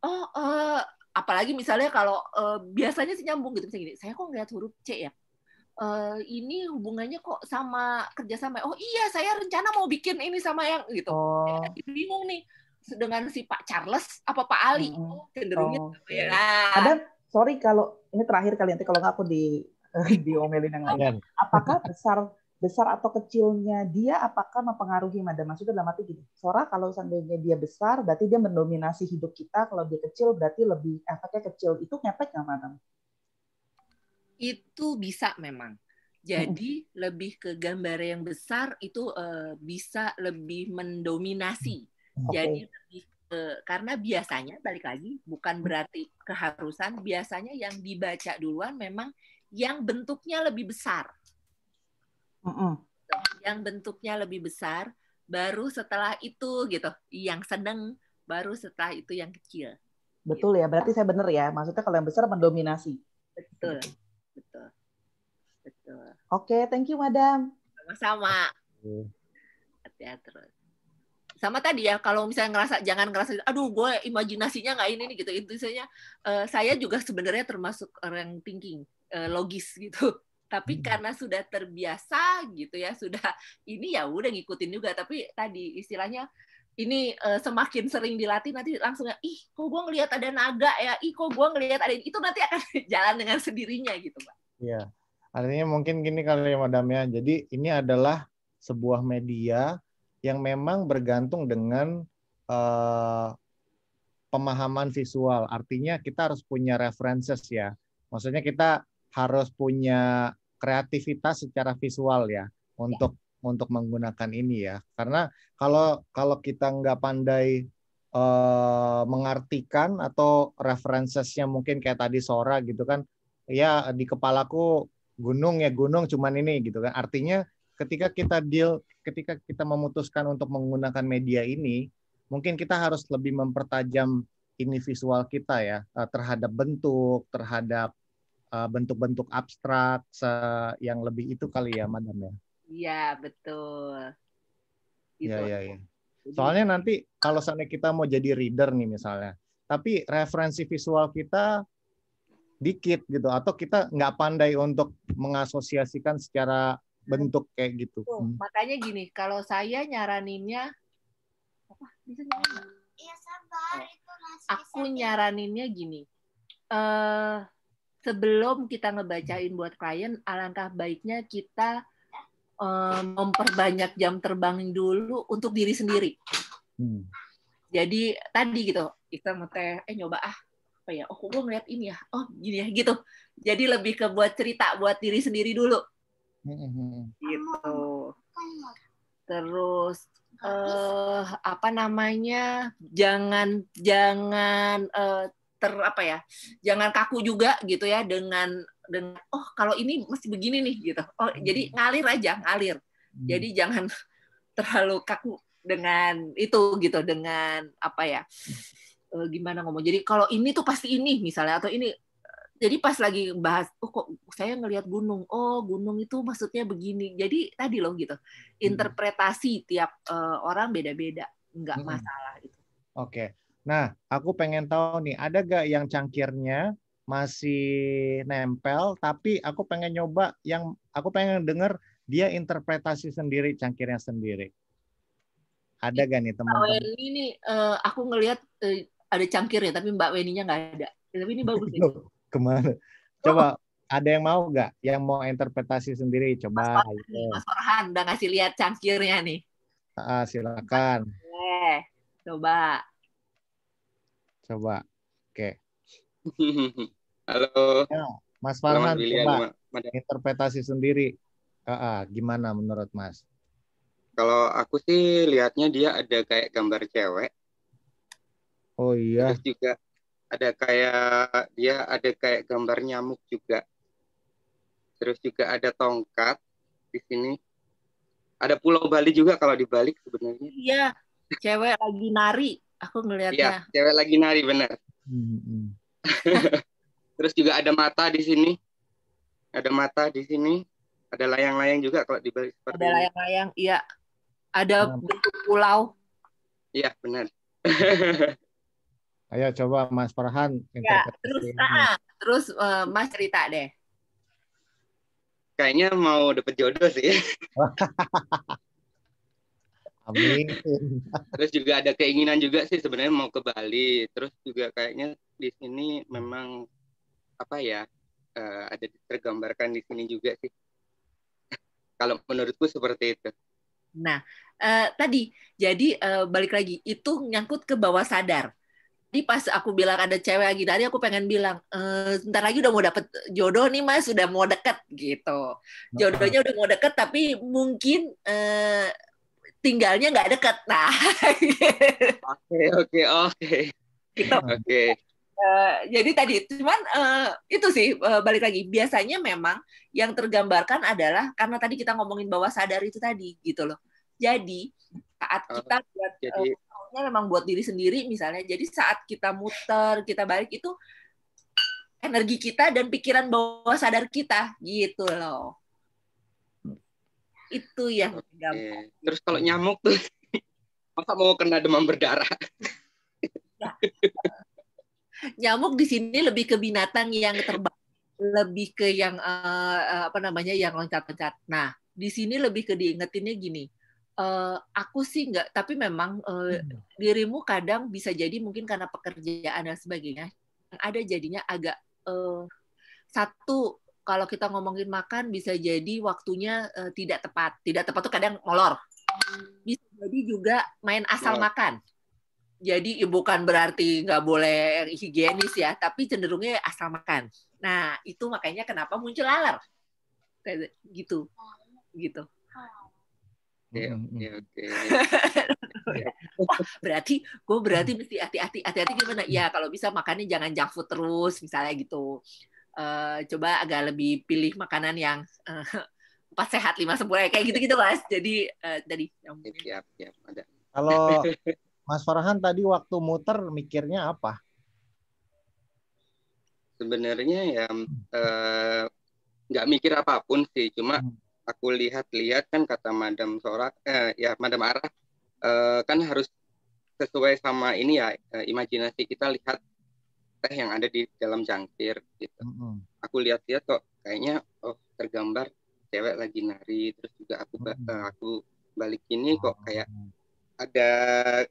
oh uh, apalagi misalnya kalau uh, biasanya sih nyambung gitu misalnya gini saya kok ngelihat huruf c ya Uh, ini hubungannya kok sama kerjasama oh iya saya rencana mau bikin ini sama yang gitu oh. saya bingung nih dengan si Pak Charles apa Pak Ali mm -hmm. cenderungnya oh. ya. Nah. ada sorry kalau ini terakhir kali nanti kalau nggak aku di diomelin yang lain iya. apakah besar besar atau kecilnya dia apakah mempengaruhi mana Maksudnya dalam arti gini, suara kalau seandainya dia besar, berarti dia mendominasi hidup kita. Kalau dia kecil, berarti lebih efeknya kecil. Itu ngepek nggak Madam? Itu bisa memang. Jadi hmm. lebih ke gambar yang besar itu uh, bisa lebih mendominasi. Okay. Hmm. Jadi lebih karena biasanya balik lagi bukan berarti keharusan. Biasanya yang dibaca duluan memang yang bentuknya lebih besar mm mm Yang bentuknya lebih besar, baru setelah itu gitu. Yang sedang, baru setelah itu yang kecil. Betul gitu. ya, berarti saya benar ya. Maksudnya kalau yang besar mendominasi. Betul, betul, betul. Oke, okay, thank you madam. Sama-sama. Hati-hati terus sama tadi ya kalau misalnya ngerasa jangan ngerasa aduh gue imajinasinya nggak ini nih gitu intinya uh, eh, saya juga sebenarnya termasuk orang thinking uh, logis gitu tapi hmm. karena sudah terbiasa gitu ya sudah ini ya udah ngikutin juga tapi tadi istilahnya ini uh, semakin sering dilatih nanti langsungnya ih kok gue ngelihat ada naga ya ih kok gue ngelihat ada itu nanti akan jalan dengan sendirinya gitu pak ya artinya mungkin gini kali ya madam ya jadi ini adalah sebuah media yang memang bergantung dengan uh, pemahaman visual artinya kita harus punya references ya maksudnya kita harus punya kreativitas secara visual ya, ya. untuk ya. untuk menggunakan ini ya karena kalau kalau kita nggak pandai uh, mengartikan atau referensinya mungkin kayak tadi Sora gitu kan ya di kepalaku gunung ya gunung cuman ini gitu kan artinya ketika kita deal ketika kita memutuskan untuk menggunakan media ini mungkin kita harus lebih mempertajam ini visual kita ya eh, terhadap bentuk terhadap Eh, bentuk-bentuk abstrak yang lebih itu kali ya, Madam ya. Iya, betul. Iya, gitu. iya, iya. Soalnya nanti kalau sana kita mau jadi reader nih misalnya, tapi referensi visual kita dikit gitu atau kita nggak pandai untuk mengasosiasikan secara bentuk kayak gitu. Oh, hmm. Makanya gini, kalau saya nyaraninnya Iya sabar itu Aku nyaraninnya gini. uh, sebelum kita ngebacain buat klien, alangkah baiknya kita um, memperbanyak jam terbang dulu untuk diri sendiri. Hmm. Jadi tadi gitu, kita mau teh, eh nyoba ah, apa ya? Oh, gue ngeliat ini ya. Oh, gini ya gitu. Jadi lebih ke buat cerita buat diri sendiri dulu. Gitu. Terus eh uh, apa namanya? Jangan jangan uh, ter apa ya jangan kaku juga gitu ya dengan dengan oh kalau ini mesti begini nih gitu oh jadi hmm. ngalir aja ngalir hmm. jadi jangan terlalu kaku dengan itu gitu dengan apa ya eh, gimana ngomong jadi kalau ini tuh pasti ini misalnya atau ini eh, jadi pas lagi bahas oh kok saya ngelihat gunung oh gunung itu maksudnya begini jadi tadi loh gitu hmm. interpretasi tiap uh, orang beda-beda nggak masalah itu oke okay. Nah, aku pengen tahu nih, ada gak yang cangkirnya masih nempel, tapi aku pengen nyoba yang aku pengen denger dia interpretasi sendiri cangkirnya sendiri. Ada gak nih teman-teman? Mbak Weni ini uh, eh, aku ngelihat uh, ada cangkirnya, tapi Mbak Weninya nggak ada. Tapi ini bagus nih. Kemana? Coba oh. ada yang mau gak Yang mau interpretasi sendiri? Coba. Mas Orhan, udah ngasih lihat cangkirnya nih. Ah, ah silakan. Oke, coba. Coba. Oke. Okay. Halo. Ya, Mas Farhan, coba Mada. interpretasi sendiri. Uh, uh, gimana menurut Mas? Kalau aku sih lihatnya dia ada kayak gambar cewek. Oh iya. Terus juga ada kayak dia ada kayak gambar nyamuk juga. Terus juga ada tongkat di sini. Ada Pulau Bali juga kalau di Bali sebenarnya. Iya, cewek lagi nari aku ngelihatnya. Iya, cewek lagi nari benar. Terus juga ada mata di sini. Ada mata di sini. Ada layang-layang juga kalau di balik seperti Ada layang-layang, iya. Ada hmm. bentuk pulau. Iya, benar. Ayo coba Mas Farhan. Ya, terus ah, ah, terus uh, Mas cerita deh. Kayaknya mau dapet jodoh sih. Amin. Terus juga ada keinginan juga sih sebenarnya mau ke Bali. Terus juga kayaknya di sini memang apa ya uh, ada tergambarkan di sini juga sih. Kalau menurutku seperti itu. Nah, uh, tadi jadi uh, balik lagi itu nyangkut ke bawah sadar. Jadi pas aku bilang ada cewek lagi tadi aku pengen bilang e, ntar lagi udah mau dapet jodoh nih mas, sudah mau deket gitu. Nah. Jodohnya udah mau deket tapi mungkin eh, tinggalnya nggak deket nah oke oke oke gitu. oke eh, jadi tadi cuman uh, itu sih uh, balik lagi biasanya memang yang tergambarkan adalah karena tadi kita ngomongin bawah sadar itu tadi gitu loh. Jadi saat oh, kita uh, buat jadi, uh, memang buat diri sendiri misalnya. Jadi saat kita muter, kita balik itu energi kita dan pikiran bawah sadar kita gitu loh. Itu ya gampang. Terus kalau nyamuk tuh masa mau kena demam berdarah? Nah. nyamuk di sini lebih ke binatang yang terbang, lebih ke yang uh, apa namanya yang loncat-loncat. Nah, di sini lebih ke diingetinnya gini. Uh, aku sih nggak, tapi memang uh, dirimu kadang bisa jadi mungkin karena pekerjaan dan sebagainya, ada jadinya agak uh, satu kalau kita ngomongin makan bisa jadi waktunya uh, tidak tepat. Tidak tepat tuh kadang molor. Bisa jadi juga main asal yeah. makan. Jadi ya bukan berarti nggak boleh higienis ya, tapi cenderungnya asal makan. Nah itu makanya kenapa muncul laler, gitu, gitu. Ya, hmm, hmm, hmm. yeah, oke. Iya. Wah, berarti gue berarti mesti hati-hati, hati-hati gimana? Ya kalau bisa makannya jangan junk food terus, misalnya gitu. Eh, coba agak lebih pilih makanan yang empat eh, uh, sehat lima sempurna kayak gitu gitu mas jadi uh, tadi siap siap ada kalau Mas Farhan tadi waktu muter mikirnya apa sebenarnya ya hmm. nggak uh, mikir apapun sih cuma hmm. aku lihat-lihat kan kata Madam Sorak eh, ya Madam Arah eh, kan harus sesuai sama ini ya eh, imajinasi kita lihat teh yang ada di dalam cangkir gitu. Mm-hmm. Aku lihat-lihat kok kayaknya oh tergambar cewek lagi nari terus juga aku mm-hmm. uh, aku balik ini kok oh. kayak ada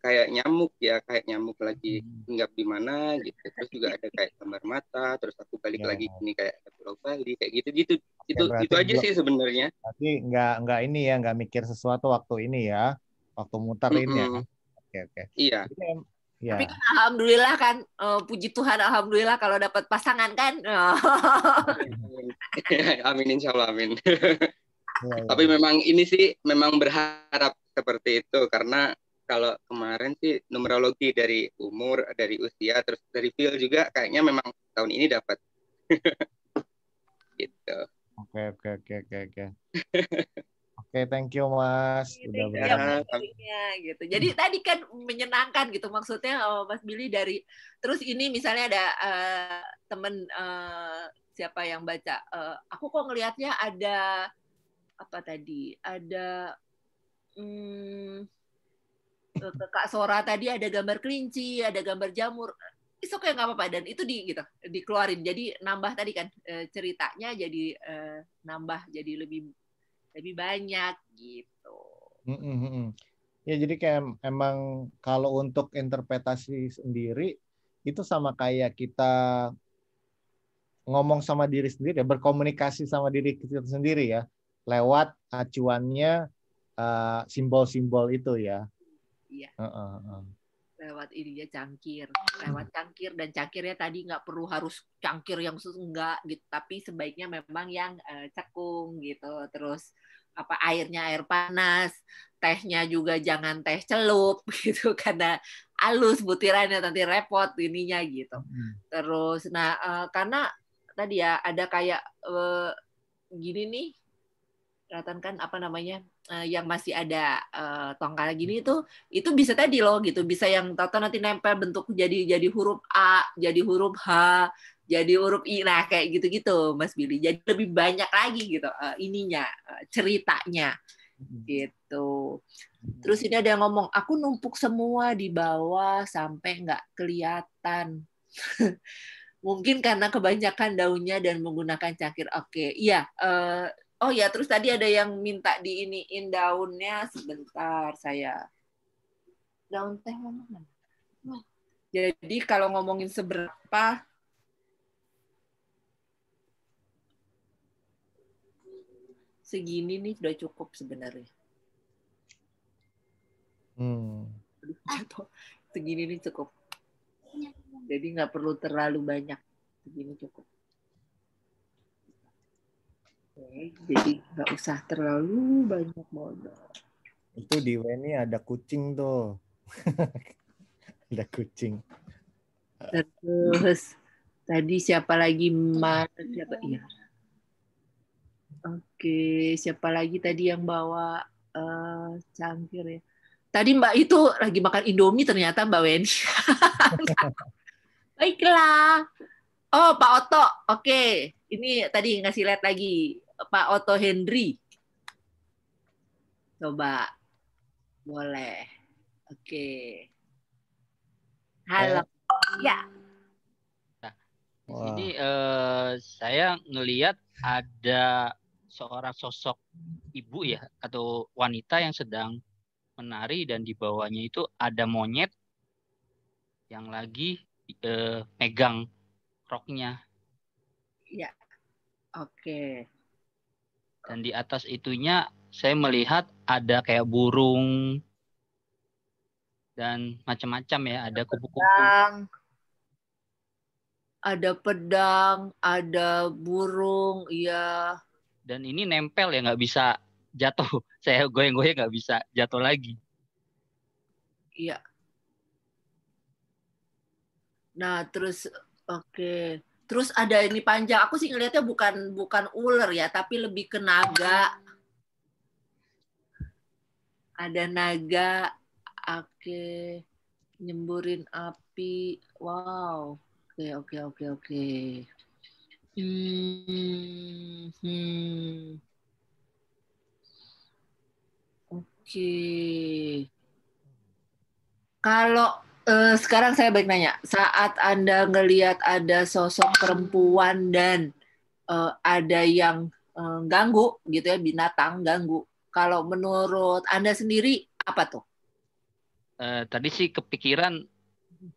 kayak nyamuk ya kayak nyamuk lagi hinggap di mana gitu terus juga ada kayak gambar mata terus aku balik ya. lagi ini kayak pulau Bali kayak gitu gitu ya, Oke, itu itu aja sih sebenarnya tapi nggak nggak ini ya nggak mikir sesuatu waktu ini ya waktu muter mm -hmm. ini ya oke oke iya Yeah. Tapi kan alhamdulillah kan uh, puji Tuhan alhamdulillah kalau dapat pasangan kan. amin insya Allah amin. Iya, iya. Tapi memang ini sih memang berharap seperti itu karena kalau kemarin sih numerologi dari umur, dari usia, terus dari feel juga kayaknya memang tahun ini dapat. gitu. Oke oke oke oke oke. Oke, okay, thank you Mas. Udah ya, gitu. Jadi hmm. tadi kan menyenangkan gitu maksudnya oh, Mas Billy dari terus ini misalnya ada uh, temen uh, siapa yang baca uh, aku kok ngelihatnya ada apa tadi? Ada hmm, Kak Sora tadi ada gambar kelinci, ada gambar jamur. Itu oke okay, nggak apa-apa dan itu di gitu dikeluarin. Jadi nambah tadi kan ceritanya jadi nambah jadi lebih lebih banyak gitu. Mm-hmm. Ya jadi kayak emang kalau untuk interpretasi sendiri itu sama kayak kita ngomong sama diri sendiri ya berkomunikasi sama diri kita sendiri ya lewat acuannya uh, simbol-simbol itu ya. Iya. Uh, uh, Lewat ini ya cangkir, lewat cangkir dan cangkirnya tadi nggak perlu harus cangkir yang sus enggak gitu, tapi sebaiknya memang yang uh, cekung gitu, terus apa airnya air panas, tehnya juga jangan teh celup gitu karena alus butirannya nanti repot ininya gitu. Hmm. Terus nah uh, karena tadi ya ada kayak uh, gini nih kelihatan kan apa namanya uh, yang masih ada uh, tongkal gini itu hmm. itu bisa tadi loh gitu bisa yang tato nanti nempel bentuk jadi jadi huruf a jadi huruf h jadi huruf i nah kayak gitu-gitu Mas Billy jadi lebih banyak lagi gitu uh, ininya uh, ceritanya mm-hmm. gitu mm-hmm. terus ini ada yang ngomong aku numpuk semua di bawah sampai nggak kelihatan mungkin karena kebanyakan daunnya dan menggunakan cangkir oke okay. iya uh, oh ya terus tadi ada yang minta diiniin daunnya sebentar saya daun teh mana jadi kalau ngomongin seberapa segini nih sudah cukup sebenarnya. Hmm. segini nih cukup. Jadi nggak perlu terlalu banyak. Segini cukup. Oke, jadi nggak usah terlalu banyak modal. Itu di Weni ada kucing tuh. ada kucing. Terus tadi siapa lagi Mar siapa iya Oke, siapa lagi tadi yang bawa uh, eh, cangkir ya? Tadi Mbak itu lagi makan Indomie ternyata Mbak Wendy. Baiklah. Oh, Pak Oto. Oke, ini tadi ngasih lihat lagi Pak Oto Henry. Coba. Boleh. Oke. Halo. Ya. Wow. di sini eh, saya ngelihat ada seorang sosok ibu ya atau wanita yang sedang menari dan di bawahnya itu ada monyet yang lagi eh, megang roknya. Ya. Oke. Okay. Dan di atas itunya saya melihat ada kayak burung dan macam-macam ya, ada kupu-kupu. Ada pedang, ada burung, ya dan ini nempel ya nggak bisa jatuh saya goyang-goyang nggak bisa jatuh lagi iya nah terus oke okay. terus ada ini panjang aku sih ngelihatnya bukan bukan ular ya tapi lebih ke naga ada naga oke okay. nyemburin api wow oke okay, oke okay, oke okay, oke okay. Hmm, hmm, Oke. Okay. Kalau eh, sekarang saya baik nanya, saat Anda ngelihat ada sosok perempuan dan eh, ada yang eh, ganggu gitu ya, binatang ganggu. Kalau menurut Anda sendiri apa tuh? Uh, tadi sih kepikiran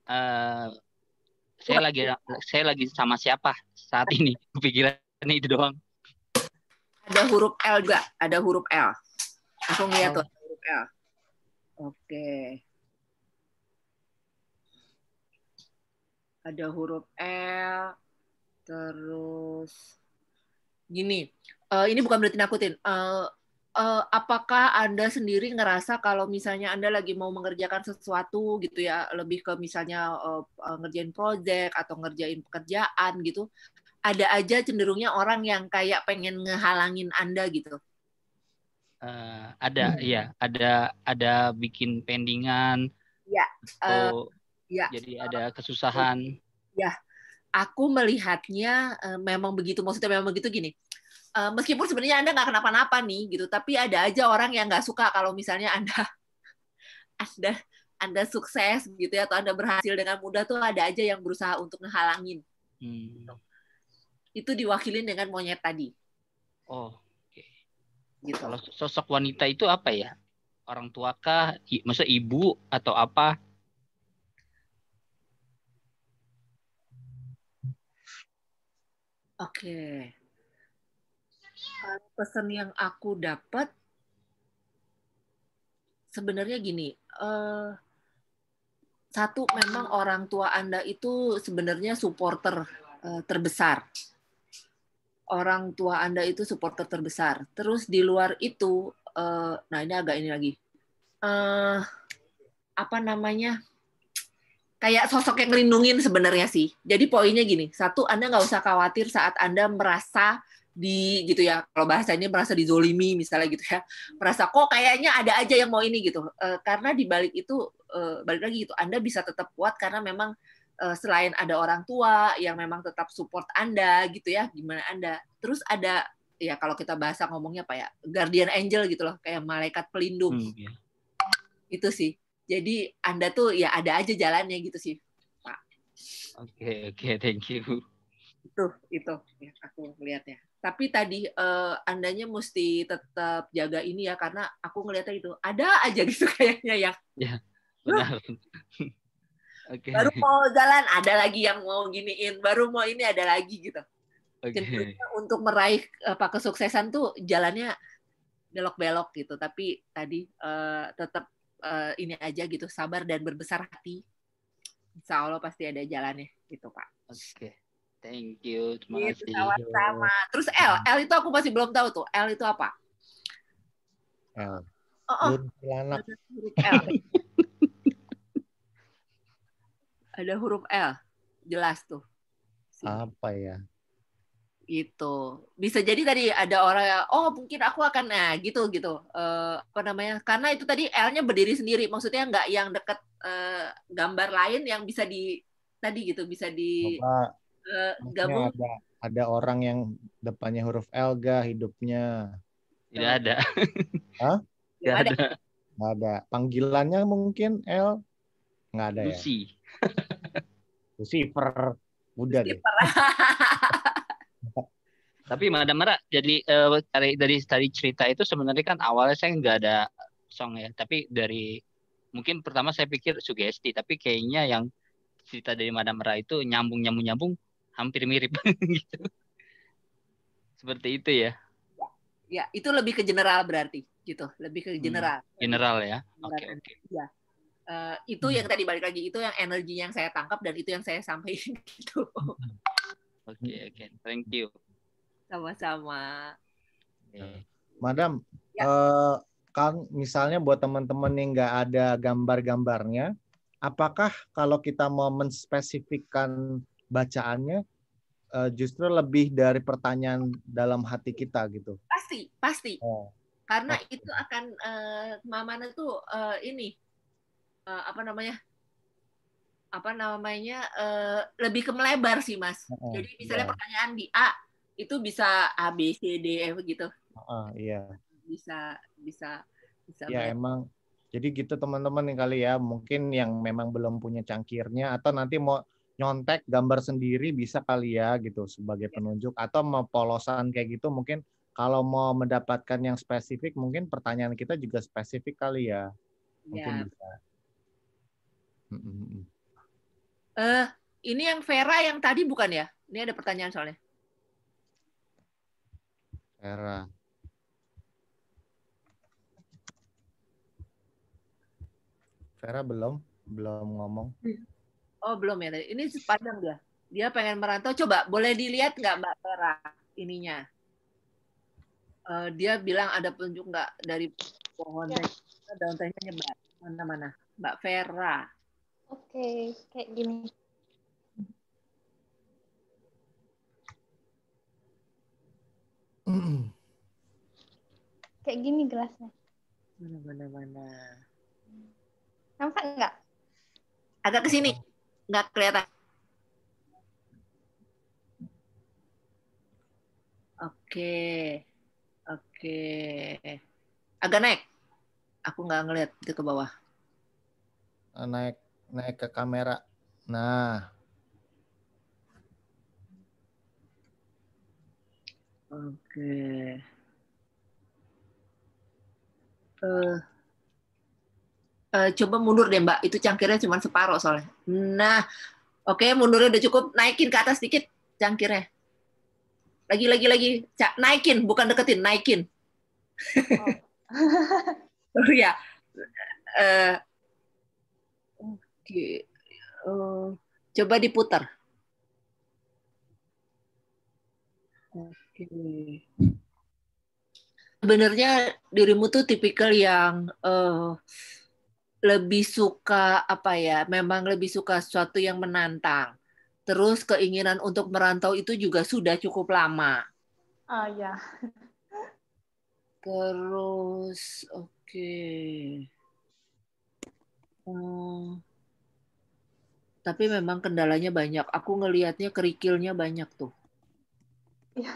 uh, saya lagi saya lagi sama siapa saat ini pikiran itu doang ada huruf L juga ada huruf L aku ngeliat tuh huruf L oke okay. ada huruf L terus gini uh, ini bukan berarti nakutin uh, uh, apakah Anda sendiri ngerasa kalau misalnya Anda lagi mau mengerjakan sesuatu gitu ya, lebih ke misalnya uh, ngerjain proyek atau ngerjain pekerjaan gitu, ada aja cenderungnya orang yang kayak pengen ngehalangin Anda gitu? Uh, ada, hmm. ya, ada ada bikin pendingan. Ya. Uh, gitu. eh, yeah. Jadi ada kesusahan. Ya. Aku melihatnya uh, memang begitu maksudnya memang begitu gini. Uh, meskipun sebenarnya Anda nggak kenapa-napa nih gitu, tapi ada aja orang yang nggak suka kalau misalnya Anda Anda anda sukses gitu ya atau Anda berhasil dengan mudah tuh ada aja yang berusaha untuk ngehalangin. Hmm itu diwakilin dengan monyet tadi. Oh, oke. Okay. Gitu. Kalau sosok wanita itu apa ya? Orang tua kah? ibu atau apa? Oke. Okay. Pesan yang aku dapat sebenarnya gini, uh, satu memang orang tua Anda itu sebenarnya supporter uh, terbesar orang tua Anda itu supporter terbesar. Terus di luar itu, uh, nah ini agak ini lagi, uh, apa namanya, kayak sosok yang ngelindungin sebenarnya sih. Jadi poinnya gini, satu Anda nggak usah khawatir saat Anda merasa di gitu ya kalau bahasanya merasa dizolimi misalnya gitu ya merasa kok kayaknya ada aja yang mau ini gitu e, karena di balik itu e, balik lagi gitu Anda bisa tetap kuat karena memang Eh, selain ada orang tua yang memang tetap support Anda gitu ya, gimana Anda. Terus ada ya kalau kita bahasa ngomongnya pak ya, guardian angel gitu loh, kayak malaikat pelindung. Hmm, ya. Itu sih. Jadi Anda tuh ya ada aja jalannya gitu sih, Pak. Oke, okay, oke, okay, thank you. Itu itu ya, aku melihatnya. Tapi tadi uh, andanya mesti tetap jaga ini ya karena aku ngeliatnya itu ada aja gitu kayaknya ya. Ya, benar. Okay. Baru mau jalan ada lagi yang mau giniin, baru mau ini ada lagi gitu. Okay. untuk meraih apa kesuksesan tuh jalannya belok-belok gitu, tapi tadi uh, eh, tetap uh, eh, ini aja gitu, sabar dan berbesar hati. Insya Allah pasti ada jalannya gitu, Pak. Oke. Okay. Thank you. Terima gitu, kasih. Sama-sama. Terus L, hmm. L itu aku masih belum tahu tuh. L itu apa? uh, Oh, oh ada huruf L. Jelas tuh. Apa ya? Itu. Bisa jadi tadi ada orang yang, oh mungkin aku akan, nah gitu, gitu. Uh, apa namanya? Karena itu tadi L-nya berdiri sendiri. Maksudnya nggak yang deket uh, gambar lain yang bisa di, tadi gitu, bisa di Bapak, eh, uh, gabung. Ada, ada orang yang depannya huruf L ga hidupnya? Tidak ada. Hah? Tidak ada. Nggak ada. Panggilannya mungkin L? Nggak ada ya? Lucy. ya? receiver muda receiver. Tapi Madam Mara, jadi uh, dari dari dari cerita itu sebenarnya kan awalnya saya nggak ada song ya, tapi dari mungkin pertama saya pikir sugesti, tapi kayaknya yang cerita dari Madam Mara itu nyambung nyambung nyambung hampir mirip gitu. Seperti itu ya. ya. Ya, itu lebih ke general berarti gitu, lebih ke general. Hmm, general ya. Oke, oke. Okay, okay. Ya. Eh, itu yang hmm. tadi balik lagi itu yang energi yang saya tangkap dan itu yang saya sampaikan gitu hmm. oke okay, oke okay. thank you sama-sama eh, madam ya. uh, kan misalnya buat teman-teman yang nggak ada gambar-gambarnya apakah kalau kita mau menspesifikkan bacaannya uh, justru lebih dari pertanyaan dalam hati kita gitu? Pasti, pasti. Oh. Karena itu akan uh, mamana tuh uh, ini uh, apa namanya apa namanya uh, lebih ke melebar sih mas. Uh, Jadi misalnya yeah. pertanyaan di A itu bisa A B C D E begitu. Uh, iya. Bisa bisa bisa. Ya yeah, emang. Jadi gitu teman-teman nih kali ya mungkin yang memang belum punya cangkirnya atau nanti mau nyontek gambar sendiri bisa kali ya gitu sebagai iya. penunjuk atau mau polosan kayak gitu mungkin kalau mau mendapatkan yang spesifik mungkin pertanyaan kita juga spesifik kali ya. Mungkin ya. bisa uh, ini yang Vera yang tadi bukan ya? Ini ada pertanyaan soalnya. Vera. Vera belum, belum ngomong. Oh belum ya. Ini sepanjang dia. Dia pengen merantau. Coba boleh dilihat nggak Mbak Vera ininya? Uh, dia bilang ada penunjuk nggak dari pohon ya. daun tehnya nyebar mana-mana. Mbak Vera. Oke, kayak gini. kayak gini gelasnya. Mana mana mana. Nampak nggak? Agak ke sini. Nggak kelihatan. Oke. Oke. Agak naik. Aku enggak ngelihat itu ke bawah. Ah, naik naik ke kamera. Nah. Oke. Uh, uh, coba mundur deh Mbak, itu cangkirnya cuma separuh soalnya. Nah, oke okay, mundurnya udah cukup, naikin ke atas dikit cangkirnya. Lagi, lagi, lagi. Ca naikin, bukan deketin, naikin. Oh. oh ya di uh, eh, coba diputar. Oke. Okay. Sebenarnya dirimu tuh tipikal yang uh, lebih suka apa ya? Memang lebih suka sesuatu yang menantang. Terus keinginan untuk merantau itu juga sudah cukup lama. Oh ya. Terus oke. Okay. Eh, hmm tapi memang kendalanya banyak. Aku ngelihatnya kerikilnya banyak tuh. Iya.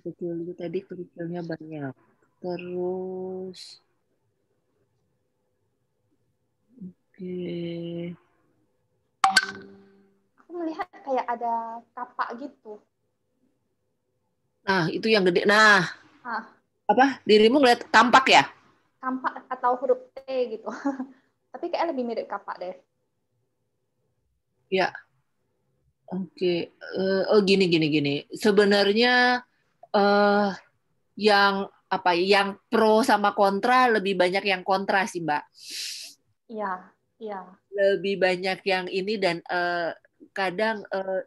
Kecil itu tadi kerikilnya banyak. Terus Oke. Okay. Aku melihat kayak ada kapak gitu. Nah, itu yang gede. Nah. Ah. Apa? Dirimu ngeliat tampak ya? Tampak atau huruf T gitu. Tapi kayak lebih mirip kapak deh. Ya. Oke. Okay. Uh, eh, oh gini gini gini. Sebenarnya uh, yang apa ya, yang pro sama kontra lebih banyak yang kontra sih mbak. Iya. Iya. Lebih banyak yang ini dan uh, kadang uh,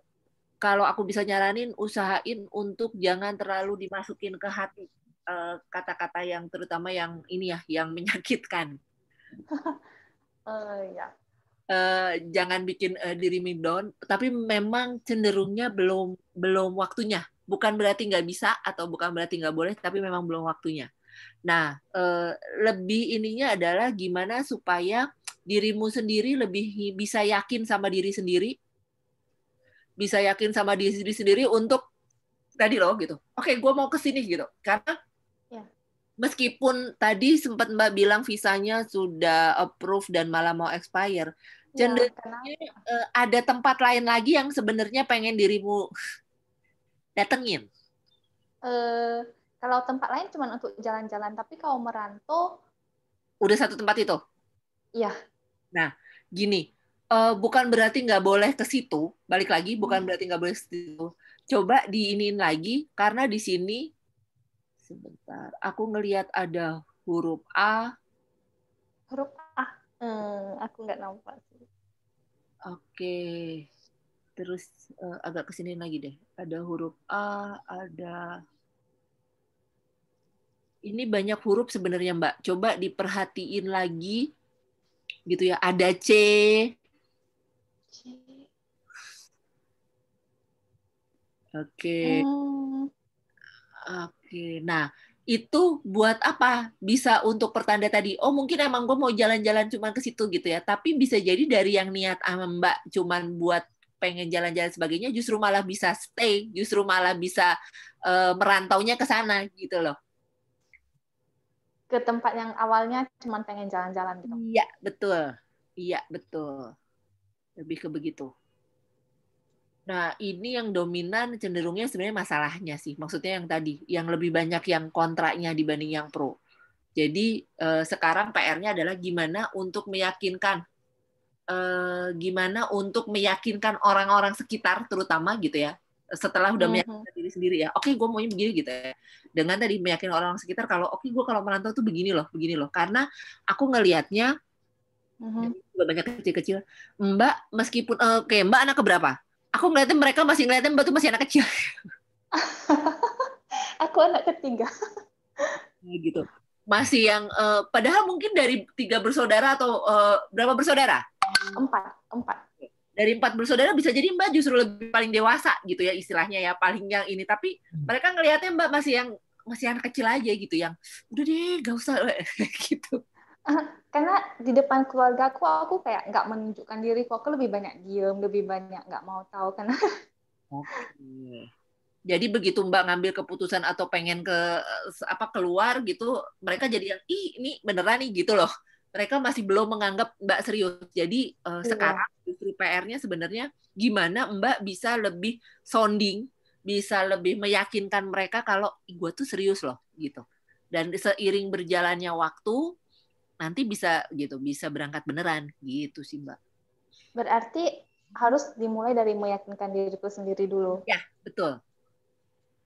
kalau aku bisa nyaranin usahain untuk jangan terlalu dimasukin ke hati kata-kata uh, yang terutama yang ini ya yang menyakitkan. uh, ya Eh, jangan bikin uh, eh, dirimu down tapi memang cenderungnya belum belum waktunya bukan berarti nggak bisa atau bukan berarti nggak boleh tapi memang belum waktunya nah uh, lebih ininya adalah gimana supaya dirimu sendiri lebih bisa yakin sama diri sendiri bisa yakin sama diri sendiri untuk tadi loh gitu oke okay, gue mau kesini gitu karena meskipun tadi sempat Mbak bilang visanya sudah approve dan malah mau expire, iya, cenderungnya ya, uh, ada tempat lain lagi yang sebenarnya pengen dirimu datengin. Uh, kalau tempat lain cuma untuk jalan-jalan, tapi kalau merantau udah satu tempat itu. Iya. Nah, gini, uh, bukan berarti nggak boleh ke situ. Balik lagi, bukan hmm. berarti nggak boleh ke situ. Coba diinin lagi karena di sini sebentar. Aku ngelihat ada huruf A. Huruf A. Hmm, aku nggak nampak sih. Oke. Okay. Terus uh, agak kesini lagi deh. Ada huruf A, ada ini banyak huruf sebenarnya Mbak. Coba diperhatiin lagi, gitu ya. Ada C. C. Oke. Okay. Hmm. Oke, nah itu buat apa? Bisa untuk pertanda tadi, oh mungkin emang gue mau jalan-jalan cuma ke situ gitu ya, tapi bisa jadi dari yang niat sama mbak cuma buat pengen jalan-jalan sebagainya justru malah bisa stay, justru malah bisa uh, merantaunya ke sana gitu loh. Ke tempat yang awalnya cuma pengen jalan-jalan gitu. Iya, betul. Iya, betul. Lebih ke begitu. Nah, ini yang dominan cenderungnya sebenarnya masalahnya sih. Maksudnya yang tadi, yang lebih banyak yang kontraknya dibanding yang pro. Jadi eh, sekarang PR-nya adalah gimana untuk meyakinkan eh, gimana untuk meyakinkan orang-orang sekitar terutama gitu ya. Setelah udah mhm. meyakinkan diri sendiri ya. Oke, okay, gue maunya begini gitu ya. Dengan tadi meyakinkan orang-orang sekitar kalau oke okay, gue kalau merantau tuh begini loh, begini loh. Karena aku ngelihatnya mm-hmm. banyak kecil-kecil. Mbak, meskipun oke, okay, Mbak anak keberapa? aku ngeliatin mereka masih ngeliatin batu masih anak kecil aku anak ketiga gitu masih yang uh, padahal mungkin dari tiga bersaudara atau uh, berapa bersaudara empat empat dari empat bersaudara bisa jadi mbak justru lebih paling dewasa gitu ya istilahnya ya paling yang ini tapi hmm. mereka ngelihatnya mbak masih yang masih anak kecil aja gitu yang udah deh gak usah gitu Eh, karena di depan keluarga aku aku kayak nggak menunjukkan diri aku lebih banyak diem lebih banyak nggak mau tahu karena Oke. jadi begitu mbak ngambil keputusan atau pengen ke eh, apa keluar gitu mereka jadi yang ih ini beneran nih gitu loh mereka masih belum menganggap mbak serius jadi uh, sekarang justru PR-nya sebenarnya gimana mbak bisa lebih sounding bisa lebih meyakinkan mereka kalau gue tuh serius loh gitu dan seiring berjalannya waktu nanti bisa gitu bisa berangkat beneran gitu sih mbak berarti harus dimulai dari meyakinkan diriku sendiri dulu ya betul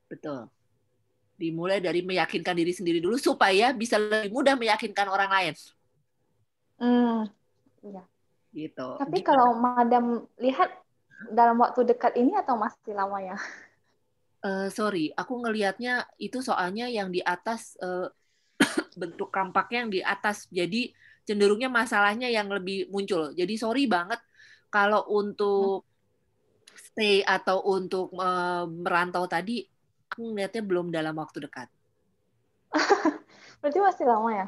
betul dimulai dari meyakinkan diri sendiri dulu supaya bisa lebih mudah meyakinkan orang lain hmm ya gitu tapi Gimana? kalau madam lihat dalam waktu dekat ini atau masih lama ya uh, eh, sorry aku ngelihatnya itu soalnya yang di atas uh, bentuk kampaknya yang di atas. Jadi cenderungnya masalahnya yang lebih muncul. Jadi sorry banget kalau untuk stay atau untuk uh, merantau tadi, aku ngeliatnya belum dalam waktu dekat. Berarti masih lama ya?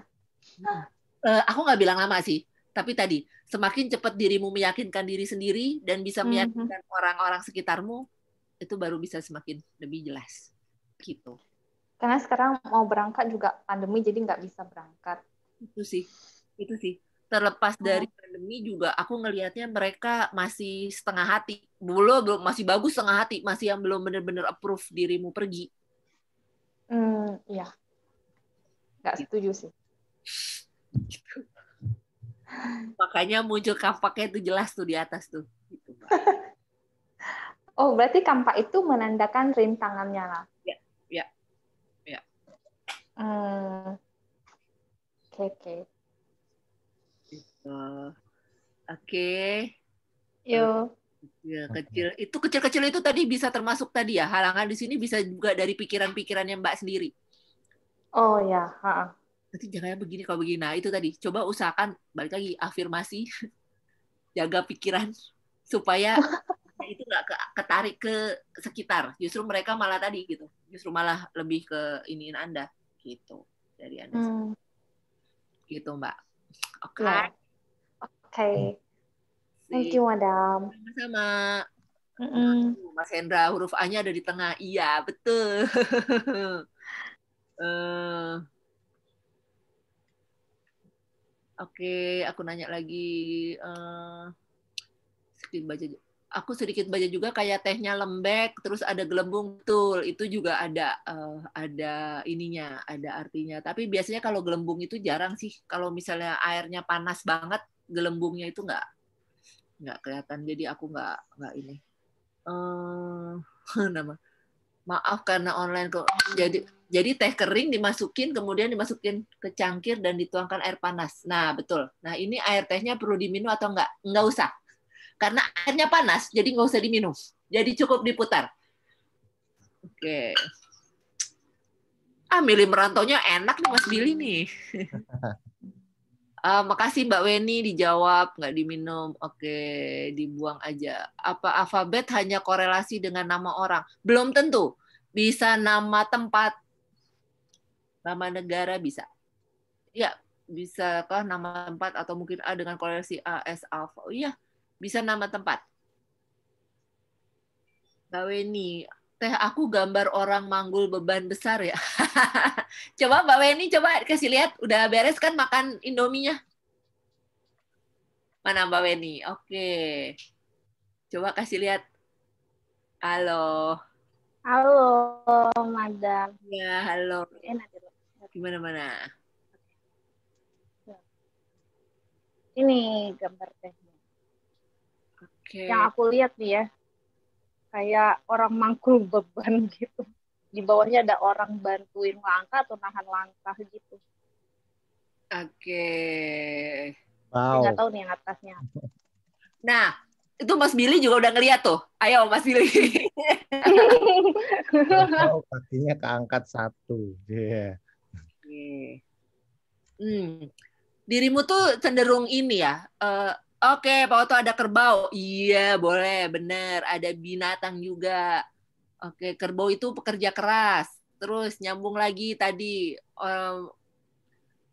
uh, aku nggak bilang lama sih, tapi tadi semakin cepat dirimu meyakinkan diri sendiri dan bisa meyakinkan mhm. orang-orang mm -hmm. sekitarmu, itu baru bisa semakin lebih jelas gitu. Karena sekarang mau berangkat juga pandemi, jadi nggak bisa berangkat. Itu sih, itu sih. Terlepas hmm. dari pandemi juga, aku ngelihatnya mereka masih setengah hati. Belum, belum masih bagus setengah hati, masih yang belum benar-benar approve dirimu pergi. Hmm, ya. Nggak gitu. setuju sih. Makanya muncul kampaknya itu jelas tuh di atas tuh. Gitu, oh, berarti kampak itu menandakan rintangannya lah. Eh, oke, oke. Gitu. Oke. yuk Ya, kecil. Itu kecil-kecil itu tadi bisa termasuk tadi ya. Halangan di sini bisa juga dari pikiran pikiran yang Mbak sendiri. Oh ya, ha. Nanti jangan begini kalau begini. Nah, itu tadi. Coba usahakan balik lagi afirmasi. Jaga pikiran supaya itu nggak ketarik ke sekitar. Justru mereka malah tadi gitu. Justru malah lebih ke iniin Anda gitu dari Anda. Hmm. Gitu, Mbak. Oke. Okay. Ya. Yeah. Oke. Okay. Thank you, Madam. sama Mm -mm. Mas Hendra, huruf A-nya ada di tengah. Iya, betul. uh, Oke, okay, aku nanya lagi. Uh, eh, skin baca aku sedikit banyak juga kayak tehnya lembek terus ada gelembung betul itu juga ada uh, ada ininya ada artinya tapi biasanya kalau gelembung itu jarang sih kalau misalnya airnya panas banget gelembungnya itu nggak nggak kelihatan jadi aku nggak nggak ini uh, nama maaf karena online kok jadi jadi teh kering dimasukin kemudian dimasukin ke cangkir dan dituangkan air panas nah betul nah ini air tehnya perlu diminum atau nggak? Nggak usah karena airnya panas, jadi nggak usah diminum. Jadi cukup diputar. Oke. Ah, milih merantaunya enak nih Mas Billy nih. Uh, makasih Mbak Weni dijawab nggak diminum. Oke, dibuang aja. Apa alfabet hanya korelasi dengan nama orang? Belum tentu. Bisa nama tempat, nama negara bisa. Ya, bisa kah nama tempat atau mungkin A dengan korelasi A S alfa. Oh iya, bisa nama tempat. Mbak Weni, teh aku gambar orang manggul beban besar ya. coba Mbak Weni, coba kasih lihat. Udah beres kan makan Indominya? Mana Mbak Weni? Oke. Coba kasih lihat. Halo. Halo, Madam. Ya, halo. Gimana mana? Ini gambar teh okay. yang aku lihat nih ya kayak orang mangkul beban gitu di bawahnya ada orang bantuin langkah atau nahan langkah gitu oke okay. wow. nggak tahu nih yang atasnya nah itu Mas Billy juga udah ngeliat tuh. Ayo Mas Billy. oh, kakinya keangkat satu. Yeah. Okay. Hmm. Dirimu tuh cenderung ini ya, uh, Oke, Pak Oto ada kerbau. Iya, boleh, benar. Ada binatang juga. Oke, kerbau itu pekerja keras. Terus nyambung lagi tadi um,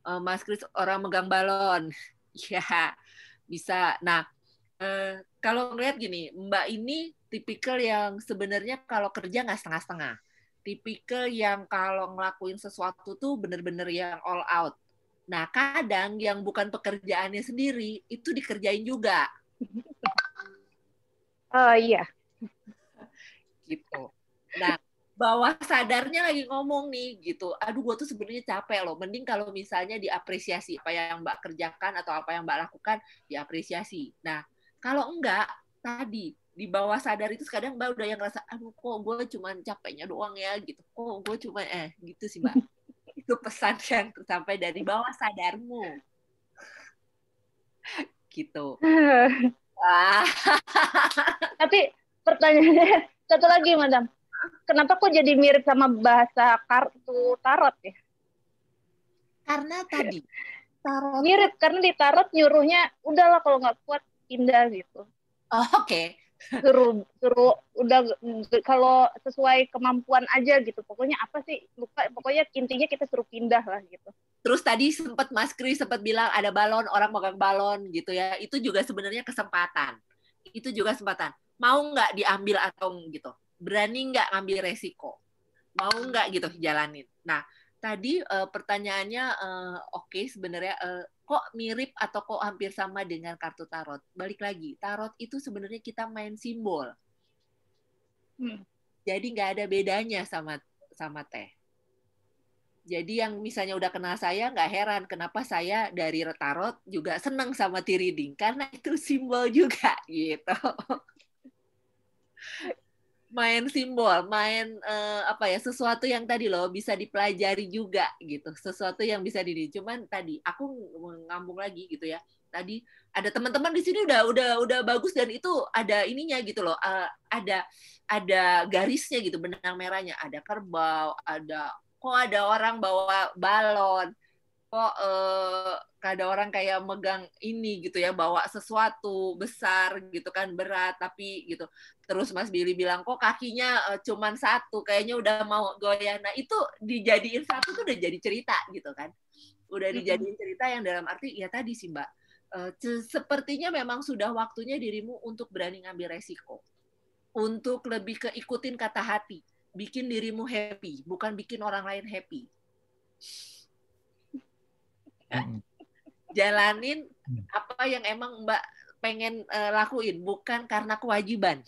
um, Mas Kris orang megang balon. yeah, bisa. Nah, uh, kalau ngeliat gini, Mbak ini tipikal yang sebenarnya kalau kerja nggak setengah-setengah. Tipikal yang kalau ngelakuin sesuatu tuh bener-bener yang all out Nah, kadang yang bukan pekerjaannya sendiri itu dikerjain juga. Oh uh, iya. Gitu. Nah, bawah sadarnya lagi ngomong nih gitu. Aduh, gue tuh sebenarnya capek loh. Mending kalau misalnya diapresiasi apa yang Mbak kerjakan atau apa yang Mbak lakukan diapresiasi. Nah, kalau enggak tadi di bawah sadar itu kadang Mbak udah yang ngerasa aduh kok gue cuma capeknya doang ya gitu. Kok gue cuma eh gitu sih Mbak itu pesan yang sampai dari bawah sadarmu gitu tapi pertanyaannya satu lagi madam kenapa kok jadi mirip sama bahasa kartu tarot ya karena tadi tarot mirip karena di tarot nyuruhnya udahlah kalau nggak kuat pindah gitu oh, oke okay suruh suruh udah kalau sesuai kemampuan aja gitu pokoknya apa sih lupa pokoknya intinya kita suruh pindah lah gitu terus tadi sempat Mas Kri sempat bilang ada balon orang megang balon gitu ya itu juga sebenarnya kesempatan itu juga kesempatan mau nggak diambil atau gitu berani nggak ngambil resiko mau nggak gitu jalanin nah tadi uh, pertanyaannya uh, oke okay, sebenarnya uh, kok mirip atau kok hampir sama dengan kartu tarot. Balik lagi, tarot itu sebenarnya kita main simbol. Hmm. Jadi nggak ada bedanya sama sama teh. Jadi yang misalnya udah kenal saya nggak heran kenapa saya dari tarot juga seneng sama tea reading karena itu simbol juga gitu main simbol, main uh, apa ya sesuatu yang tadi loh bisa dipelajari juga gitu, sesuatu yang bisa di cuman tadi aku ngambung lagi gitu ya. Tadi ada teman-teman di sini udah udah udah bagus dan itu ada ininya gitu loh, uh, ada ada garisnya gitu benang merahnya, ada kerbau, ada kok ada orang bawa balon, kok uh, ada orang kayak megang ini gitu ya bawa sesuatu besar gitu kan berat tapi gitu terus Mas Billy bilang kok kakinya uh, cuman satu kayaknya udah mau goyah nah itu dijadiin satu tuh udah jadi cerita gitu kan udah dijadiin cerita yang dalam arti ya tadi sih Mbak uh, sepertinya memang sudah waktunya dirimu untuk berani ngambil resiko untuk lebih keikutin kata hati bikin dirimu happy bukan bikin orang lain happy ya. jalanin mm. apa yang emang Mbak pengen uh, lakuin bukan karena kewajiban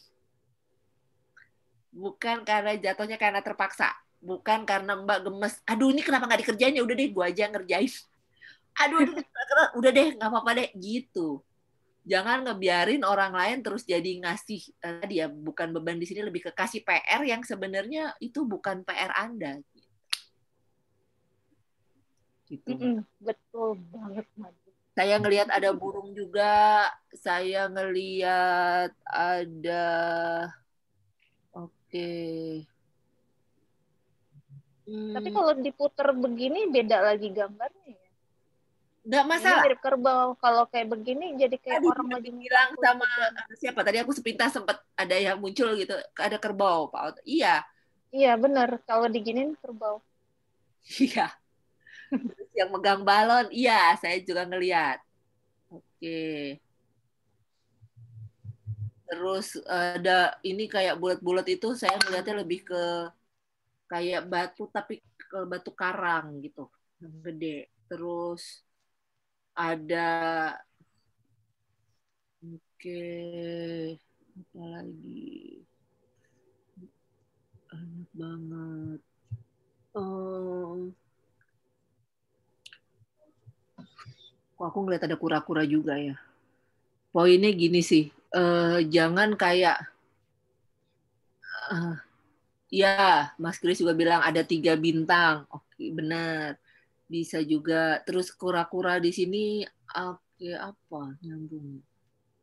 bukan karena jatuhnya karena terpaksa bukan karena mbak gemes aduh ini kenapa nggak dikerjain ya udah deh gua aja ngerjain aduh udah, udah deh nggak apa-apa deh gitu jangan ngebiarin orang lain terus jadi ngasih eh, tadi ya bukan beban di sini lebih ke kasih PR yang sebenarnya itu bukan PR Anda gitu mm -mm, betul banget saya ngelihat ada burung juga saya ngelihat ada hmm. tapi kalau diputer begini beda lagi gambarnya ya masalah. Ini mirip kerbau. Kalau kayak begini jadi kayak Aduh, orang lagi bilang sama kerbau. Eh, siapa tadi aku sepintas sempat ada yang muncul gitu, ada kerbau, Pak. Iya. Iya, benar. Kalau diginin kerbau. Iya. yang megang balon, iya, saya juga ngelihat. Oke. Okay terus ada ini kayak bulat-bulat itu saya melihatnya lebih ke kayak batu tapi ke batu karang gitu yang gede terus ada oke apa lagi enak banget oh Kok aku ngeliat ada kura-kura juga ya. ini gini sih, uh, jangan kayak uh, ya Mas Kris juga bilang ada tiga bintang oke okay, benar bisa juga terus kura-kura di sini oke okay, apa nyambung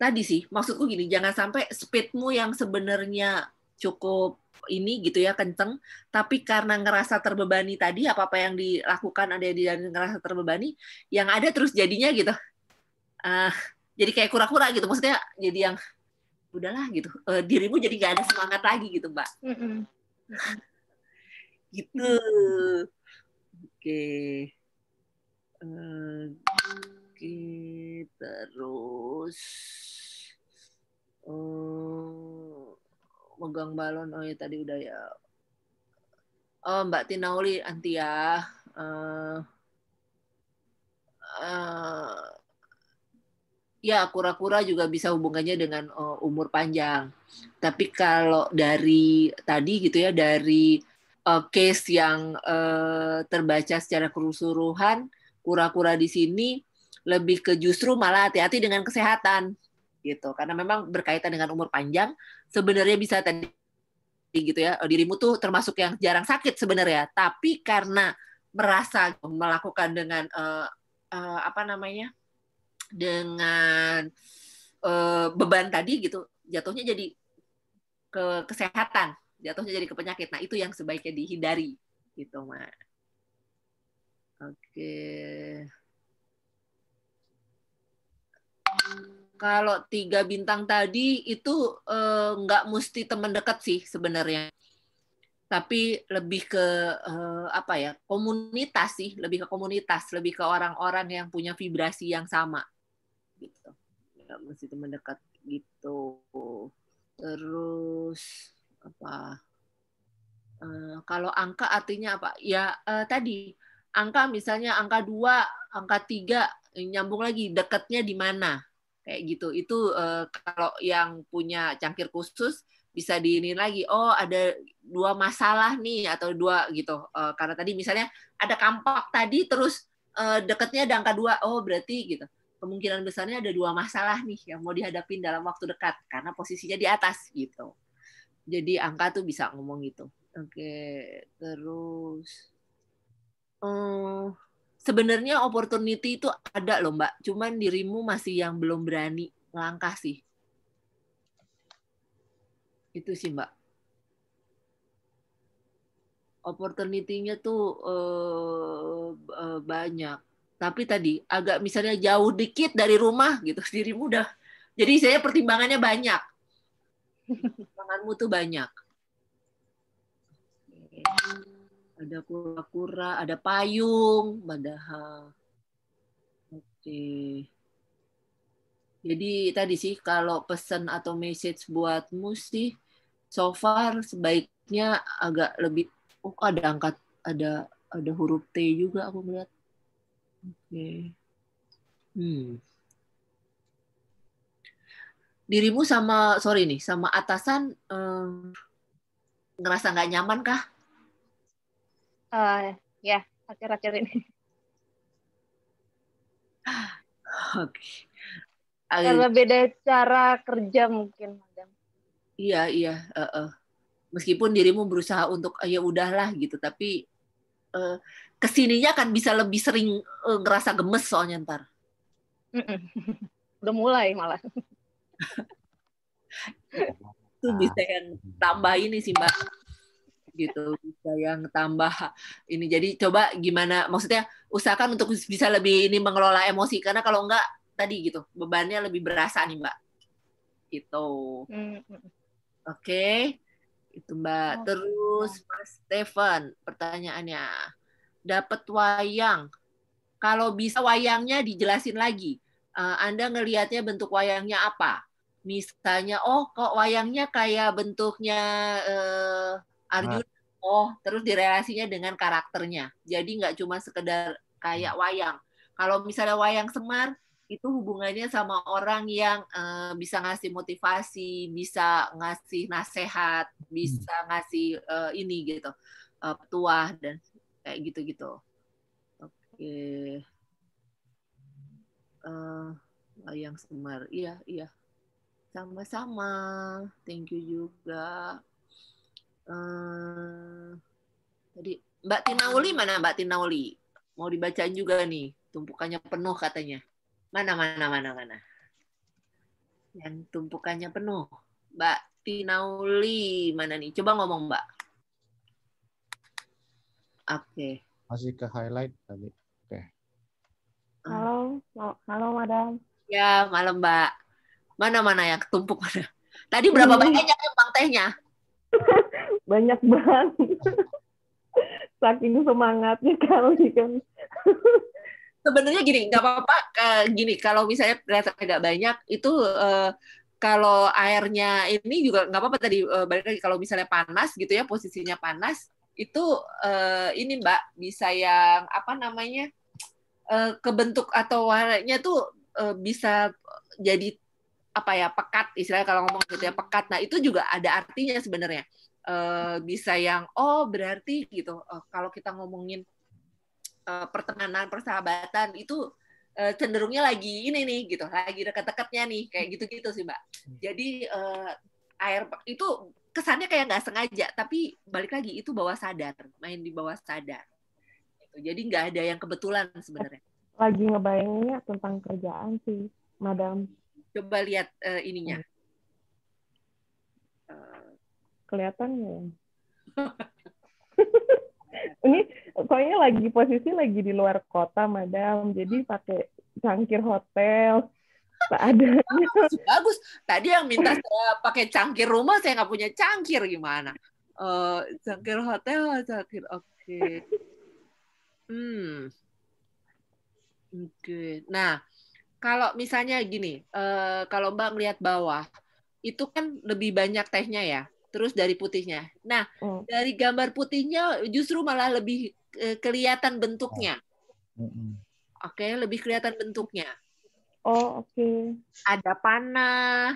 tadi sih maksudku gini jangan sampai speedmu yang sebenarnya cukup ini gitu ya kenceng tapi karena ngerasa terbebani tadi apa apa yang dilakukan ada yang ngerasa terbebani yang ada terus jadinya gitu uh, jadi kayak kura-kura gitu maksudnya jadi yang udahlah gitu e, dirimu jadi nggak ada semangat lagi gitu mbak mm -hmm. gitu oke okay. oke terus oh megang balon oh ya tadi udah ya oh mbak Tinauli Antia uh, uh, ya kura-kura juga bisa hubungannya dengan uh, umur panjang. Tapi kalau dari tadi gitu ya dari uh, case yang uh, terbaca secara keseluruhan, kura-kura di sini lebih ke justru malah hati-hati dengan kesehatan gitu karena memang berkaitan dengan umur panjang sebenarnya bisa tadi gitu ya dirimu tuh termasuk yang jarang sakit sebenarnya tapi karena merasa melakukan dengan uh, uh, apa namanya dengan uh, beban tadi gitu jatuhnya jadi ke kesehatan jatuhnya jadi ke penyakit nah itu yang sebaiknya dihindari gitu ma oke kalau tiga bintang tadi itu nggak eh, nggak mesti teman dekat sih sebenarnya tapi lebih ke uh, apa ya komunitas sih lebih ke komunitas lebih ke orang-orang yang punya vibrasi yang sama gitu nggak ya, mesti teman dekat gitu terus apa uh, kalau angka artinya apa ya uh, tadi angka misalnya angka dua angka tiga nyambung lagi dekatnya di mana kayak gitu itu uh, kalau yang punya cangkir khusus bisa diinin lagi oh ada dua masalah nih atau dua gitu uh, karena tadi misalnya ada kampak tadi terus uh, dekatnya ada angka dua oh berarti gitu kemungkinan besarnya ada dua masalah nih yang mau dihadapin dalam waktu dekat karena posisinya di atas gitu. Jadi angka tuh bisa ngomong gitu. Oke, terus hmm, sebenarnya opportunity itu ada loh Mbak, cuman dirimu masih yang belum berani langkah sih. Itu sih Mbak. Opportunity-nya tuh uh, uh, banyak tapi tadi agak misalnya jauh dikit dari rumah gitu sendiri mudah jadi saya pertimbangannya banyak pertimbanganmu tuh banyak ada kura-kura ada payung padahal oke jadi tadi sih kalau pesan atau message buatmu sih so far sebaiknya agak lebih oh ada angkat ada ada huruf T juga aku melihat Oke. Hmm. Dirimu sama sorry nih sama atasan um, ngerasa nggak nyaman kah? Uh, ya akhir-akhir ini. Oke. Okay. Karena beda cara kerja mungkin, Iya iya. Uh, uh. Meskipun dirimu berusaha untuk ya udahlah gitu, tapi uh, kesininya akan bisa lebih sering uh, ngerasa gemes soalnya ntar. Udah mulai malah. itu bisa yang tambah ini sih mbak gitu bisa yang tambah ini jadi coba gimana maksudnya usahakan untuk bisa lebih ini mengelola emosi karena kalau enggak tadi gitu bebannya lebih berasa nih mbak gitu oke okay. itu mbak terus mas Stefan pertanyaannya dapat wayang. Kalau bisa wayangnya dijelasin lagi. Eh, Anda ngelihatnya bentuk wayangnya apa? Misalnya, oh kok wayangnya kayak bentuknya uh, Arjuna. Oh, terus direlasinya dengan karakternya. Jadi nggak cuma sekedar kayak hmm. wayang. Kalau misalnya wayang semar, itu hubungannya sama orang yang uh, bisa ngasih motivasi, bisa ngasih nasehat, hmm. bisa ngasih uh, ini gitu, uh, petuah dan kayak gitu-gitu. Oke. Okay. Uh, eh, yang Semar. Iya, iya. Sama-sama. Thank you juga. Uh, tadi Mbak Tinauli mana Mbak Tinauli? Mau dibacain juga nih. Tumpukannya penuh katanya. Mana, mana, mana, mana. Yang tumpukannya penuh. Mbak Tinauli mana nih? Coba ngomong Mbak. Oke. Okay. Masih ke highlight tadi. Oke. Okay. Halo, halo Madam. Ya, malam Mbak. Mana-mana ya ketumpuk mana? Tadi berapa hmm. banyak yang bang tehnya? banyak banget. Saking semangatnya kali kan. Sebenarnya gini, nggak apa-apa. Gini, kalau misalnya ternyata agak banyak, itu eh, kalau airnya ini juga nggak apa-apa tadi eh, balik lagi kalau misalnya panas gitu ya posisinya panas itu uh, ini Mbak bisa yang apa namanya uh, kebentuk atau warnanya tuh uh, bisa jadi apa ya pekat istilahnya kalau ngomong gitu ya pekat. Nah itu juga ada artinya sebenarnya uh, bisa yang oh berarti gitu uh, kalau kita ngomongin uh, pertemanan persahabatan itu cenderungnya lagi ini nih gitu lagi dekat-dekatnya nih kayak gitu-gitu sih Mbak. Hmm. Jadi uh, air itu kesannya kayak nggak sengaja tapi balik lagi itu bawah sadar main di bawah sadar gitu. jadi nggak ada yang kebetulan sebenarnya lagi ngebayanginnya tentang kerjaan sih madam coba lihat uh, ininya hmm. eh. kelihatan ya ini soalnya lagi posisi lagi di luar kota madam jadi pakai cangkir hotel ada. Bagus, bagus. Tadi yang minta saya pakai cangkir rumah, saya nggak punya cangkir gimana? Uh, cangkir hotel, cangkir oke. Okay. Hmm. Oke. Okay. Nah, kalau misalnya gini, uh, kalau Mbak melihat bawah, itu kan lebih banyak tehnya ya. Terus dari putihnya. Nah, mm. dari gambar putihnya justru malah lebih eh, kelihatan bentuknya. -hmm. Oke, okay, lebih kelihatan bentuknya. Oh, oke. Okay. Ada panah.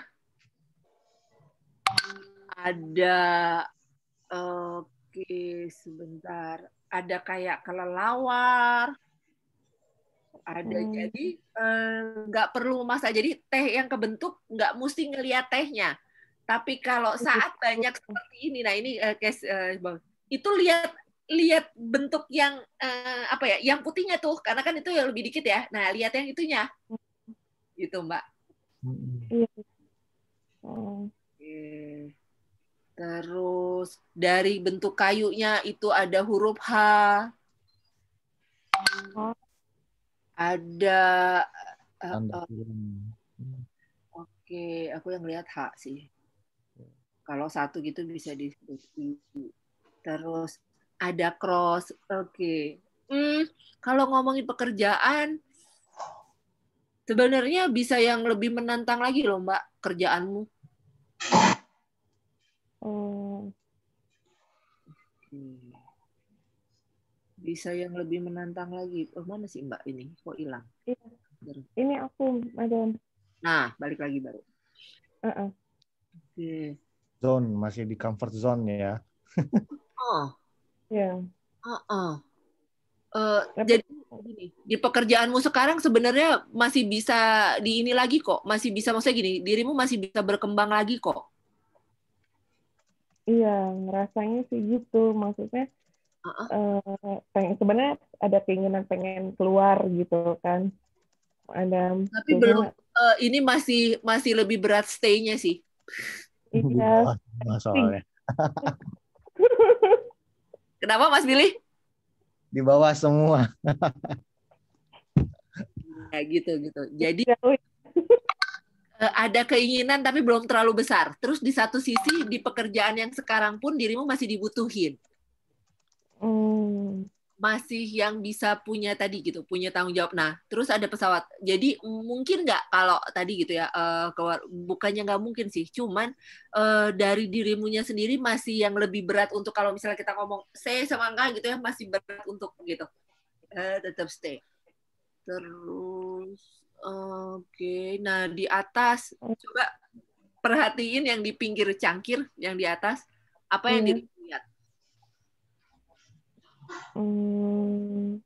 Ada oke, okay, sebentar. Ada kayak kelelawar. Ada hmm. jadi eh, nggak perlu masak. Jadi teh yang kebentuk nggak mesti ngeliat tehnya. Tapi kalau saat banyak seperti ini, nah ini uh, case uh, itu lihat lihat bentuk yang uh, apa ya, yang putihnya tuh, karena kan itu yang lebih dikit ya. Nah lihat yang itunya, hmm gitu Mbak. Iya. Oh. Oke. Terus dari bentuk kayunya itu ada huruf H. Oh. Ada uh, Oke, okay. aku yang lihat H sih. Kalau satu gitu bisa disebut Terus ada cross. Oke. Okay. Hmm, kalau ngomongin pekerjaan, sebenarnya bisa yang lebih menantang lagi loh mbak kerjaanmu oh. hmm. bisa yang lebih menantang lagi oh mana sih mbak ini kok hilang iya. ini aku Madam. nah balik lagi baru uh -uh. zone masih di comfort zone ya oh ya yeah. uh -uh. Uh, jadi gini, di pekerjaanmu sekarang sebenarnya masih bisa di ini lagi kok, masih bisa maksudnya gini, dirimu masih bisa berkembang lagi kok. Iya, ngerasanya sih gitu, maksudnya uh-uh. uh, pengen sebenarnya ada keinginan pengen keluar gitu kan, ada. Tapi belum, uh, ini masih masih lebih berat stay-nya sih. Iya. Masalahnya. Kenapa Mas Billy? di bawah semua. ya gitu gitu. Jadi ya, eh, ada keinginan tapi belum terlalu besar. Terus di satu sisi di pekerjaan yang sekarang pun dirimu masih dibutuhin. Hmm masih yang bisa punya tadi gitu, punya tanggung jawab. Nah, terus ada pesawat. Jadi mungkin nggak kalau tadi gitu ya, uh, bukannya nggak mungkin sih, cuman uh, dari dirimunya sendiri masih yang lebih berat untuk kalau misalnya kita ngomong saya sama angka gitu ya, masih berat untuk gitu. Uh, tetap stay. Terus, oke. Okay. Nah, di atas, coba perhatiin yang di pinggir cangkir, yang di atas, apa yang hmm. di hmm,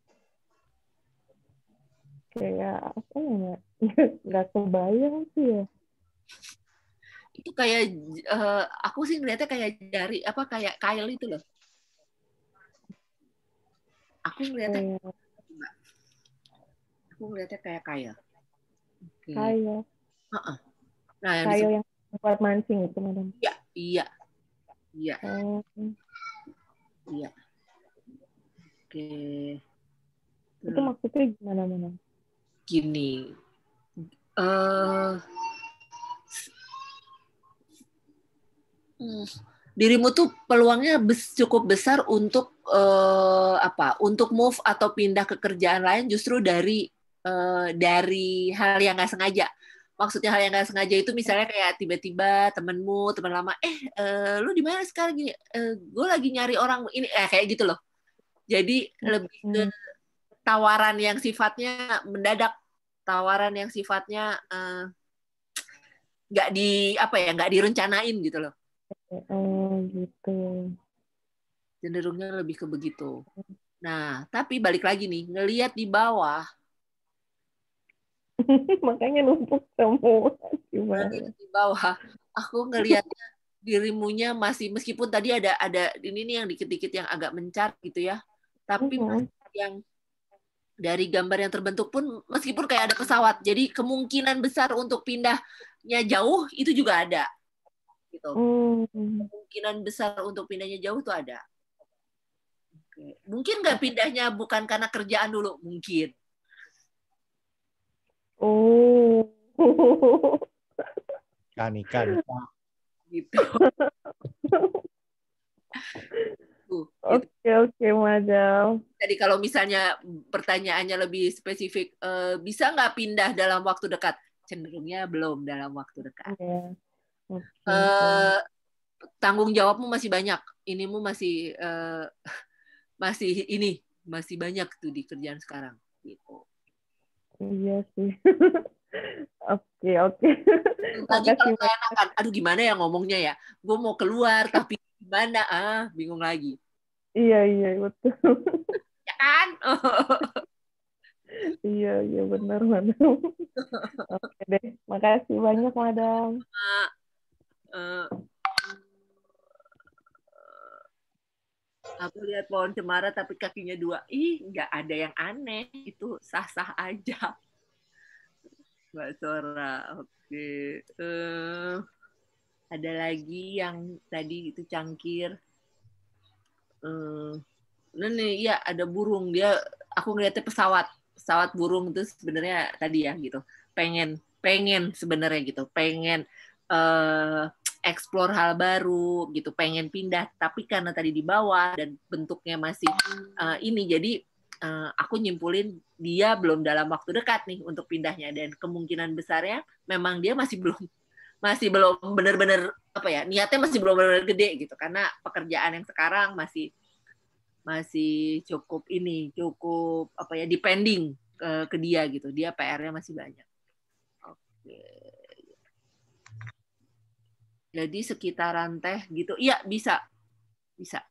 kayak apa ya nggak kebayang sih ya itu kayak uh, aku sih ngeliatnya kayak jari apa kayak kail itu loh aku ngeliatnya kayak... aku ngeliatnya kayak kail okay. kail uh -uh. nah yang kail yang buat mancing itu madam iya iya iya oh. iya okay. itu hmm. maksudnya gimana mana gini uh, dirimu tuh peluangnya cukup besar untuk uh, apa untuk move atau pindah ke kerjaan lain justru dari uh, dari hal yang nggak sengaja maksudnya hal yang nggak sengaja itu misalnya kayak tiba-tiba temenmu teman lama eh uh, lu di mana sekarang uh, gue lagi nyari orang ini eh, kayak gitu loh jadi lebih ke tawaran yang sifatnya mendadak, tawaran yang sifatnya eh, nggak uh, di apa ya, nggak direncanain gitu loh. Oh gitu. Cenderungnya lebih ke begitu. Nah, tapi balik lagi nih, ngelihat di bawah. Makanya numpuk semua. Di bawah, aku ngelihatnya dirimunya masih meskipun tadi ada ada ini nih yang dikit-dikit yang agak mencar gitu ya tapi mm -hmm. yang dari gambar yang terbentuk pun meskipun kayak ada pesawat jadi kemungkinan besar untuk pindahnya jauh itu juga ada gitu mm. kemungkinan besar untuk pindahnya jauh itu ada Oke. mungkin nggak pindahnya bukan karena kerjaan dulu mungkin oh kan ikan gitu Gitu. Oke oke okay, madam. Jadi kalau misalnya pertanyaannya lebih spesifik, uh, bisa nggak pindah dalam waktu dekat? Cenderungnya belum dalam waktu dekat. Iya. Okay. Uh, eh, tanggung jawabmu masih banyak, inimu masih uh, masih ini masih banyak tuh di kerjaan sekarang. Gitu. Iya sih. Oke oke. Tadi kalau enakan, aduh gimana ya ngomongnya ya? Gue mau keluar tapi gimana ah bingung lagi iya iya betul ya kan iya iya benar mana oke deh makasih banyak madam uh, uh, aku lihat pohon cemara tapi kakinya dua ih nggak ada yang aneh itu sah sah aja mbak Sora oke okay. uh. Eh, ada lagi yang tadi itu cangkir hmm, ini ya ada burung dia aku ngeliatnya pesawat pesawat burung itu sebenarnya tadi ya gitu pengen pengen sebenarnya gitu pengen uh, explore hal baru gitu pengen pindah tapi karena tadi di bawah dan bentuknya masih uh, ini jadi uh, aku nyimpulin dia belum dalam waktu dekat nih untuk pindahnya dan kemungkinan besarnya memang dia masih belum masih belum benar-benar apa ya niatnya masih belum benar-benar gede gitu karena pekerjaan yang sekarang masih masih cukup ini cukup apa ya depending ke, ke dia gitu dia PR-nya masih banyak oke jadi sekitaran teh gitu iya bisa bisa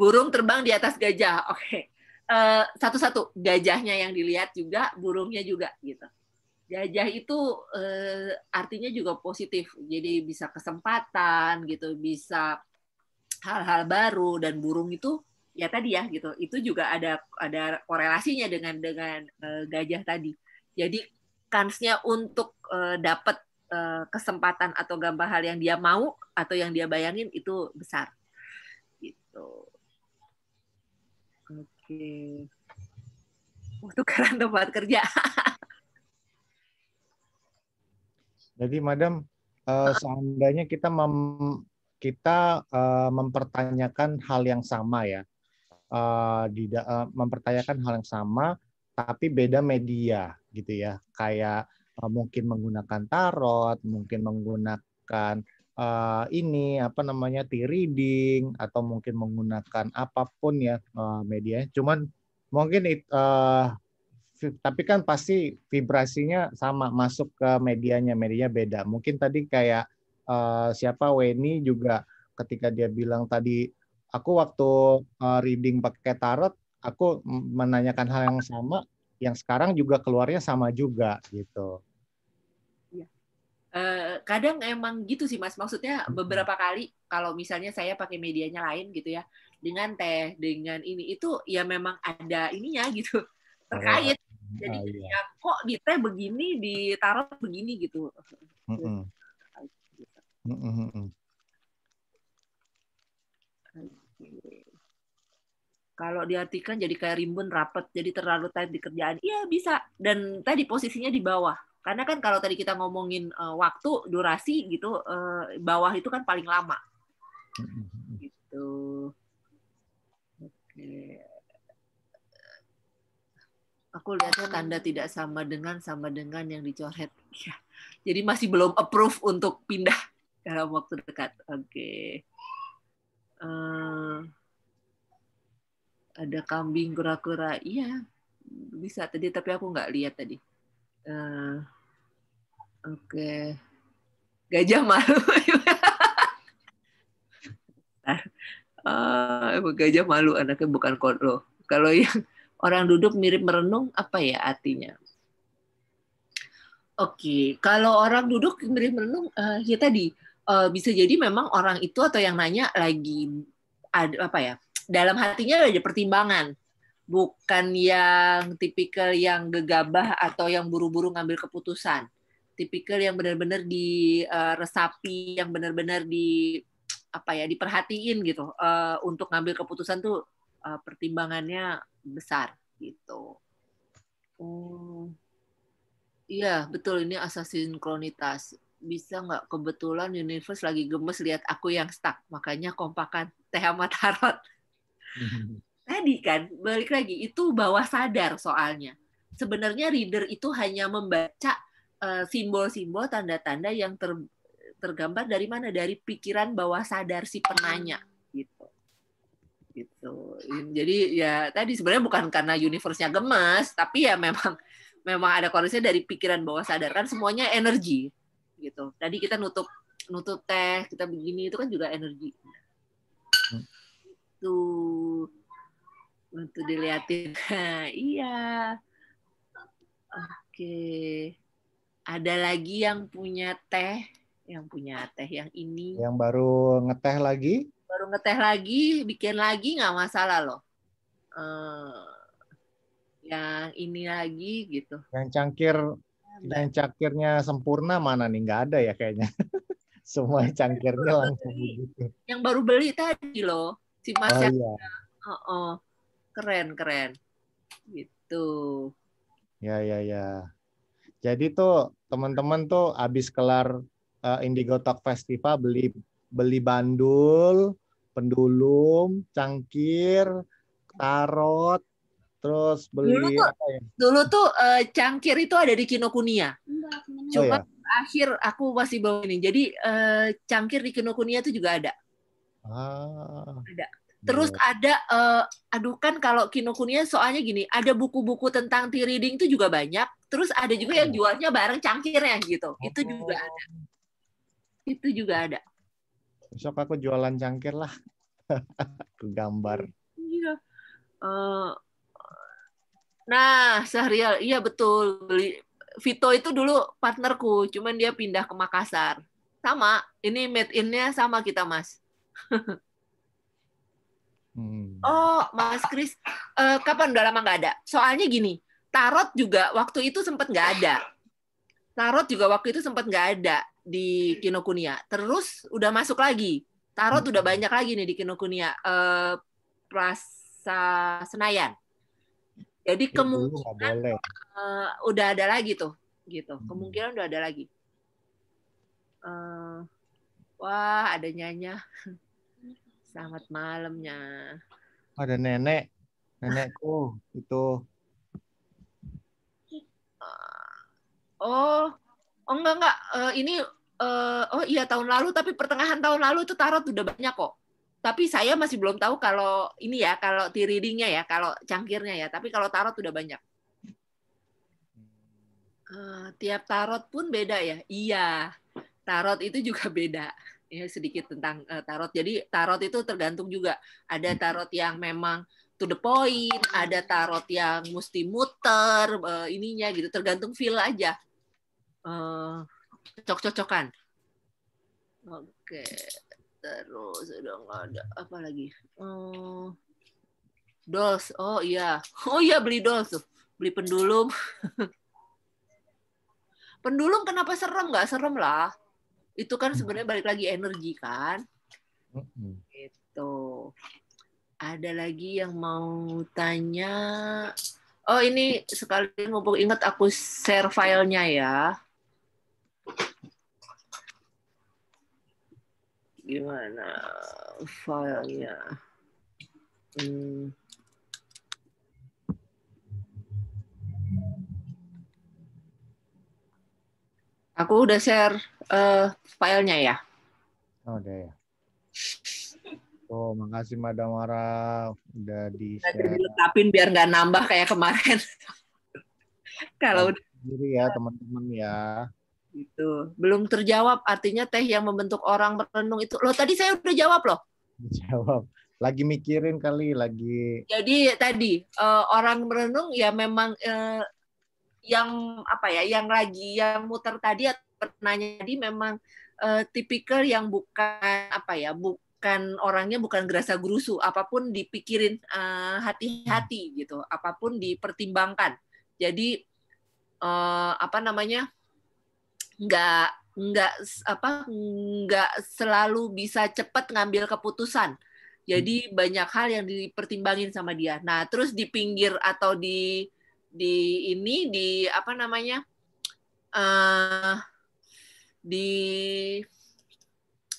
burung terbang di atas gajah oke okay. Eh, satu-satu gajahnya yang dilihat juga burungnya juga gitu jajah itu uh, artinya juga positif. Jadi bisa kesempatan gitu, bisa hal-hal baru dan burung itu ya tadi ya gitu. Itu juga ada ada korelasinya dengan dengan uh, gajah tadi. Jadi kansnya untuk uh, eh, dapat uh, kesempatan atau gambar hal yang dia mau atau yang dia bayangin itu besar. Gitu. Oke. Okay. Untuk tempat kerja. Jadi madam uh, seandainya kita mem, kita uh, mempertanyakan hal yang sama ya, uh, di, uh, mempertanyakan hal yang sama tapi beda media gitu ya, kayak uh, mungkin menggunakan tarot, mungkin menggunakan uh, ini apa namanya tea reading atau mungkin menggunakan apapun ya uh, media. Cuman mungkin it, uh, tapi kan pasti vibrasinya sama masuk ke medianya, medianya beda. Mungkin tadi kayak uh, siapa Weni juga ketika dia bilang tadi aku waktu uh, reading pakai tarot, aku menanyakan hal yang sama, yang sekarang juga keluarnya sama juga gitu. Iya. Eh, kadang emang gitu sih mas maksudnya hmm. beberapa kali kalau misalnya saya pakai medianya lain gitu ya dengan teh dengan ini itu ya memang ada ininya gitu terkait jadi ah, iya. ya, kok teh begini ditaruh begini gitu Kalau diartikan jadi kayak rimbun rapet, jadi terlalu tight di kerjaan. Iya bisa. Dan tadi posisinya di bawah. Karena kan kalau tadi kita ngomongin uh, waktu, durasi gitu, uh, bawah itu kan paling lama. Gitu. Oke. Okay aku lihatnya tanda tidak sama dengan sama dengan yang dicoret. Ya. Jadi masih belum approve untuk pindah dalam waktu dekat. Oke. Okay. Uh, eh, ada kambing kura-kura. Iya, bisa tadi tapi aku nggak lihat tadi. Uh, Oke. Okay. Gajah malu. uh, gajah malu anaknya bukan kodro. Kalau yang orang duduk mirip merenung apa ya artinya? Oke, okay. kalau orang duduk mirip merenung uh, ya tadi uh, bisa jadi memang orang itu atau yang nanya lagi ada apa ya? Dalam hatinya ada pertimbangan, bukan yang tipikal yang gegabah atau yang buru-buru ngambil keputusan. Tipikal yang benar-benar diresapi, eh, uh, yang benar-benar di apa ya diperhatiin gitu uh, untuk ngambil keputusan tuh uh, pertimbangannya besar gitu. Oh, iya betul ini asasin kronitas Bisa nggak kebetulan universe lagi gemes lihat aku yang stuck, makanya kompakan teh sama tarot. Tadi kan balik lagi itu bawah sadar soalnya. Sebenarnya reader itu hanya membaca eh, simbol-simbol tanda-tanda yang ter, tergambar dari mana dari pikiran bawah sadar si penanya gitu jadi ya tadi sebenarnya bukan karena universe-nya gemas tapi ya memang memang ada kondisi dari pikiran bawah sadar kan semuanya energi gitu tadi kita nutup nutup teh kita begini itu kan juga energi Itu untuk dilihatin iya oke ada lagi yang punya teh yang punya teh yang ini yang baru ngeteh lagi baru ngeteh lagi bikin lagi nggak masalah loh uh, yang ini lagi gitu yang cangkir yang cangkirnya sempurna mana nih nggak ada ya kayaknya semua cangkirnya langsung begitu yang baru beli tadi loh si mas oh, iya. oh, oh. keren keren gitu ya ya ya jadi tuh teman-teman tuh abis kelar uh, eh, Indigo Talk Festival beli beli bandul pendulum, cangkir, tarot, terus beli dulu tuh, apa ya? Dulu tuh uh, cangkir itu ada di Kinokuniya. Cuma oh, iya? akhir aku masih bawa ini. Jadi uh, cangkir di Kinokuniya itu juga ada. Ah. Ada. Terus yeah. ada, uh, aduh kan kalau Kinokuniya soalnya gini, ada buku-buku tentang tea reading itu juga banyak. Terus ada juga yang hmm. jualnya bareng cangkirnya gitu. Oh. Itu juga ada. Itu juga ada besok aku jualan cangkir lah ke gambar iya uh, nah Sahrial iya betul Vito itu dulu partnerku cuman dia pindah ke Makassar sama ini made innya sama kita mas Hmm. Oh, Mas Kris, uh, kapan udah lama nggak ada? Soalnya gini, tarot juga waktu itu sempat nggak ada tarot juga waktu itu sempat nggak ada di Kinokuniya. Terus udah masuk lagi. Tarot udah hmm. banyak lagi nih di Kinokuniya. Uh, eh, Plaza Senayan. Jadi ya, kemungkinan boleh. Uh, udah ada lagi tuh, gitu. Hmm. Kemungkinan udah ada lagi. Uh, wah, ada nyanya. Selamat malamnya. Ada nenek, nenekku itu oh oh enggak enggak uh, ini uh, oh iya tahun lalu tapi pertengahan tahun lalu itu tarot udah banyak kok tapi saya masih belum tahu kalau ini ya kalau di readingnya ya kalau cangkirnya ya tapi kalau tarot udah banyak uh, tiap tarot pun beda ya iya tarot itu juga beda ya sedikit tentang uh, tarot jadi tarot itu tergantung juga ada tarot yang memang to the point ada tarot yang mesti muter uh, ininya gitu tergantung feel aja uh, cocok-cocokan. Oke, terus udah nggak ada apa lagi? Uh, eh, dos, Oh iya, oh iya beli dos, tuh, beli pendulum. pendulum kenapa serem? Nggak serem lah. Itu kan sebenarnya balik lagi energi kan. itu, Ada lagi yang mau tanya. Oh ini sekali mumpung ingat aku share filenya ya. gimana filenya hmm. Aku udah share uh, filenya ya. Oh, udah ya. Oh, makasih Madam Wara udah di share. dilengkapin biar nggak nambah kayak kemarin. Kalau udah sendiri ya teman-teman ya. Gitu. Belum terjawab artinya teh yang membentuk orang merenung itu. Loh tadi saya udah jawab loh. Jawab. Lagi mikirin kali, lagi. Jadi tadi uh, orang merenung ya memang uh, yang apa ya, yang lagi yang muter tadi atau pernah tadi memang uh, tipikal yang bukan apa ya, bukan kan orangnya bukan gerasa gerusu apapun dipikirin hati-hati uh, gitu apapun dipertimbangkan jadi uh, apa namanya nggak nggak apa nggak selalu bisa cepat ngambil keputusan. Jadi hmm. banyak hal yang dipertimbangin sama dia. Nah, terus di pinggir atau di di ini di apa namanya? Uh, di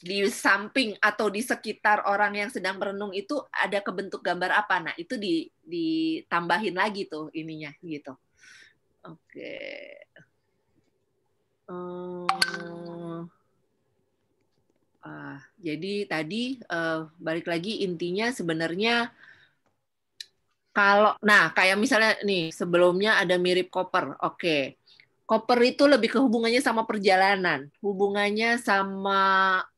di samping atau di sekitar orang yang sedang merenung itu ada kebentuk gambar apa? Nah, itu di ditambahin lagi tuh ininya gitu. Oke. Okay. Uh, uh, jadi tadi uh, balik lagi intinya sebenarnya kalau nah kayak misalnya nih sebelumnya ada mirip koper, oke. Okay. Koper itu lebih ke hubungannya sama perjalanan, hubungannya sama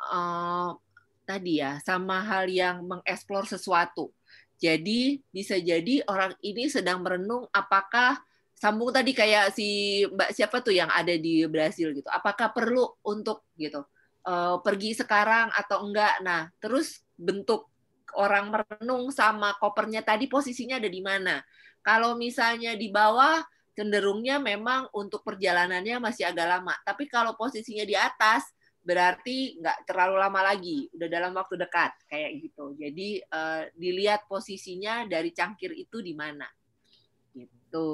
uh, tadi ya, sama hal yang mengeksplor sesuatu. Jadi bisa jadi orang ini sedang merenung apakah sambung tadi kayak si Mbak siapa tuh yang ada di Brasil gitu. Apakah perlu untuk gitu uh, pergi sekarang atau enggak? Nah, terus bentuk orang merenung sama kopernya tadi posisinya ada di mana? Kalau misalnya di bawah cenderungnya memang untuk perjalanannya masih agak lama. Tapi kalau posisinya di atas berarti nggak terlalu lama lagi, udah dalam waktu dekat kayak gitu. Jadi uh, dilihat posisinya dari cangkir itu di mana gitu.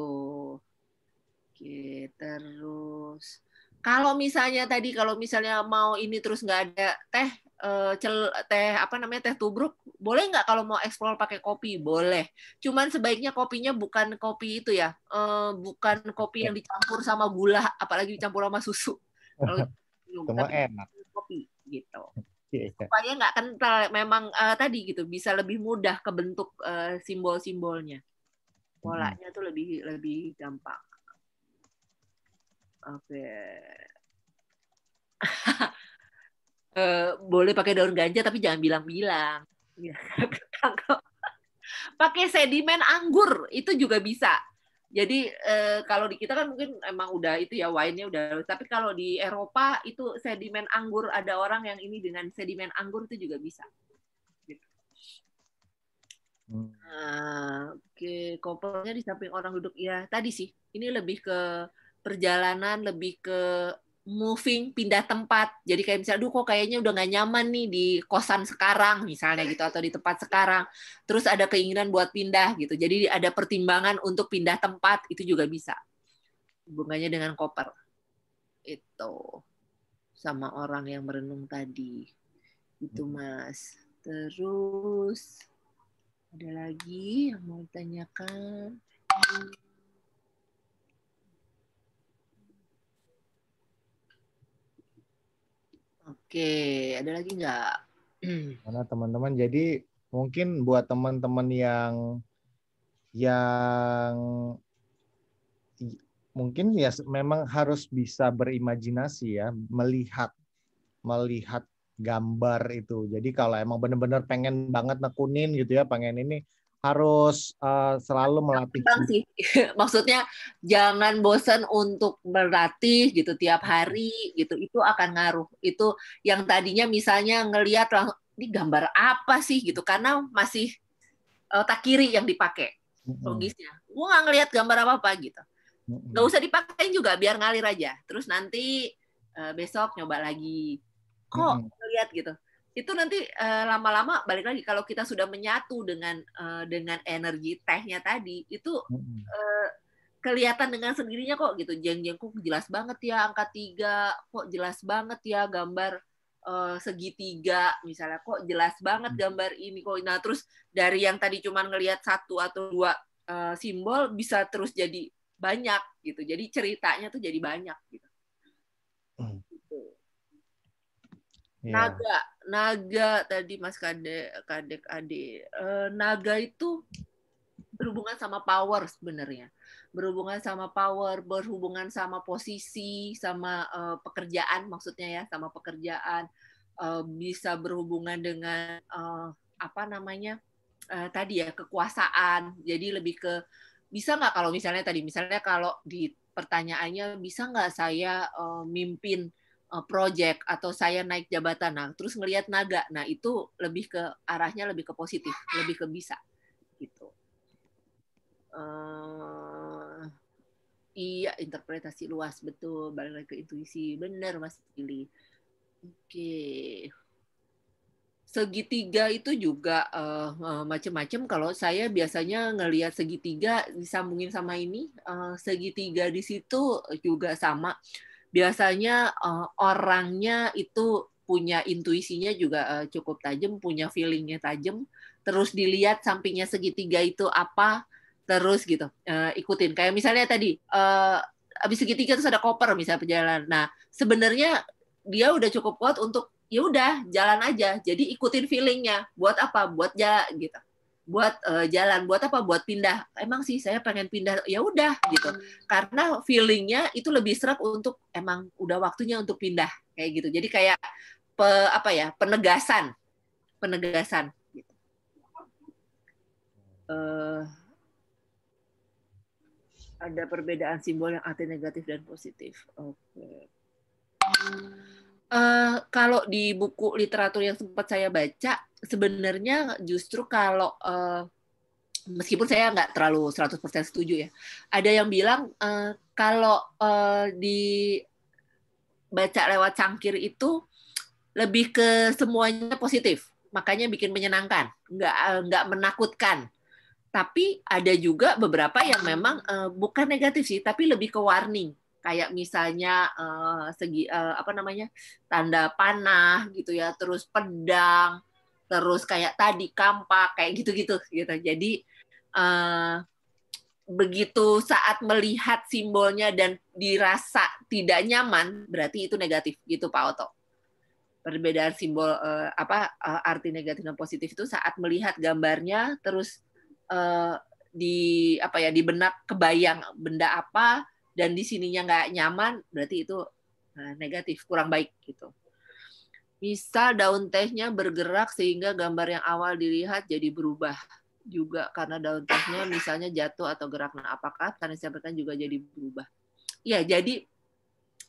Oke, terus kalau misalnya tadi kalau misalnya mau ini terus nggak ada teh eh, cel, teh apa namanya teh tubruk boleh nggak kalau mau eksplor pakai kopi boleh cuman sebaiknya kopinya bukan kopi itu ya eh, bukan kopi yang dicampur sama gula apalagi dicampur sama susu kalau Cuma enak kopi gitu ya. supaya nggak kental memang uh, tadi gitu bisa lebih mudah kebentuk uh, simbol-simbolnya polanya tuh lebih lebih gampang oke okay. eh boleh pakai daun ganja tapi jangan bilang-bilang iya kan? pakai sedimen anggur itu juga bisa jadi eh, kalau di kita kan mungkin emang udah itu ya wine-nya udah tapi kalau di Eropa itu sedimen anggur ada orang yang ini dengan sedimen anggur itu juga bisa Ah, oke okay. kopernya di samping orang duduk ya tadi sih ini lebih ke perjalanan lebih ke moving pindah tempat jadi kayak misalnya duh kok kayaknya udah nggak nyaman nih di kosan sekarang misalnya gitu atau di tempat sekarang terus ada keinginan buat pindah gitu jadi ada pertimbangan untuk pindah tempat itu juga bisa hubungannya dengan koper itu sama orang yang merenung tadi itu hmm. mas terus ada lagi yang mau ditanyakan? Oke, ada lagi nggak? Mana teman-teman? Jadi mungkin buat teman-teman yang yang mungkin ya memang harus bisa berimajinasi ya, melihat melihat gambar itu. Jadi kalau emang benar-benar pengen banget nekunin gitu ya, pengen ini harus uh, selalu iya, melatih. Sih. Maksudnya jangan bosan untuk berlatih gitu tiap hari gitu. Itu akan ngaruh. Itu yang tadinya misalnya ngelihat langsung ini gambar apa sih gitu karena masih eh, otak kiri yang dipakai logisnya. Gue nggak ngelihat gambar apa apa gitu. Gak usah dipakai juga biar ngalir aja. Terus nanti eh, besok nyoba lagi kok hmm. gitu itu nanti uh, lama-lama balik lagi kalau kita sudah menyatu dengan uh, dengan energi tehnya tadi itu uh, kelihatan dengan sendirinya kok gitu jeng jengku jelas banget ya angka tiga kok jelas banget ya gambar uh, segitiga misalnya kok jelas banget gambar ini kok nah terus dari yang tadi cuma ngelihat satu atau dua uh, simbol bisa terus jadi banyak gitu jadi ceritanya tuh jadi banyak gitu hmm. Yeah. Naga, naga tadi Mas Kade, Kadek Ade. E, eh, naga itu berhubungan sama power sebenarnya. Berhubungan sama power, berhubungan sama posisi, sama e, pekerjaan maksudnya ya, sama pekerjaan. e, bisa berhubungan dengan e, apa namanya? E, tadi ya kekuasaan. Jadi lebih ke bisa nggak kalau misalnya tadi misalnya kalau di pertanyaannya bisa nggak saya e, mimpin Eh, project atau saya naik jabatan nah terus ngelihat naga nah itu lebih ke arahnya lebih ke positif lebih ke bisa gitu uh, iya interpretasi luas betul balik lagi ke intuisi benar mas Billy oke okay. segitiga itu juga uh, eh, uh, macam-macam kalau saya biasanya ngelihat segitiga disambungin sama ini uh, segitiga di situ juga sama uh, biasanya uh, orangnya itu punya intuisinya juga uh, cukup tajam, punya feelingnya tajam, terus dilihat sampingnya segitiga itu apa, terus gitu uh, ikutin. Kayak misalnya tadi uh, abis segitiga terus ada koper misalnya perjalanan. Nah sebenarnya dia udah cukup kuat untuk ya udah jalan aja. Jadi ikutin feelingnya. Buat apa? Buat jalan gitu buat uh, jalan buat apa buat pindah emang sih saya pengen pindah ya udah gitu karena feelingnya itu lebih serap untuk emang udah waktunya untuk pindah kayak gitu jadi kayak pe, apa ya penegasan penegasan gitu. uh, ada perbedaan simbol yang arti negatif dan positif oke okay. Uh, kalau di buku literatur yang sempat saya baca, sebenarnya justru kalau uh, meskipun saya nggak terlalu 100% setuju ya, ada yang bilang uh, kalau uh, di lewat cangkir itu lebih ke semuanya positif, makanya bikin menyenangkan, nggak nggak menakutkan. Tapi ada juga beberapa yang memang uh, bukan negatif sih, tapi lebih ke warning kayak misalnya uh, segi uh, apa namanya tanda panah gitu ya terus pedang terus kayak tadi kampak kayak gitu-gitu gitu jadi uh, begitu saat melihat simbolnya dan dirasa tidak nyaman berarti itu negatif gitu Pak Oto perbedaan simbol uh, apa uh, arti negatif dan positif itu saat melihat gambarnya terus uh, di apa ya di benak kebayang benda apa dan di sininya nggak nyaman berarti itu eh, negatif kurang baik gitu misal daun tehnya bergerak sehingga gambar yang awal dilihat jadi berubah juga karena daun tehnya misalnya jatuh atau gerak nah apakah karena disampaikan juga jadi berubah ya jadi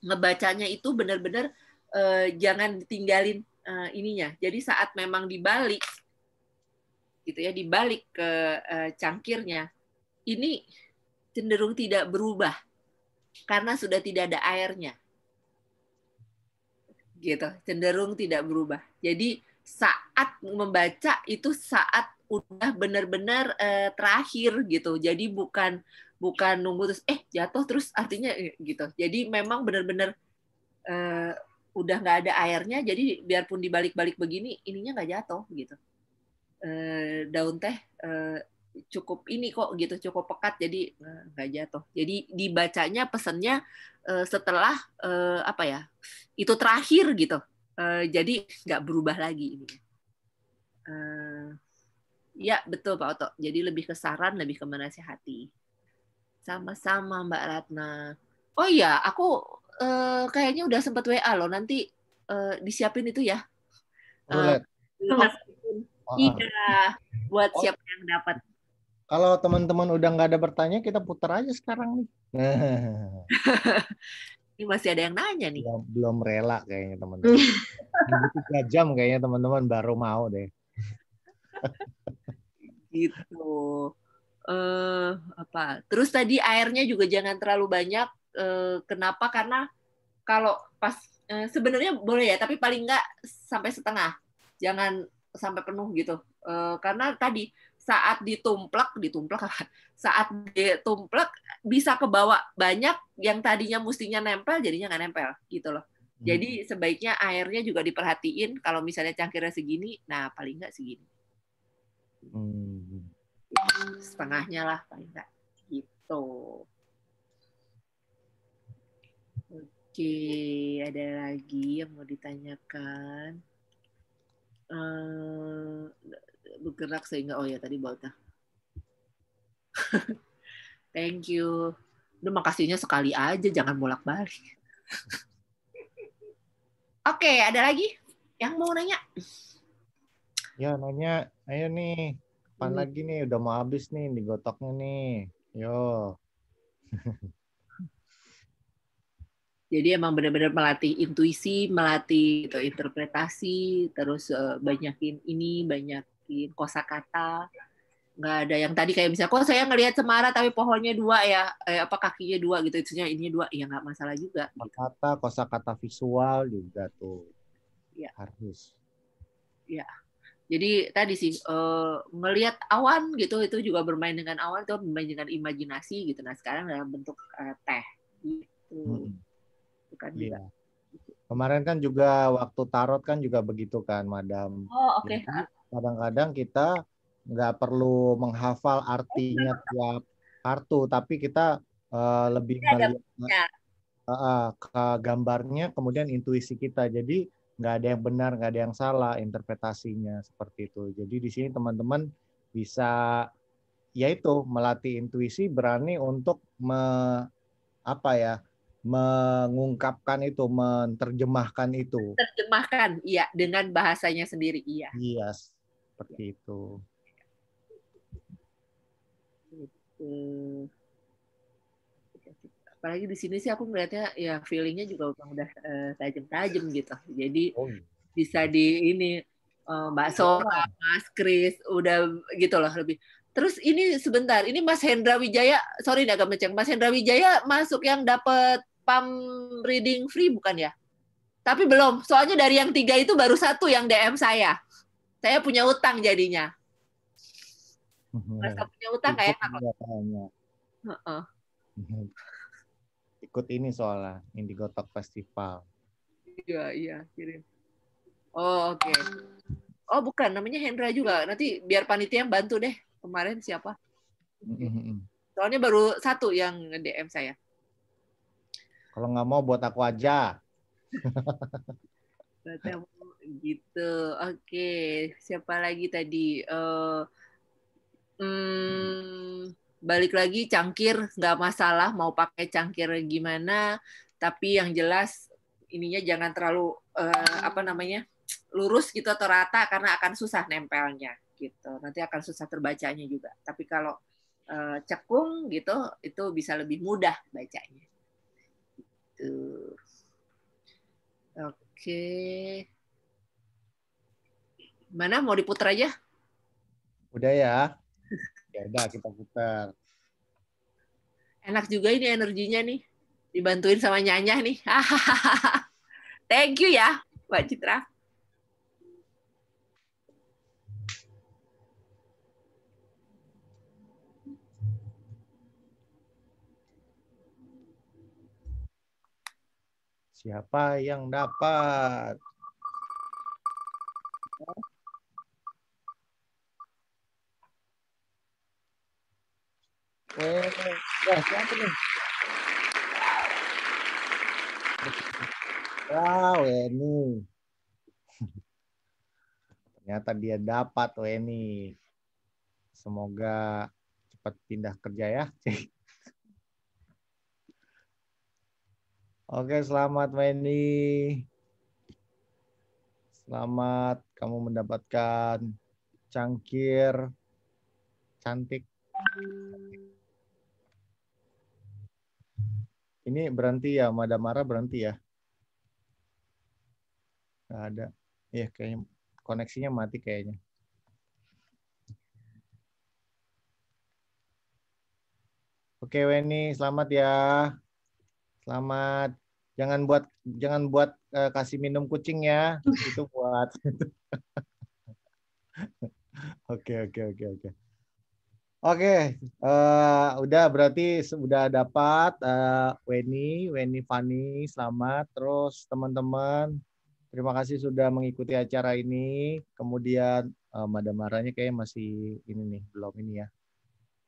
ngebacanya itu benar-benar eh, jangan ditinggalin eh, ininya jadi saat memang dibalik gitu ya dibalik ke eh, cangkirnya ini cenderung tidak berubah karena sudah tidak ada airnya. Gitu, cenderung tidak berubah. Jadi saat membaca itu saat udah benar-benar eh, terakhir gitu. Jadi bukan bukan nunggu terus eh jatuh terus artinya gitu. Jadi memang benar-benar eh, udah nggak ada airnya. Jadi biarpun dibalik-balik begini ininya nggak jatuh gitu. Eh, daun teh cukup ini kok gitu cukup pekat jadi eh, nggak jatuh jadi dibacanya pesannya uh, eh, setelah uh, apa ya itu terakhir gitu uh, jadi nggak berubah lagi ini uh, ya betul pak Oto jadi lebih ke saran lebih ke menasehati sama-sama mbak Ratna oh ya aku uh, kayaknya udah sempat WA loh nanti uh, disiapin itu ya uh, Iya, buat oh. siapa yang dapat. Kalau teman-teman udah nggak ada bertanya, kita putar aja sekarang nih. Ini masih ada yang nanya nih. Belum, belum rela kayaknya teman-teman. Tiga jam kayaknya teman-teman baru mau deh. gitu. Uh, apa? Terus tadi airnya juga jangan terlalu banyak. Uh, kenapa? Karena kalau pas uh, sebenarnya boleh ya, tapi paling nggak sampai setengah. Jangan sampai penuh gitu. Uh, karena tadi saat ditumplek ditumplek saat ditumplek bisa kebawa banyak yang tadinya mestinya nempel jadinya nggak nempel gitu loh hmm. jadi sebaiknya airnya juga diperhatiin kalau misalnya cangkirnya segini nah paling nggak segini hmm. setengahnya lah paling nggak gitu oke ada lagi yang mau ditanyakan eh, bergerak sehingga oh ya tadi bautnya. Thank you. Udah makasihnya sekali aja, jangan bolak-balik. Oke, okay, ada lagi yang mau nanya? Ya, nanya. Ayo nih, kapan hmm. lagi nih, udah mau habis nih digotoknya nih. Yo. Jadi emang benar-benar melatih intuisi, melatih itu eh, interpretasi, terus eh, banyakin ini, banyak kosa kata nggak ada yang tadi kayak misalnya kok oh, saya ngelihat semara tapi pohonnya dua ya eh, apa kakinya dua gitu itunya ini dua ya nggak masalah juga kosa kata kata visual juga tuh ya. harus ya jadi tadi sih uh, awan gitu itu juga bermain dengan awan itu bermain dengan imajinasi gitu nah sekarang dalam bentuk uh, teh gitu hmm. itu kan iya. juga kemarin kan juga waktu tarot kan juga begitu kan madam oh oke okay kadang-kadang kita nggak perlu menghafal artinya tiap kartu, tapi kita uh, lebih iya, melihat uh, uh, ke gambarnya, kemudian intuisi kita. Jadi nggak ada yang benar, nggak ada yang salah interpretasinya seperti itu. Jadi di sini teman-teman bisa yaitu melatih intuisi, berani untuk me, apa ya? mengungkapkan itu, menerjemahkan itu. Terjemahkan, iya, dengan bahasanya sendiri, iya. Yes seperti iya. itu. Gitu. Apalagi di sini sih aku melihatnya ya feelingnya juga udah uh, tajam-tajam gitu. Jadi oh. Iya. bisa di ini Mbak eh, Sora, Mas Kris, udah gitu loh lebih. Terus ini sebentar, ini Mas Hendra Wijaya, sorry agak menceng, Mas Hendra Wijaya masuk yang dapat PAM reading free bukan ya? Tapi belum, soalnya dari yang tiga itu baru satu yang DM saya. Saya punya utang jadinya. Merasa hmm. punya utang kayak enak. Uh -uh. Ikut ini soalnya ini Gotok Festival. Iya, iya, kirim. Oh, oke. Okay. Oh, bukan namanya Hendra juga. Nanti biar panitia yang bantu deh. Kemarin siapa? Hmm, soalnya baru satu yang DM saya. Kalau nggak mau buat aku aja. gitu. Oke, siapa lagi tadi? Eh, hmm, balik lagi cangkir nggak masalah mau pakai cangkir gimana, tapi yang jelas ininya jangan terlalu eh, apa namanya lurus gitu atau rata karena akan susah nempelnya gitu. Nanti akan susah terbacanya juga. Tapi kalau eh, cekung gitu itu bisa lebih mudah bacanya. Gitu. Oke. Mana mau diputar aja? Udah ya. Ya udah kita putar. Enak juga ini energinya nih. Dibantuin sama Nyanya nih. Thank you ya, Mbak Citra. Siapa yang dapat? Eh, siapa nih? Wow, Weni. Ternyata dia dapat Weni. Semoga cepat pindah kerja ya. Oke, selamat Weni. Selamat kamu mendapatkan cangkir cantik. Ini berhenti ya, Madamara berhenti ya. Nggak ada. Ya, kayaknya koneksinya mati kayaknya. Oke, Weni, selamat ya. Selamat. Jangan buat jangan buat uh, kasih minum kucing ya. Itu buat. Oke, oke, oke, oke. Oke, okay. uh, eh, udah berarti sudah dapat uh, Weni, Weni Fani, selamat. Terus teman-teman, terima kasih sudah mengikuti acara ini. Kemudian uh, eh, Madam Maranya kayak masih ini nih, belum ini ya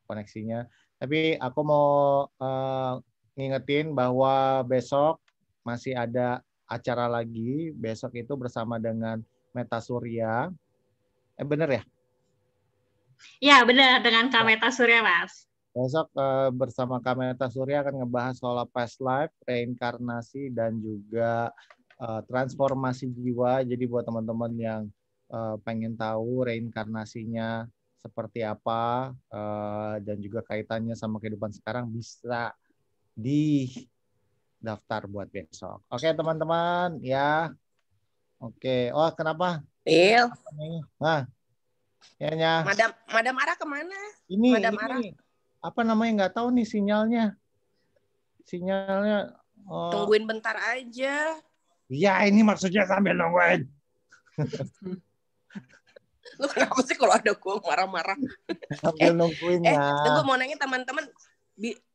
koneksinya. Tapi aku mau uh, ngingetin bahwa besok masih ada acara lagi. Besok itu bersama dengan Meta Surya. Eh bener ya? Ya benar dengan ya. Kameta Surya Mas. Besok uh, bersama Kameta Surya akan ngebahas soal past life, reinkarnasi dan juga uh, transformasi jiwa. Jadi buat teman-teman yang uh, pengen tahu reinkarnasinya seperti apa uh, dan juga kaitannya sama kehidupan sekarang bisa di daftar buat besok. Oke teman-teman ya. Oke. Oh kenapa? Iya. Nah, Nyanya. Ya. Madam, Madam Ara kemana? Ini, Madam ini. Ara. Apa namanya nggak tahu nih sinyalnya. Sinyalnya. Oh. Tungguin bentar aja. Iya, ini maksudnya sambil nungguin. Lu kenapa sih kalau ada gue marah-marah? Sambil eh, nungguin eh, ya. Eh, gue mau nanya teman-teman,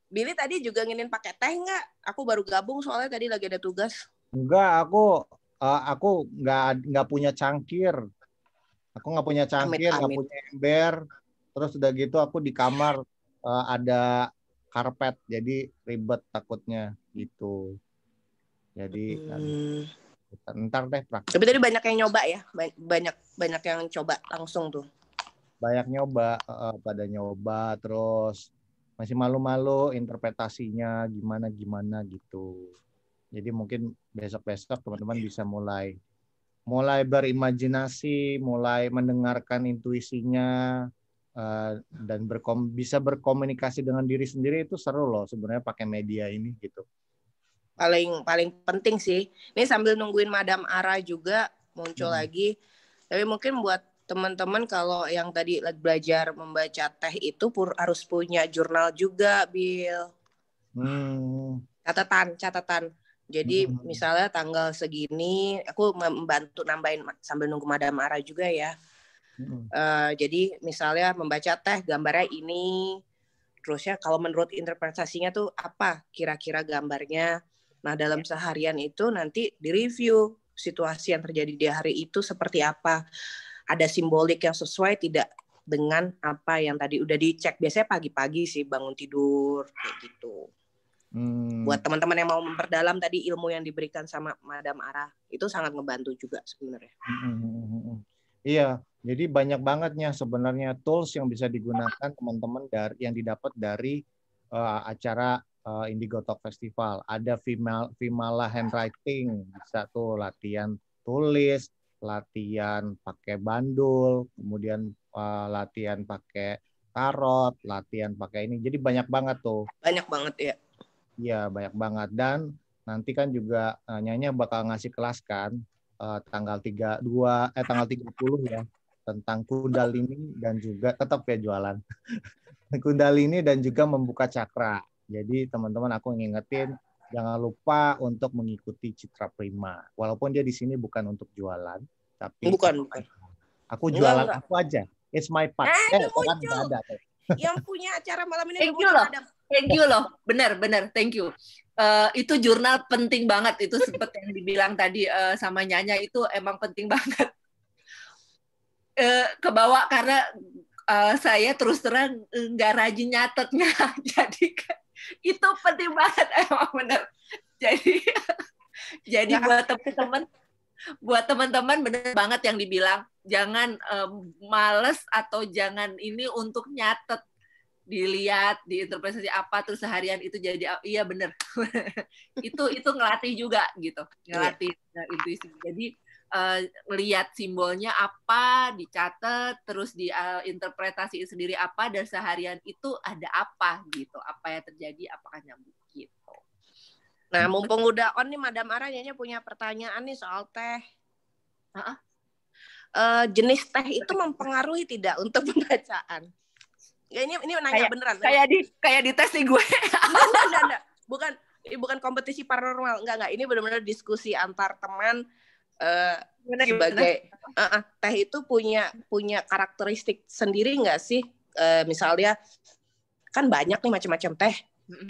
Billy tadi juga nginin pakai teh nggak? Aku baru gabung soalnya tadi lagi ada tugas. Enggak, aku uh, aku nggak nggak punya cangkir. Aku nggak punya cangkir, nggak punya ember. Terus udah gitu aku di kamar uh, ada karpet, jadi ribet takutnya gitu. Jadi hmm. kan, ntar deh praktik. Tapi tadi banyak yang nyoba ya, banyak banyak yang coba langsung tuh. Banyak nyoba, uh, pada nyoba terus masih malu-malu interpretasinya gimana gimana gitu. Jadi mungkin besok-besok teman-teman iya. bisa mulai mulai berimajinasi, mulai mendengarkan intuisinya, eh, dan berkom bisa berkomunikasi dengan diri sendiri itu seru loh sebenarnya pakai media ini gitu. Paling paling penting sih. Ini sambil nungguin Madam Ara juga muncul hmm. lagi. Tapi mungkin buat teman-teman kalau yang tadi lagi belajar membaca teh itu pur harus punya jurnal juga, Bill. Hmm. Catatan, catatan. Jadi hmm, hmm. misalnya tanggal segini, aku membantu nambahin sambil nunggu Madam Ara juga ya. Hmm. Uh, jadi misalnya membaca teh gambarnya ini, terusnya kalau menurut interpretasinya tuh apa kira-kira gambarnya. Nah dalam ya. seharian itu nanti di review situasi yang terjadi di hari itu seperti apa. Ada simbolik yang sesuai tidak dengan apa yang tadi udah dicek. Biasanya pagi-pagi sih bangun tidur kayak gitu. Hmm. Buat teman-teman yang mau memperdalam tadi ilmu yang diberikan sama Madam Ara itu sangat ngebantu juga sebenarnya. Hmm. hmm, hmm, hmm iya, jadi banyak bangetnya sebenarnya tools yang bisa digunakan teman-teman dari yang didapat dari uh, acara uh, eh, Indigo Talk Festival. Ada female female handwriting, bisa tuh latihan tulis, latihan pakai bandul, kemudian uh, latihan pakai tarot, latihan pakai ini. Jadi banyak banget tuh. Banyak banget ya Iya, banyak banget. Dan nanti kan juga uh, eh, Nyanya bakal ngasih kelas kan uh, tanggal 32 eh tanggal 30 eh, ya tentang kundalini dan juga tetap ya jualan. kundalini dan juga membuka cakra. Jadi teman-teman aku ngingetin jangan lupa untuk mengikuti Citra Prima. Walaupun dia di sini bukan untuk jualan, tapi oh, bukan bukan. Aku jualan enggak, enggak. aku aja. It's my part. Eh, eh, Yang punya acara malam ini Thank you loh thank you loh benar benar thank you Uh, itu jurnal penting banget itu seperti yang dibilang tadi uh, sama Nyanya itu emang penting banget uh, kebawa karena uh, saya terus terang nggak rajin nyatetnya jadi itu penting banget emang benar jadi jadi nah. buat teman-teman buat teman-teman benar banget yang dibilang jangan um, males atau jangan ini untuk nyatet dilihat diinterpretasi apa terus seharian itu jadi iya bener itu itu ngelatih juga gitu iya. ngelatih yeah. intuisi jadi uh, lihat simbolnya apa dicatat terus diinterpretasiin eh, uh, sendiri apa dan seharian itu ada apa gitu apa yang terjadi apakah nyambung gitu nah gitu. mumpung udah on nih madam aranya punya pertanyaan nih soal teh Uh, jenis teh itu mempengaruhi tidak untuk pembacaan Ya ini ini nanya kayak, beneran. Kayak di kayak di tes nih gue. enggak, enggak, enggak, enggak. Bukan bukan kompetisi paranormal. nggak enggak. Ini benar-benar diskusi antar teman uh, sebagai Uh, teh itu punya punya karakteristik sendiri nggak sih? Uh, misalnya kan banyak nih macam-macam teh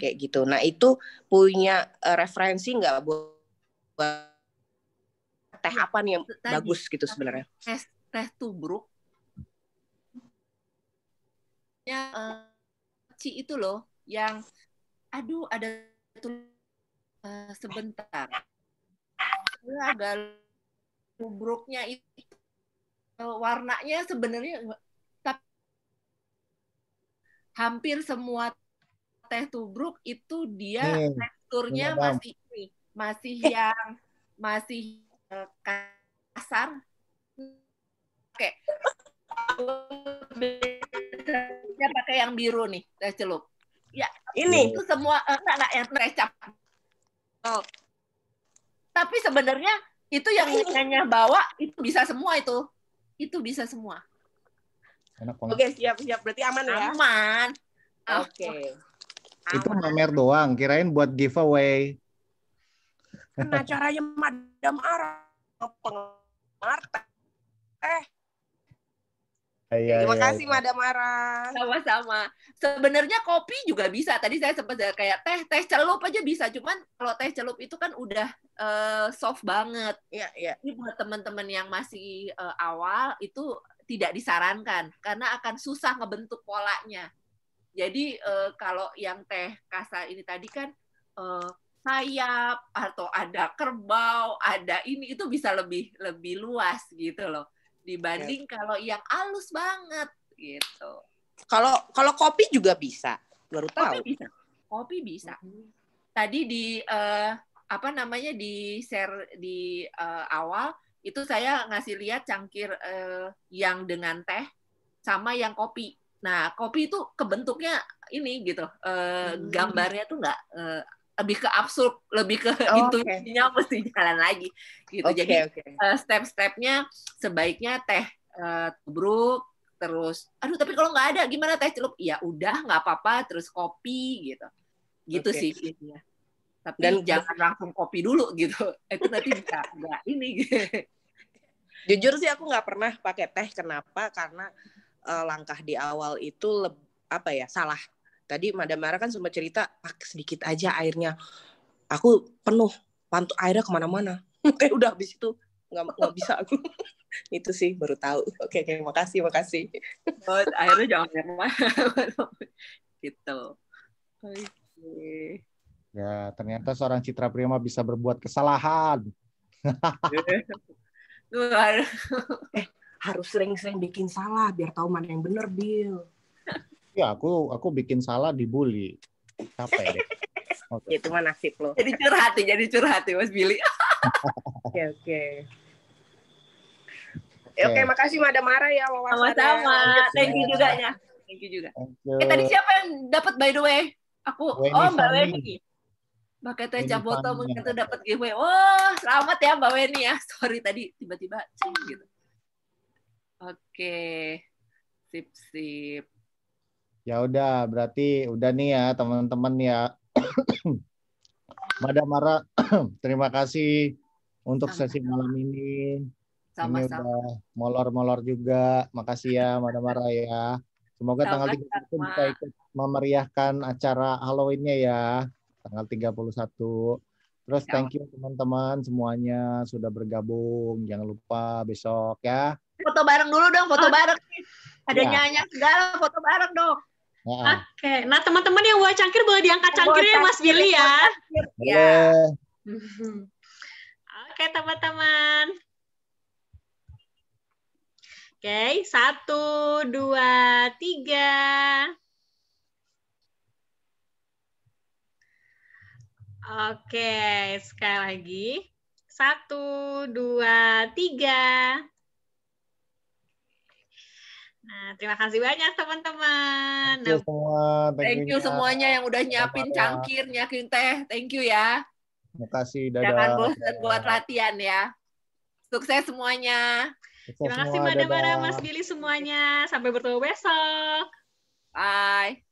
kayak gitu. Nah, itu punya uh, referensi nggak buat teh apa nih yang Tadi, bagus gitu sebenarnya? Teh teh tubruk maksudnya uh, itu loh yang aduh ada uh, sebentar saya agak lubruknya itu eh, warnanya sebenarnya tapi hampir semua teh tubruk itu dia hmm, teksturnya masih ini masih yang masih kasar oke okay. saya pakai yang biru nih, saya celup. Ya, ini itu semua eh, enggak enggak yang recap. Oh. Tapi sebenarnya itu yang hanya bawa itu bisa semua itu. Itu bisa semua. Enak Oke, siap siap. Berarti aman, ya. Aman. Oke. Okay. Itu nomer doang, kirain buat giveaway. Nah, caranya Madam Ara Eh, Iya, Terima iya, kasih iya. Madam Mara. Sama-sama. Sebenarnya kopi juga bisa. Tadi saya sempat kayak teh teh celup aja bisa. Cuman kalau teh celup itu kan udah uh, soft banget. Iya, iya. Ini buat teman-teman yang masih uh, awal itu tidak disarankan karena akan susah ngebentuk polanya. Jadi uh, kalau yang teh kasar ini tadi kan uh, sayap atau ada kerbau, ada ini itu bisa lebih lebih luas gitu loh dibanding yeah. kalau yang halus banget gitu. Kalau kalau kopi juga bisa, baru kopi tahu. Kopi bisa. Kopi bisa. Mm-hmm. Tadi di uh, apa namanya di share di uh, awal itu saya ngasih lihat cangkir uh, yang dengan teh sama yang kopi. Nah, kopi itu kebentuknya ini gitu. Uh, mm-hmm. gambarnya tuh enggak uh, lebih ke absurd, lebih ke oh, intuisinya okay. mesti jalan lagi gitu. Okay, Jadi okay. uh, eh, step-stepnya sebaiknya teh uh, tubruk terus aduh tapi kalau nggak ada gimana teh celup? Ya udah nggak apa-apa terus kopi gitu. Gitu okay. sih intinya. Tapi Dan, jangan langsung kopi dulu gitu. Itu nanti bisa nggak ini gitu. Jujur sih aku nggak pernah pakai teh kenapa? Karena uh, langkah di awal itu le- apa ya? salah Tadi Madam Mara kan sempat cerita pakai sedikit aja airnya. Aku penuh pantu airnya kemana-mana. Kayak eh, udah habis itu nggak nggak bisa aku itu sih baru tahu oke okay, okay, makasih makasih oh, akhirnya jangan banyak gitu ya ternyata seorang Citra Prima bisa berbuat kesalahan eh, harus sering-sering bikin salah biar tahu mana yang benar Bill ya aku aku bikin salah dibully capek deh okay. Ya, itu mah nasib lo jadi curhati jadi curhati mas Billy oke oke Oke, okay. okay, makasih Madam Mara ya wawasannya. Sama-sama. Thank you juga ya. Thank you juga. Thank you. Eh, tadi siapa yang dapat by the way? Aku Weni oh Mbak Weni. Pakai teh boto mungkin tuh dapat giveaway. Wah, oh, selamat ya Mbak Weni ya. Sorry tadi tiba-tiba cing gitu. Oke. Okay. Sip sip. Ya udah, berarti udah nih ya teman-teman ya. Madam Mara, terima kasih untuk sesi malam ini. Ini udah molor-molor juga. Makasih ya Madam Mara ya. Semoga Sama. tanggal 31 kita ikut memeriahkan acara Halloween-nya ya. Tanggal 31. Terus thank you teman-teman semuanya sudah bergabung. Jangan lupa besok ya. Foto bareng dulu dong, foto ah. bareng. Ada ya. nyanyi segala, foto bareng dong. Oke, okay. nah teman-teman yang buat cangkir boleh diangkat cangkirnya Mas Billy ya. Ya. Oke teman-teman. Oke, okay, satu, dua, tiga. Oke, okay, sekali lagi. Satu, dua, tiga. Nah, terima kasih banyak teman-teman. Thank you nah, semua. Thank, thank you ya. semuanya yang udah nyiapin Sampai cangkir, nyiapin teh. Thank you ya. Terima kasih. Dadah. Jangan bosan buat latihan ya. Sukses semuanya. Sukses terima kasih Mada Mara, Mas Billy semuanya. Sampai bertemu besok. Bye.